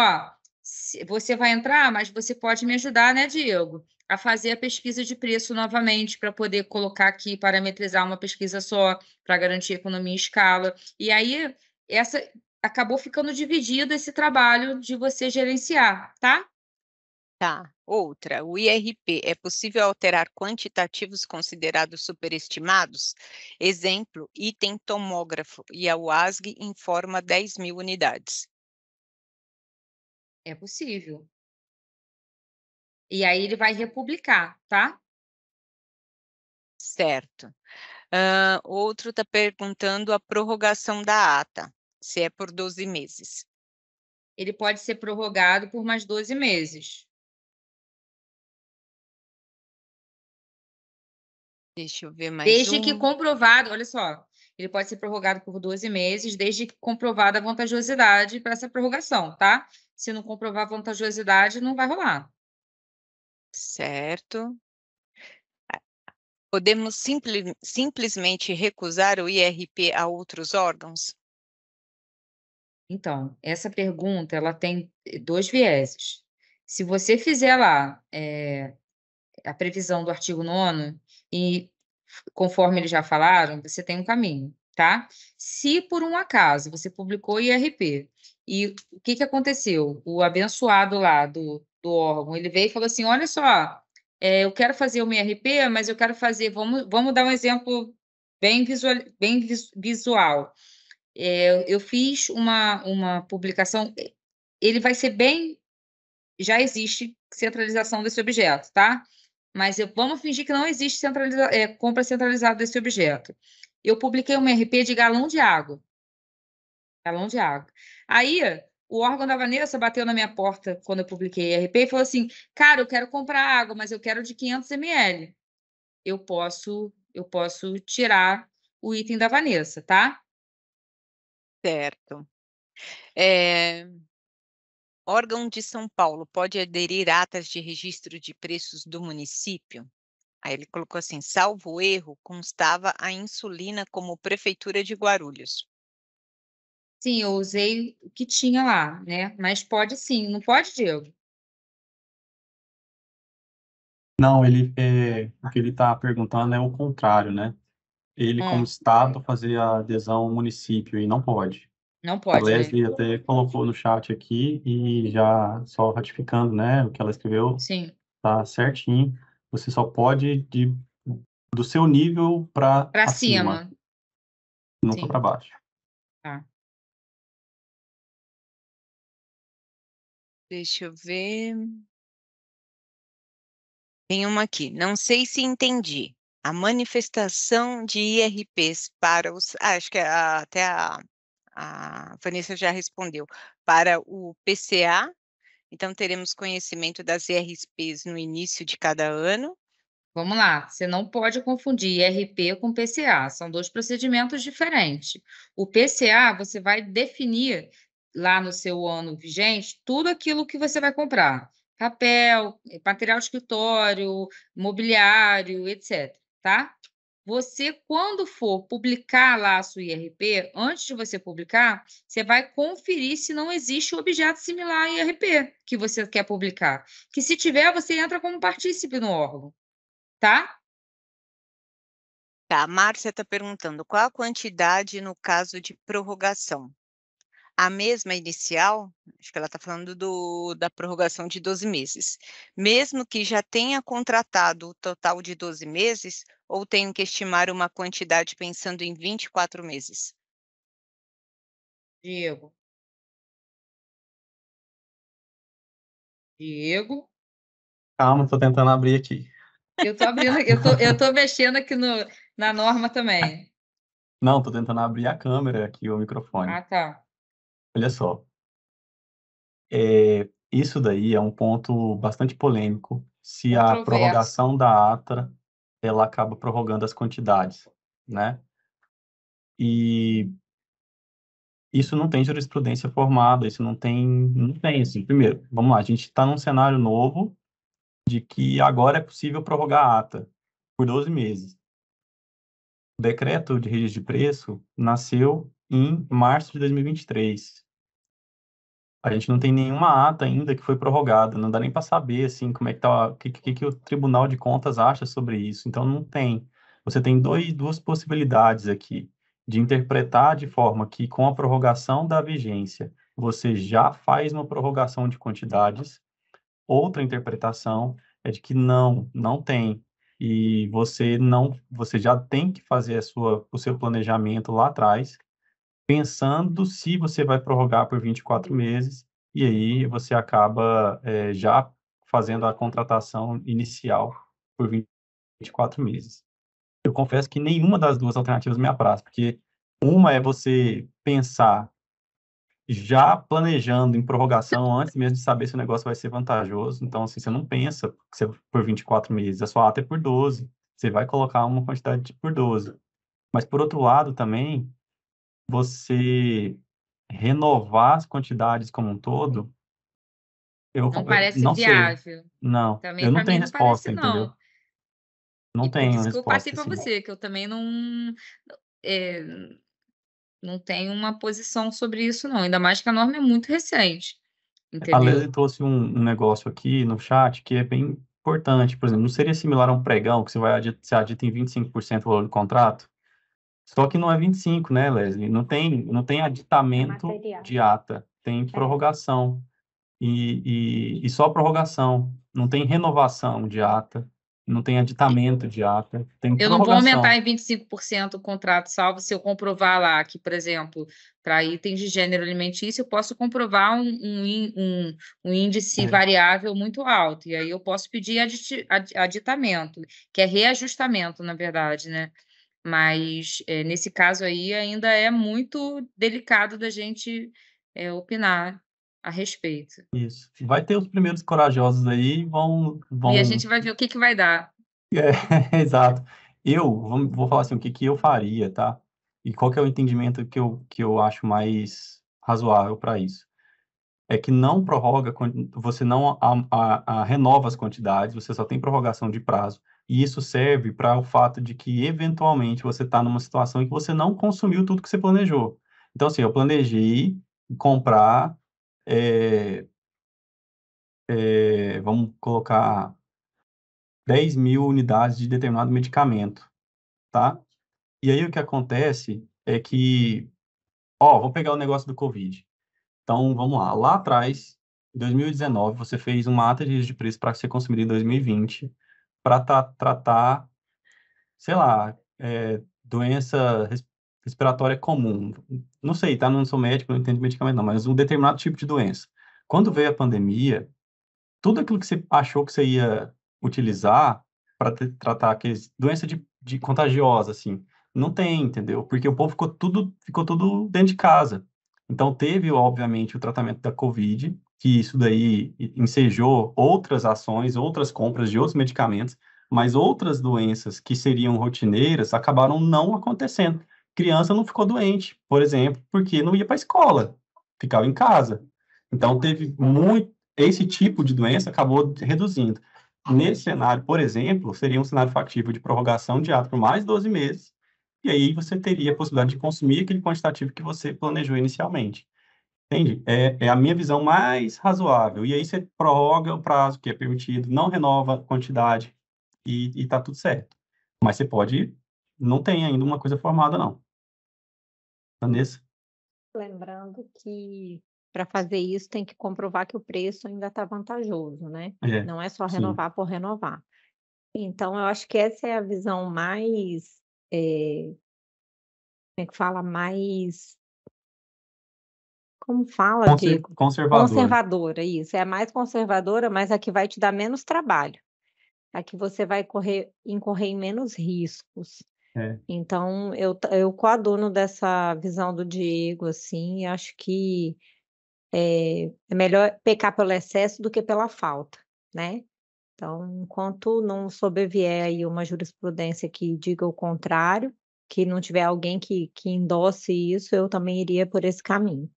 ó, você vai entrar, mas você pode me ajudar, né, Diego, a fazer a pesquisa de preço novamente para poder colocar aqui, parametrizar uma pesquisa só, para garantir economia em escala. E aí essa acabou ficando dividido esse trabalho de você gerenciar, tá? Tá. Outra, o IRP é possível alterar quantitativos considerados superestimados? Exemplo, item tomógrafo e a UASG informa 10 mil unidades. É possível. E aí ele vai republicar, tá? Certo. Uh, outro está perguntando a prorrogação da ata se é por 12 meses. Ele pode ser prorrogado por mais 12 meses. Deixa eu ver mais. Desde um. que comprovado, olha só, ele pode ser prorrogado por 12 meses, desde que comprovada a vantajosidade para essa prorrogação, tá? Se não comprovar a vantajosidade, não vai rolar. Certo. Podemos simplesmente recusar o IRP a outros órgãos? Então, essa pergunta ela tem eh, dois vieses. Se você fizer lá é, a previsão do artigo 9 e conforme eles já falaram, você tem um caminho, tá? Se por um acaso você publicou IRP e o que, que aconteceu? O abençoado lá do, do órgão, ele veio e falou assim, olha só, é, eu quero fazer o IRP, mas eu quero fazer, vamos, vamos dar um exemplo bem, visual, bem visual. É, eu fiz uma, uma publicação, eh, ele vai ser bem. Já existe centralização desse objeto, tá? Mas eu, vamos fingir que não existe centraliza, é, compra centralizada desse objeto. Eu publiquei um RP de galão de água. Galão de água. Aí, o órgão da Vanessa bateu na minha porta quando eu publiquei RP e falou assim: Cara, eu quero comprar água, mas eu quero de 500 ml. Eu posso, eu posso tirar o item da Vanessa, tá? Certo. Eh, órgão de São Paulo pode aderir atas de registro de preços do município? Aí ele colocou assim: salvo erro, constava a insulina como prefeitura de Guarulhos. Sim, eu usei o que tinha lá, né? Mas pode sim, não pode, Diego? Não, ele é, o que ele está perguntando é o contrário, né? ele, Hum. como Estado, fazer a adesão ao município, e não pode. Não A pode, né? Leslie até colocou no chat aqui, e já só ratificando, né, o que ela escreveu, Sim. tá certinho. Você só pode de, do seu nível para para cima. nunca para baixo. Tá. Deixa eu ver. Tem uma aqui. Não sei se entendi a manifestação de IRPs para os. Ah, acho que é a, até a, a Vanessa já respondeu. Para o PCA, então teremos conhecimento das IRPs no início de cada ano. Vamos lá, você não pode confundir IRP com PCA, são dois procedimentos diferentes. O PCA você vai definir lá no seu ano vigente tudo aquilo que você vai comprar: papel, material de escritório, mobiliário, etc tá? Você, quando for publicar lá a sua IRP, antes de você publicar, você vai conferir se não existe um objeto similar à IRP que você quer publicar. Que se tiver, você entra como partícipe no órgão, tá? Tá, a Márcia está perguntando qual a quantidade no caso de prorrogação? a mesma inicial, acho que ela está falando do, da prorrogação de 12 meses, mesmo que já tenha contratado o total de 12 meses, ou tenho que estimar uma quantidade pensando em 24 meses? Diego. Diego. Calma, estou tentando abrir aqui. Eu estou abrindo, eu tô, eu tô mexendo aqui no, na norma também. Não, estou tentando abrir a câmera aqui, o microfone. Ah, tá. Olha só, eh, isso daí é um ponto bastante polêmico, se a prorrogação da atra, ela acaba prorrogando as quantidades, né? E isso não tem jurisprudência formada, isso não tem, não tem assim. Primeiro, vamos lá, a gente está num cenário novo de que agora é possível prorrogar a ata por 12 meses. O decreto de registro de preço nasceu em março de 2023. A gente não tem nenhuma ata ainda que foi prorrogada, não dá nem para saber assim como é que tá, o que, que, que, o Tribunal de Contas acha sobre isso. Então não tem. Você tem dois, duas possibilidades aqui de interpretar de forma que com a prorrogação da vigência você já faz uma prorrogação de quantidades. Outra interpretação é de que não, não tem e você não, você já tem que fazer a sua, o seu planejamento lá atrás pensando se você vai prorrogar por 24 meses, e aí você acaba é, já fazendo a contratação inicial por 24 meses. Eu confesso que nenhuma das duas alternativas me apraz, porque uma é você pensar já planejando em prorrogação antes mesmo de saber se o negócio vai ser vantajoso. Então, assim, você não pensa por 24 meses, a sua ata é por 12. Você vai colocar uma quantidade de, por 12. Mas, por outro lado, também, você renovar as quantidades como um todo, eu não parece não viável. Sei. Não, também, eu não tenho resposta, não. entendeu? Não tenho desculpa, resposta. Desculpa assim para você, que eu também não é, não tenho uma posição sobre isso, não. Ainda mais que a norma é muito recente. Entendeu? A Leslie trouxe um, um negócio aqui no chat que é bem importante. Por exemplo, não seria similar a um pregão que você vai adita, você adita em 25% o valor do contrato? Só que não é 25, né, Leslie? Não tem, não tem aditamento é de ata, tem é. prorrogação. E, e, e só prorrogação. Não tem renovação de ata, não tem aditamento de ata. Tem eu não vou aumentar em 25% o contrato, salvo se eu comprovar lá que, por exemplo, para itens de gênero alimentício, eu posso comprovar um, um, um, um índice é. variável muito alto. E aí eu posso pedir aditamento, que é reajustamento, na verdade, né? Mas é, nesse caso aí ainda é muito delicado da gente é, opinar a respeito. Isso. Vai ter os primeiros corajosos aí, vão, vão... E a gente vai ver o que, que vai dar. É, <laughs> exato. Eu vou falar assim, o que, que eu faria, tá? E qual que é o entendimento que eu, que eu acho mais razoável para isso? É que não prorroga, você não a, a, a renova as quantidades, você só tem prorrogação de prazo. E isso serve para o fato de que, eventualmente, você está numa situação em que você não consumiu tudo que você planejou. Então, assim, eu planejei comprar. É, é, vamos colocar 10 mil unidades de determinado medicamento, tá? E aí o que acontece é que, ó, vou pegar o negócio do Covid. Então, vamos lá. Lá atrás, em 2019, você fez uma ata de preço para ser consumida em 2020 para tra tratar, sei lá, é, doença res respiratória comum. Não sei, tá? Não sou médico, não entendo medicamento, não, mas um determinado tipo de doença. Quando veio a pandemia, tudo aquilo que você achou que você ia utilizar para tratar aqueles doença de, de contagiosa, assim, não tem, entendeu? Porque o povo ficou tudo, ficou tudo dentro de casa. Então teve, obviamente, o tratamento da Covid, que isso daí ensejou outras ações, outras compras de outros medicamentos, mas outras doenças que seriam rotineiras acabaram não acontecendo. Criança não ficou doente, por exemplo, porque não ia para a escola, ficava em casa. Então teve muito esse tipo de doença acabou reduzindo. Nesse cenário, por exemplo, seria um cenário factível de prorrogação de ato por mais 12 meses, e aí você teria a possibilidade de consumir aquele quantitativo que você planejou inicialmente. Entende? É, é a minha visão mais razoável. E aí você prorroga o prazo que é permitido, não renova a quantidade e, e tá tudo certo. Mas você pode, não tem ainda uma coisa formada, não. Vanessa? Lembrando que para fazer isso tem que comprovar que o preço ainda está vantajoso, né? É, não é só renovar sim. por renovar. Então, eu acho que essa é a visão mais. É, como é que fala? Mais como fala Conser aqui? Conservadora. Conservadora, isso. É a mais conservadora, mas a que vai te dar menos trabalho. A que você vai correr, incorrer em menos riscos. É. Então, eu, eu coaduno dessa visão do Diego, assim, e acho que é, é melhor pecar pelo excesso do que pela falta, né? Então, enquanto não sobrevier aí uma jurisprudência que diga o contrário, que não tiver alguém que, que endosse isso, eu também iria por esse caminho.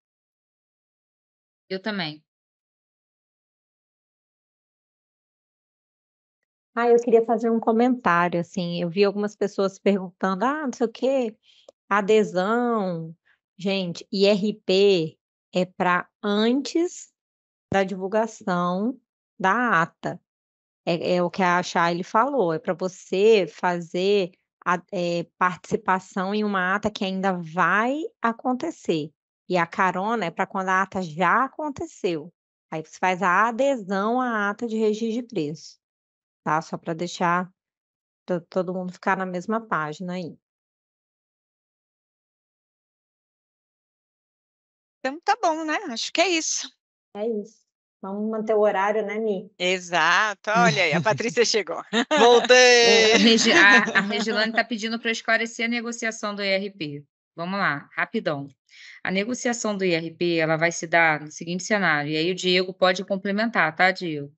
Eu também. Ah, eu queria fazer um comentário, assim, eu vi algumas pessoas perguntando, ah, não sei o quê, adesão, gente, IRP é para antes da divulgação da ata. É, é o que a Shaile falou, é para você fazer a, é, participação em uma ata que ainda vai acontecer. E a carona é para quando a ata já aconteceu. Aí você faz a adesão à ata de registro de preço, tá? Só para deixar todo mundo ficar na mesma página aí. Então tá bom, né? Acho que é isso. É isso. Vamos manter o horário, né, Mi? Exato. <laughs> Olha aí, a Patrícia chegou. Voltei! A, Regilane está pedindo para esclarecer a negociação do IRP. Vamos lá, rapidão. A negociação do IRP ela vai se dar no seguinte cenário, e aí o Diego pode complementar, tá, Diego?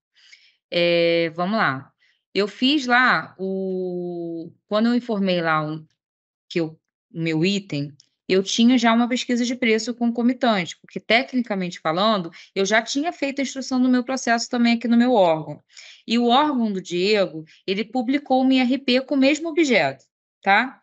É, vamos lá. Eu fiz lá o. Quando eu informei lá o, que eu, o meu item, eu tinha já uma pesquisa de preço concomitante, porque tecnicamente falando, eu já tinha feito a instrução do meu processo também aqui no meu órgão. E o órgão do Diego, ele publicou um IRP com o mesmo objeto, tá?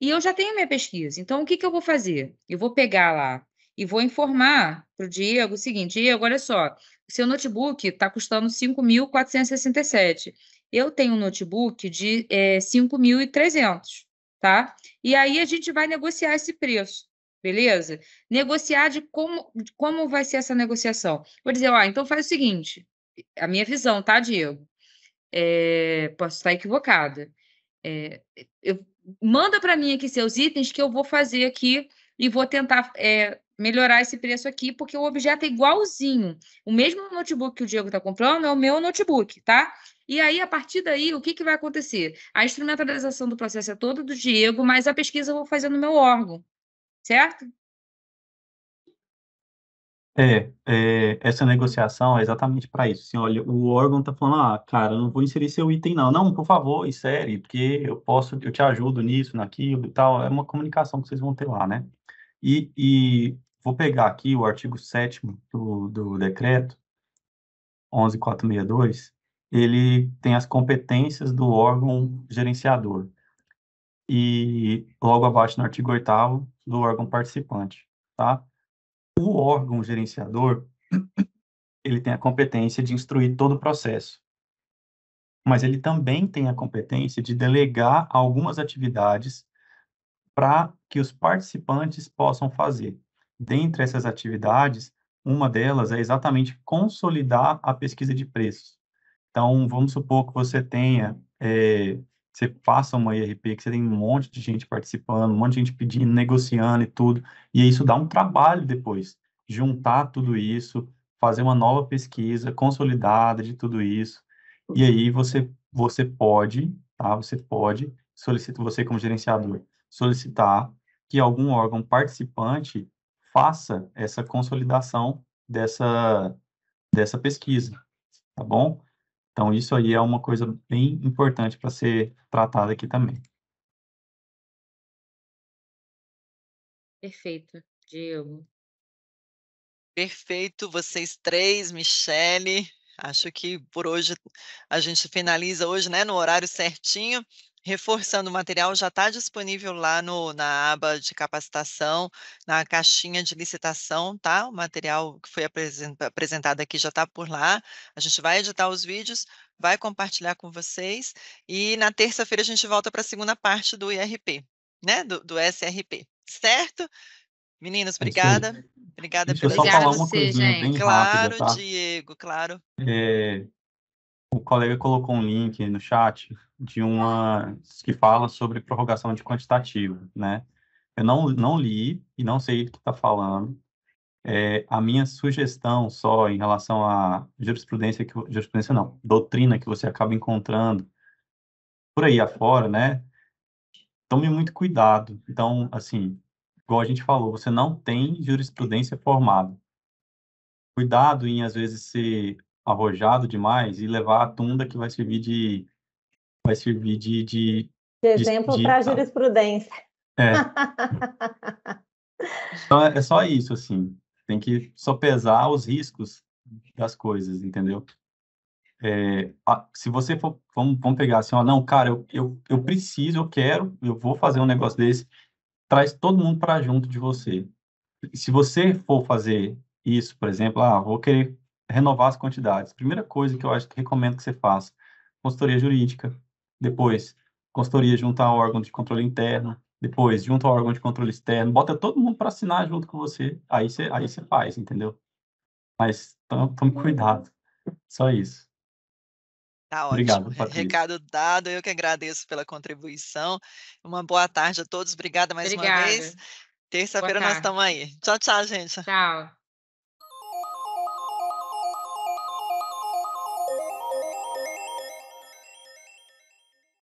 E eu já tenho minha pesquisa. Então, o que, que eu vou fazer? Eu vou pegar lá e vou informar para o Diego o seguinte: Diego, olha só, seu notebook está custando 5.467. Eu tenho um notebook de é, eh, 5.300, tá? E aí a gente vai negociar esse preço, beleza? Negociar de como, de como vai ser essa negociação. Vou dizer, ó, ah, então faz o seguinte: a minha visão, tá, Diego? É, posso estar equivocada. É, eu manda para mim aqui seus itens que eu vou fazer aqui e vou tentar é, melhorar esse preço aqui, porque o objeto é igualzinho. O mesmo notebook que o Diego está comprando é o meu notebook, tá? E aí, a partir daí, o que, que vai acontecer? A instrumentalização do processo é toda do Diego, mas a pesquisa eu vou fazer no meu órgão, certo? É, é, essa negociação é exatamente para isso. Assim, olha, o órgão está falando, ah, cara, eu não vou inserir seu item, não. Não, por favor, insere, porque eu posso, eu te ajudo nisso, naquilo e tal. É uma comunicação que vocês vão ter lá, né? E, e vou pegar aqui o artigo 7 do, do decreto 11462, ele tem as competências do órgão gerenciador. E logo abaixo no artigo 8 do órgão participante, tá? o órgão gerenciador ele tem a competência de instruir todo o processo, mas ele também tem a competência de delegar algumas atividades para que os participantes possam fazer. Dentre essas atividades, uma delas é exatamente consolidar a pesquisa de preços. Então, vamos supor que você tenha é, você faça uma IRP, que você tem um monte de gente participando, um monte de gente pedindo, negociando e tudo, e isso dá um trabalho depois, juntar tudo isso, fazer uma nova pesquisa consolidada de tudo isso, e aí você, você pode, tá? Você pode, solicitar você como gerenciador, solicitar que algum órgão participante faça essa consolidação dessa, dessa pesquisa, tá bom? Então, isso aí é uma coisa bem importante para ser tratada aqui também. Perfeito, Diego. Perfeito, vocês três, Michele. Acho que por hoje a gente finaliza hoje, né, no horário certinho. Reforçando o material já está disponível lá no, na aba de capacitação, na caixinha de licitação, tá? O material que foi apresentado aqui já está por lá. A gente vai editar os vídeos, vai compartilhar com vocês e na terça-feira a gente volta para a segunda parte do IRP, né? Do, do SRP, certo? Meninos, é obrigada. Obrigada pelo pela eu só você, uma bem claro, rápida, tá? Diego, claro. É, o colega colocou um link no chat de uma que fala sobre prorrogação de quantitativo, né? Eu não, não li e não sei o que está falando. É, a minha sugestão só em relação à jurisprudência que jurisprudência não, doutrina que você acaba encontrando por aí afora, né? Tome muito cuidado. Então, assim, igual a gente falou, você não tem jurisprudência formada. Cuidado em às vezes se arrojado demais e levar a tunda que vai servir de vai servir de de, de exemplo para jurisprudência. É. <laughs> Então, é só isso assim. Tem que só pesar os riscos das coisas, entendeu? É, se você for, vamos, vamos pegar assim, ó, não, cara, eu, eu, eu preciso, eu quero, eu vou fazer um negócio desse, traz todo mundo para junto de você. Se você for fazer isso, por exemplo, ah, vou querer renovar as quantidades. Primeira coisa que eu acho que recomendo que você faça, consultoria jurídica. Depois, consultoria junto ao órgão de controle interno. Depois, junto ao órgão de controle externo. Bota todo mundo para assinar junto com você. Aí você, aí você faz, entendeu? Mas tome, uhum. cuidado. Só isso. Tá ótimo. Obrigado, Recado dado, eu que agradeço pela contribuição. Uma boa tarde a todos. Obrigada mais Obrigada. uma vez. Terça-feira nós estamos aí. Tchau, tchau, gente. Tchau.